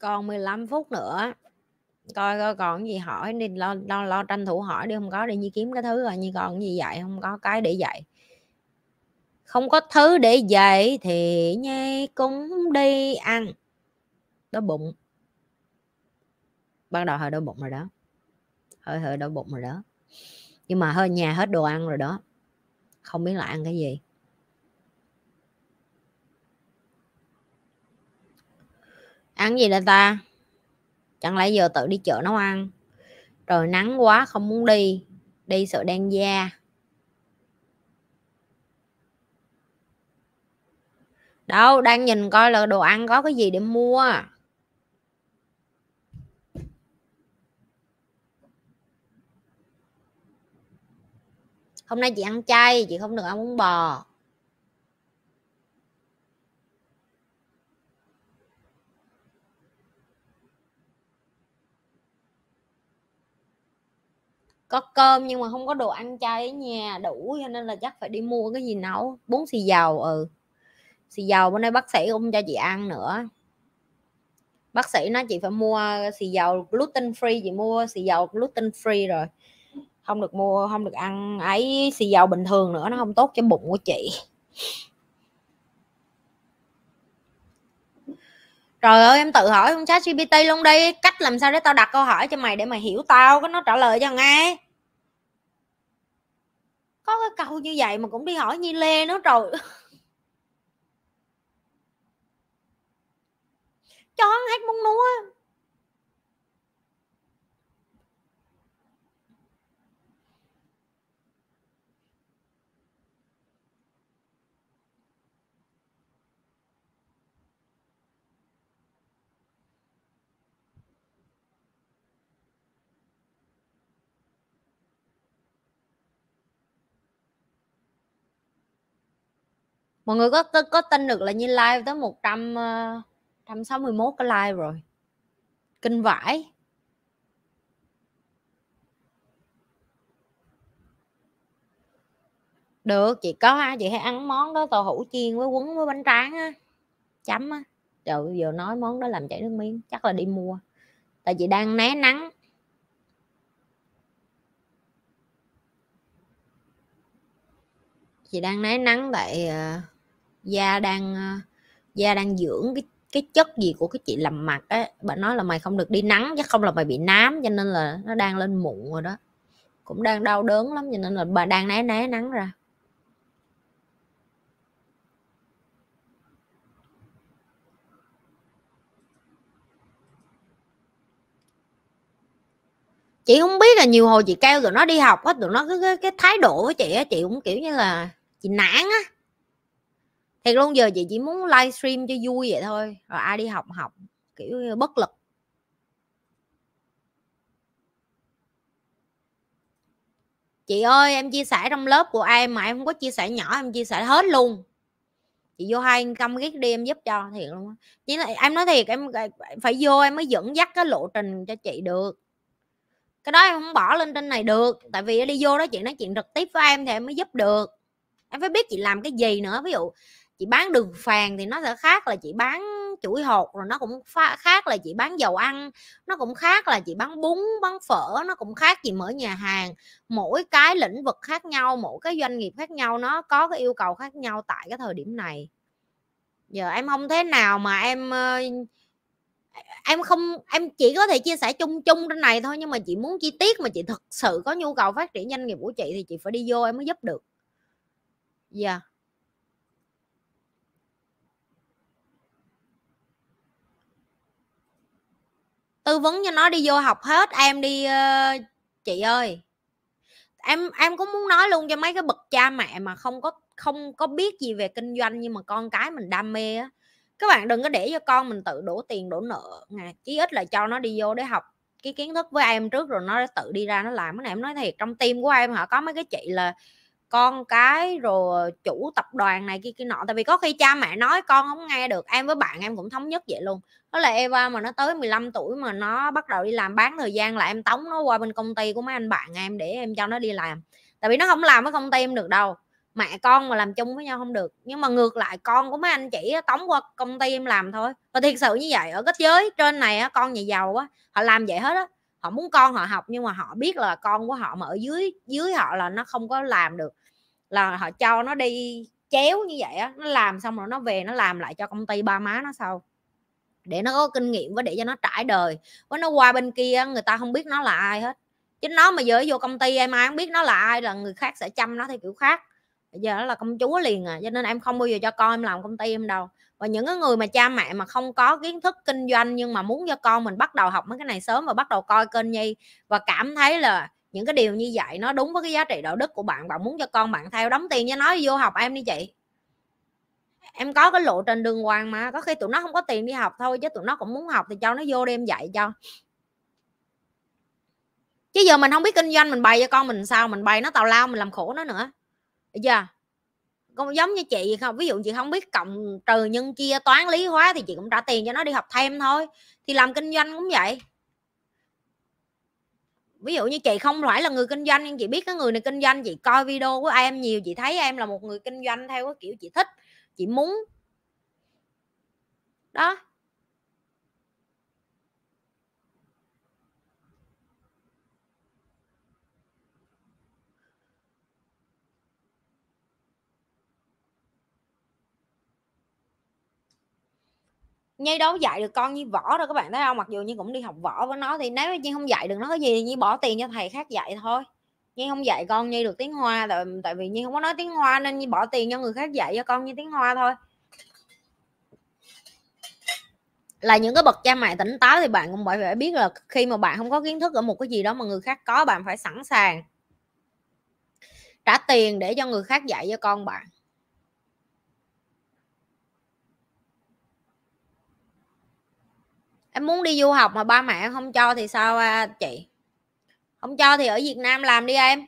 còn 15 phút nữa coi coi còn gì hỏi nên lo lo lo tranh thủ hỏi đi không có để như kiếm cái thứ rồi như còn gì vậy không có cái để dạy không có thứ để dạy thì nhây cũng đi ăn đói bụng bắt đầu hơi đói bụng rồi đó hơi hơi đói bụng rồi đó nhưng mà hơi nhà hết đồ ăn rồi đó không biết là ăn cái gì ăn gì đây ta chẳng lẽ giờ tự đi chợ nấu ăn trời nắng quá không muốn đi đi sợ đen da đâu đang nhìn coi là đồ ăn có cái gì để mua hôm nay chị ăn chay chị không được ăn bún bò có cơm nhưng mà không có đồ ăn chay ở nhà đủ cho nên là chắc phải đi mua cái gì nấu bún xì dầu ừ xì dầu bữa nay bác sĩ không cho chị ăn nữa bác sĩ nói chị phải mua xì dầu gluten free chị mua xì dầu gluten free rồi không được mua không được ăn ấy xì dầu bình thường nữa nó không tốt cho bụng của chị trời ơi em tự hỏi không chat gpt luôn đi cách làm sao để tao đặt câu hỏi cho mày để mày hiểu tao có nó trả lời cho nghe có cái câu như vậy mà cũng đi hỏi như lê nữa rồi Chó ăn muốn núa mọi người có có, có tin được là như live tới 100 161 ờ, cái like rồi kinh vãi được chị có ha chị hay ăn món đó tàu hũ chiên với quấn với bánh tráng á chấm á trời vừa nói món đó làm chảy nước miếng chắc là đi mua tại chị đang né nắng chị đang né nắng tại ờ, da đang ờ, da đang dưỡng cái cái chất gì của cái chị làm mặt á bà nói là mày không được đi nắng chứ không là mày bị nám cho nên là nó đang lên mụn rồi đó cũng đang đau đớn lắm cho nên là bà đang né né nắng ra chị không biết là nhiều hồi chị kêu tụi nó đi học á tụi nó cứ cái, cái thái độ của chị á chị cũng kiểu như là chị nản á thiệt luôn giờ chị chỉ muốn livestream cho vui vậy thôi rồi ai đi học học kiểu bất lực chị ơi em chia sẻ trong lớp của em mà em không có chia sẻ nhỏ em chia sẻ hết luôn chị vô hai căm ghét đi em giúp cho thiệt luôn chứ là em nói thiệt em phải vô em mới dẫn dắt cái lộ trình cho chị được cái đó em không bỏ lên trên này được tại vì đi vô đó chị nói chuyện trực tiếp với em thì em mới giúp được em phải biết chị làm cái gì nữa ví dụ chị bán đường phàn thì nó sẽ khác là chị bán chuỗi hột rồi nó cũng khác là chị bán dầu ăn nó cũng khác là chị bán bún bán phở nó cũng khác chị mở nhà hàng mỗi cái lĩnh vực khác nhau mỗi cái doanh nghiệp khác nhau nó có cái yêu cầu khác nhau tại cái thời điểm này giờ em không thế nào mà em em không em chỉ có thể chia sẻ chung chung trên này thôi nhưng mà chị muốn chi tiết mà chị thực sự có nhu cầu phát triển doanh nghiệp của chị thì chị phải đi vô em mới giúp được dạ yeah tư vấn cho nó đi vô học hết em đi uh, chị ơi em em cũng muốn nói luôn cho mấy cái bậc cha mẹ mà không có không có biết gì về kinh doanh nhưng mà con cái mình đam mê á các bạn đừng có để cho con mình tự đổ tiền đổ nợ à, chí ít là cho nó đi vô để học cái kiến thức với em trước rồi nó tự đi ra nó làm cái này em nói thiệt trong tim của em họ có mấy cái chị là con cái rồi chủ tập đoàn này kia kia nọ tại vì có khi cha mẹ nói con không nghe được em với bạn em cũng thống nhất vậy luôn đó là Eva mà nó tới 15 tuổi mà nó bắt đầu đi làm bán thời gian là em tống nó qua bên công ty của mấy anh bạn em để em cho nó đi làm tại vì nó không làm với công ty em được đâu mẹ con mà làm chung với nhau không được nhưng mà ngược lại con của mấy anh chị tống qua công ty em làm thôi và thiệt sự như vậy ở cái giới trên này con nhà giàu quá họ làm vậy hết á họ muốn con họ học nhưng mà họ biết là con của họ mà ở dưới dưới họ là nó không có làm được là họ cho nó đi chéo như vậy á nó làm xong rồi nó về nó làm lại cho công ty ba má nó sau để nó có kinh nghiệm và để cho nó trải đời với nó qua bên kia người ta không biết nó là ai hết chứ nó mà giờ vô công ty em ai không biết nó là ai là người khác sẽ chăm nó theo kiểu khác bây giờ nó là công chúa liền à cho nên em không bao giờ cho con em làm công ty em đâu và những cái người mà cha mẹ mà không có kiến thức kinh doanh nhưng mà muốn cho con mình bắt đầu học mấy cái này sớm và bắt đầu coi kênh nhi và cảm thấy là những cái điều như vậy nó đúng với cái giá trị đạo đức của bạn bạn muốn cho con bạn theo đóng tiền cho nó vô học em đi chị em có cái lộ trình đường hoàng mà có khi tụi nó không có tiền đi học thôi chứ tụi nó cũng muốn học thì cho nó vô đem dạy cho chứ giờ mình không biết kinh doanh mình bày cho con mình sao mình bày nó tào lao mình làm khổ nó nữa được chưa con giống như chị không ví dụ chị không biết cộng trừ nhân chia toán lý hóa thì chị cũng trả tiền cho nó đi học thêm thôi thì làm kinh doanh cũng vậy ví dụ như chị không phải là người kinh doanh nhưng chị biết cái người này kinh doanh chị coi video của em nhiều chị thấy em là một người kinh doanh theo cái kiểu chị thích chị muốn đó Nhi đâu dạy được con như võ đâu các bạn thấy không mặc dù như cũng đi học võ với nó thì nếu như không dạy được nó cái gì như bỏ tiền cho thầy khác dạy thôi Nhi không dạy con như được tiếng hoa tại, tại vì như không có nói tiếng hoa nên như bỏ tiền cho người khác dạy cho con như tiếng hoa thôi là những cái bậc cha mẹ tỉnh táo thì bạn cũng phải biết là khi mà bạn không có kiến thức ở một cái gì đó mà người khác có bạn phải sẵn sàng trả tiền để cho người khác dạy cho con bạn em muốn đi du học mà ba mẹ không cho thì sao à, chị không cho thì ở việt nam làm đi em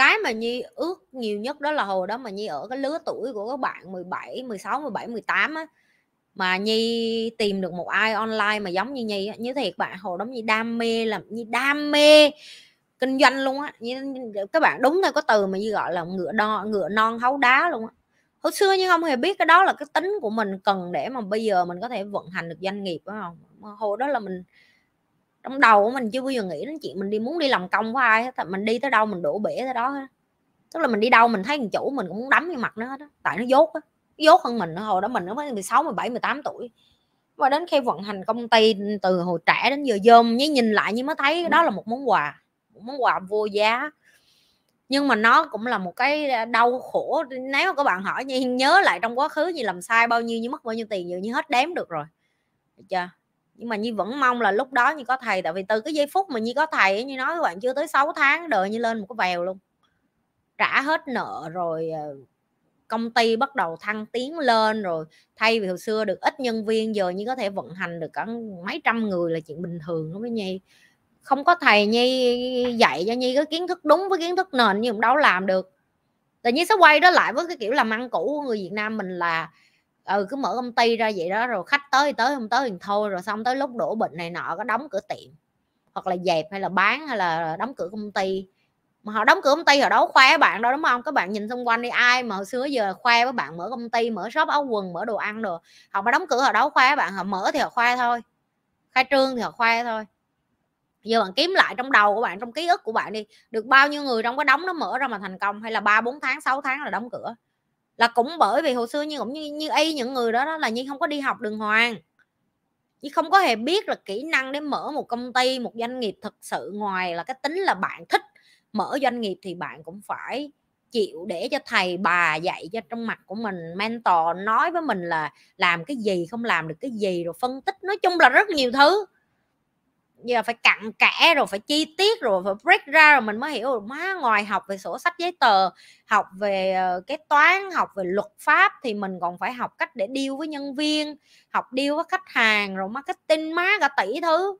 cái mà Nhi ước nhiều nhất đó là hồi đó mà Nhi ở cái lứa tuổi của các bạn 17, 16, 17, 18 á mà nhi tìm được một ai online mà giống như nhi như thiệt bạn hồi đó như đam mê làm như đam mê kinh doanh luôn á như các bạn đúng là có từ mà như gọi là ngựa đo ngựa non háu đá luôn á hồi xưa nhưng không hề biết cái đó là cái tính của mình cần để mà bây giờ mình có thể vận hành được doanh nghiệp phải không hồi đó là mình trong đầu của mình chưa bao giờ nghĩ đến chuyện mình đi muốn đi làm công với ai hết mình đi tới đâu mình đổ bể tới đó hết. tức là mình đi đâu mình thấy thằng chủ mình cũng muốn đấm vào mặt nó hết á tại nó dốt á dốt hơn mình hồi đó mình nó mới 16 17 18 tuổi và đến khi vận hành công ty từ hồi trẻ đến giờ dơm nhớ nhìn lại như mới thấy đó là một món quà một món quà vô giá nhưng mà nó cũng là một cái đau khổ nếu mà các bạn hỏi như nhớ lại trong quá khứ như làm sai bao nhiêu như mất bao nhiêu tiền như, như hết đếm được rồi được chưa nhưng mà như vẫn mong là lúc đó như có thầy tại vì từ cái giây phút mà như có thầy như nói các bạn chưa tới 6 tháng đời như lên một cái vèo luôn trả hết nợ rồi ờ, công ty bắt đầu thăng tiến lên rồi thay vì hồi xưa được ít nhân viên giờ như có thể vận hành được cả mấy trăm người là chuyện bình thường đúng với nhi không có thầy nhi dạy cho nhi cái kiến thức đúng với kiến thức nền nhưng đâu làm được tự nhiên sẽ quay đó lại với cái kiểu làm ăn cũ của người việt nam mình là ừ cứ mở công ty ra vậy đó rồi khách tới thì tới không tới thì thôi rồi xong tới lúc đổ bệnh này nọ có đóng cửa tiệm hoặc là dẹp hay là bán hay là đóng cửa công ty mà họ đóng cửa công ty họ đâu khoe với bạn đâu đúng không các bạn nhìn xung quanh đi ai mà hồi xưa giờ khoe với bạn mở công ty mở shop áo quần mở đồ ăn đồ họ mà đóng cửa họ đâu khoe với bạn họ mở thì họ khoe thôi khai trương thì họ khoe thôi giờ bạn kiếm lại trong đầu của bạn trong ký ức của bạn đi được bao nhiêu người trong cái đóng nó mở ra mà thành công hay là ba bốn tháng 6 tháng là đóng cửa là cũng bởi vì hồi xưa như cũng như như y những người đó đó là như không có đi học đường hoàng chứ không có hề biết là kỹ năng để mở một công ty một doanh nghiệp thực sự ngoài là cái tính là bạn thích mở doanh nghiệp thì bạn cũng phải chịu để cho thầy bà dạy cho trong mặt của mình mentor nói với mình là làm cái gì không làm được cái gì rồi phân tích nói chung là rất nhiều thứ giờ phải cặn kẽ rồi phải chi tiết rồi phải break ra rồi mình mới hiểu má ngoài học về sổ sách giấy tờ học về cái ờ, toán học về luật pháp thì mình còn phải học cách để deal với nhân viên học deal với khách hàng rồi marketing má cả tỷ thứ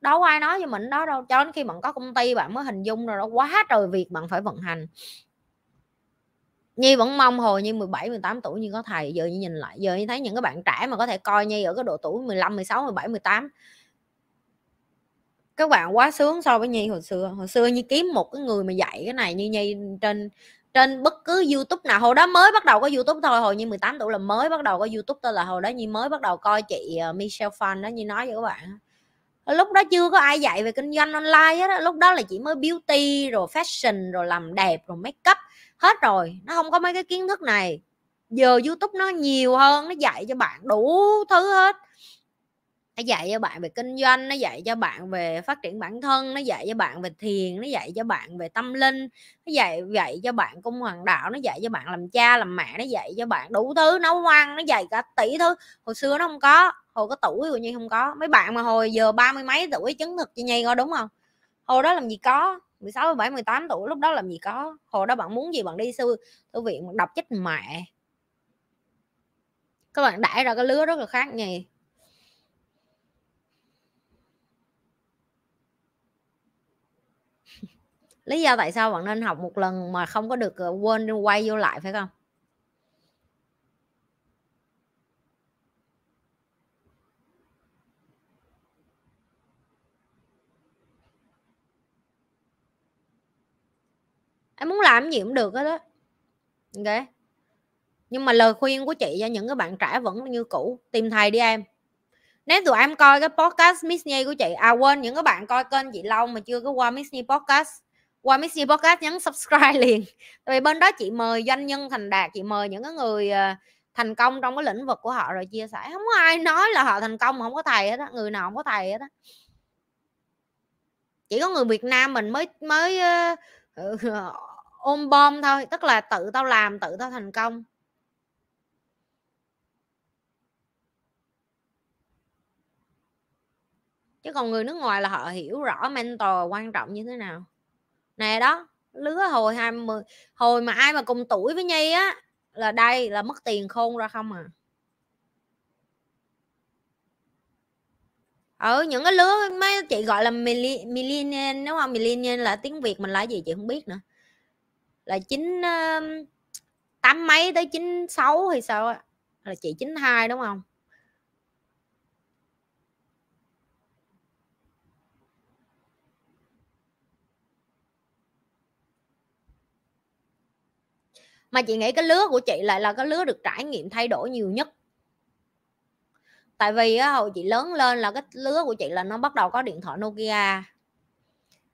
đâu ai nói cho mình đó đâu cho đến khi bạn có công ty bạn mới hình dung rồi đó quá trời việc bạn phải vận hành Nhi vẫn mong hồi như 17 18 tuổi như có thầy giờ như nhìn lại giờ như thấy những cái bạn trẻ mà có thể coi Nhi ở cái độ tuổi 15 16 17 18 các bạn quá sướng so với Nhi hồi xưa hồi xưa như kiếm một cái người mà dạy cái này như Nhi trên trên bất cứ YouTube nào hồi đó mới bắt đầu có YouTube thôi hồi như 18 tuổi là mới bắt đầu có YouTube tôi là hồi đó Nhi mới bắt đầu coi chị ờ, Michelle Fan đó Nhi nói với các bạn Ờ, lúc đó chưa có ai dạy về kinh doanh online hết lúc đó là chỉ mới beauty rồi fashion rồi làm đẹp rồi make up hết rồi nó không có mấy cái kiến thức này giờ youtube nó nhiều hơn nó dạy cho bạn đủ thứ hết nó dạy cho bạn về kinh doanh nó dạy cho bạn về phát triển bản thân nó dạy cho bạn về thiền nó dạy cho bạn về tâm linh nó dạy dạy cho bạn cung hoàng đạo nó dạy cho bạn làm cha làm mẹ nó dạy cho bạn đủ thứ nấu ăn nó dạy cả tỷ thứ hồi xưa nó không có hồi có tuổi của nhi không có mấy bạn mà hồi giờ ba mươi mấy tuổi chứng thực cho nhi coi đúng không hồi đó làm gì có 16, 17, 18 tuổi lúc đó làm gì có hồi đó bạn muốn gì bạn đi sư thư viện đọc chết mẹ các bạn đãi ra cái lứa rất là khác nhì lý do tại sao bạn nên học một lần mà không có được ờ, quên quay vô lại phải không em muốn làm gì cũng được hết đó ok nhưng mà lời khuyên của chị cho những cái bạn trẻ vẫn như cũ tìm thầy đi em nếu tụi em coi cái podcast Miss Nhi của chị à quên những cái bạn coi kênh chị lâu mà chưa có qua Miss Nhi podcast qua Miss Nhi podcast nhấn subscribe liền tại vì bên đó chị mời doanh nhân thành đạt chị mời những cái người ờ, thành công trong cái lĩnh vực của họ rồi chia sẻ không có ai nói là họ thành công mà không có thầy hết á người nào không có thầy hết á chỉ có người Việt Nam mình mới mới ờ, ờ, ôm bom thôi tức là tự tao làm tự tao thành công chứ còn người nước ngoài là họ hiểu rõ mentor quan trọng như thế nào nè đó lứa hồi 20 hồi mà ai mà cùng tuổi với Nhi á là đây là mất tiền khôn ra không à ở ờ, những cái lứa mấy chị gọi là millennial đúng không millennial là tiếng việt mình là gì chị không biết nữa là chín tám mấy tới chín sáu thì sao là chị chín hai đúng không mà chị nghĩ cái lứa của chị lại là cái lứa được trải nghiệm thay đổi nhiều nhất tại vì hồi chị lớn lên là cái lứa của chị là nó bắt đầu có điện thoại Nokia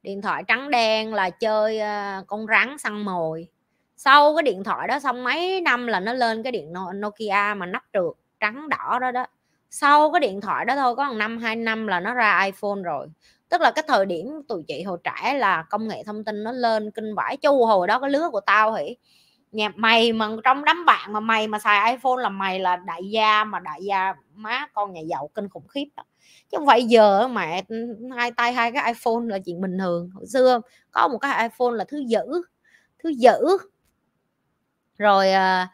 điện thoại trắng đen là chơi ờ, con rắn săn mồi sau cái điện thoại đó xong mấy năm là nó lên cái điện Nokia mà nắp trượt trắng đỏ đó đó sau cái điện thoại đó thôi có một năm hai năm là nó ra iPhone rồi tức là cái thời điểm tụi chị hồi trẻ là công nghệ thông tin nó lên kinh vãi chu hồi đó cái lứa của tao hỉ nhà mày mà trong đám bạn mà mày mà xài iPhone là mày là đại gia mà đại gia má con nhà giàu kinh khủng khiếp đó chứ không phải giờ mẹ ừ, hai tay hai cái iphone là chuyện bình thường hồi xưa có một cái iphone là thứ dữ thứ dữ rồi à,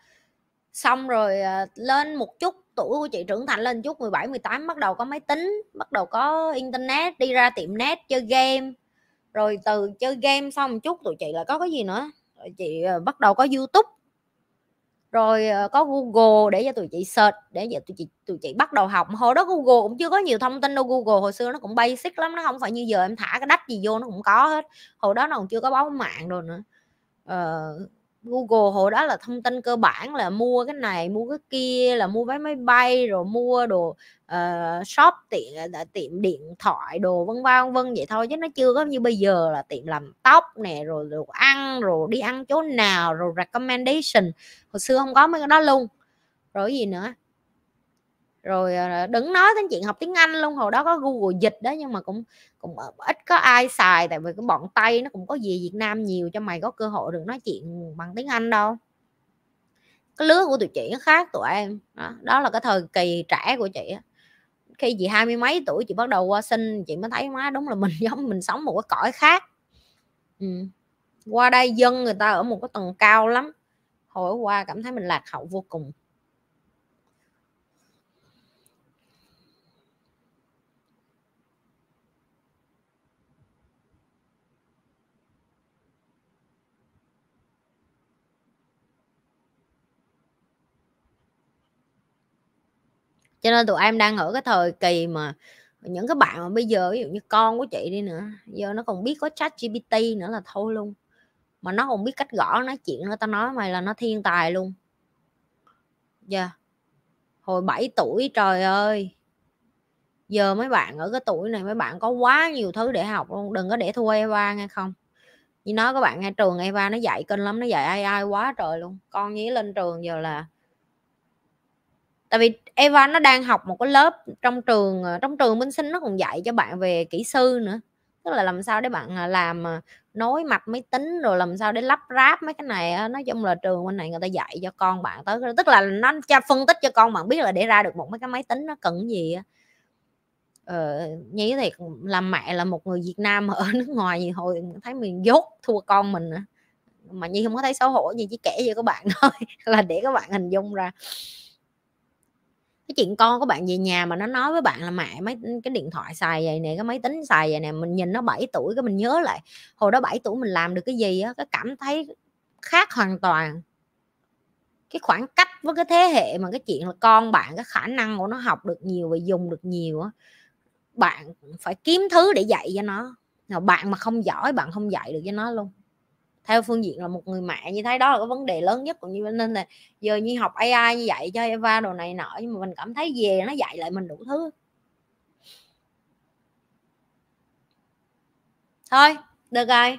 xong rồi à, lên một chút tuổi của chị trưởng thành lên chút 17 18 bắt đầu có máy tính bắt đầu có internet đi ra tiệm net chơi game rồi từ chơi game xong một chút tụi chị lại có cái gì nữa rồi chị ờ, bắt đầu có youtube rồi ờ, có Google để cho tụi chị search để cho tụi chị tụi chị bắt đầu học hồi đó Google cũng chưa có nhiều thông tin đâu Google hồi xưa nó cũng basic lắm nó không phải như giờ em thả cái đách gì vô nó cũng có hết hồi đó nó còn chưa có báo mạng rồi nữa ờ, Google hồi đó là thông tin cơ bản là mua cái này mua cái kia là mua vé máy bay rồi mua đồ uh, shop tiện ờ, tiệm điện thoại đồ vân vân vân vậy thôi chứ nó chưa có như bây giờ là tiệm làm tóc nè rồi đồ ăn rồi đi ăn chỗ nào rồi recommendation hồi xưa không có mấy cái đó luôn rồi gì nữa rồi ờ, đứng nói đến chuyện học tiếng Anh luôn hồi đó có Google dịch đó nhưng mà cũng cũng ít có ai xài tại vì cái bọn Tây nó cũng có gì Việt Nam nhiều cho mày có cơ hội được nói chuyện bằng tiếng Anh đâu cái lứa của tụi chị nó khác tụi em đó, đó là cái thời kỳ trẻ của chị khi chị hai mươi mấy tuổi chị bắt đầu qua sinh chị mới thấy má đúng là mình giống mình sống một cái cõi khác ừ. qua đây dân người ta ở một cái tầng cao lắm hồi qua cảm thấy mình lạc hậu vô cùng cho nên tụi em đang ở cái thời kỳ mà những cái bạn mà bây giờ ví dụ như con của chị đi nữa giờ nó còn biết có chat GPT nữa là thôi luôn mà nó không biết cách gõ nói chuyện nữa tao nói mày là nó thiên tài luôn Dạ, yeah. hồi 7 tuổi trời ơi giờ mấy bạn ở cái tuổi này mấy bạn có quá nhiều thứ để học luôn đừng có để thua Eva nghe không như nói các bạn nghe trường Eva nó dạy kinh lắm nó dạy ai ai quá trời luôn con nhí lên trường giờ là tại vì Eva nó đang học một cái lớp trong trường ờ, trong trường Minh Sinh nó còn dạy cho bạn về kỹ sư nữa tức là làm sao để bạn à, làm à, nối mạch máy tính rồi làm sao để lắp ráp mấy cái này nói chung là trường bên này người ta dạy cho con bạn tới tức là nó cho phân tích cho con bạn biết là để ra được một mấy cái máy tính nó cần gì ờ, nhí thì làm mẹ là một người Việt Nam ở nước ngoài gì hồi thấy mình dốt thua con mình mà như không có thấy xấu hổ gì chỉ kể cho các bạn thôi là để các bạn hình dung ra cái chuyện con của bạn về nhà mà nó nói với bạn là mẹ mấy ừ, cái điện thoại xài vậy nè cái máy tính xài vậy nè mình nhìn nó 7 tuổi cái mình nhớ lại hồi đó 7 tuổi mình làm được cái gì á cái cảm thấy khác hoàn toàn cái khoảng cách với cái thế hệ mà cái chuyện là con bạn cái khả năng của nó học được nhiều và dùng được nhiều á bạn phải kiếm thứ để dạy cho nó bạn mà không giỏi bạn không dạy được cho nó luôn theo phương diện là một người mẹ như thế đó là cái vấn đề lớn nhất cũng như nên là giờ như học AI như vậy cho Eva đồ này nọ nhưng mà mình cảm thấy về nó dạy lại mình đủ thứ thôi được rồi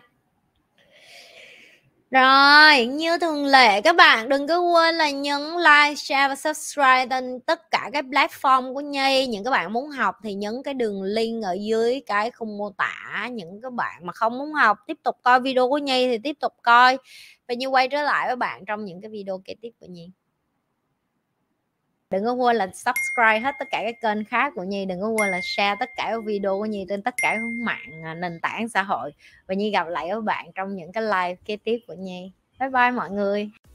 rồi, như thường lệ các bạn đừng có quên là nhấn like, share và subscribe trên tất cả các platform của Nhi. Những các bạn muốn học thì nhấn cái đường link ở dưới cái khung mô tả. Những các bạn mà không muốn học tiếp tục coi video của Nhi thì tiếp tục coi. Và như quay trở lại với bạn trong những cái video kế tiếp của Nhi đừng có quên là subscribe hết tất cả các kênh khác của nhi đừng có quên là share tất cả video của nhi trên tất cả các mạng à, nền tảng xã hội và nhi gặp lại các bạn trong những cái live kế tiếp của nhi bye bye mọi người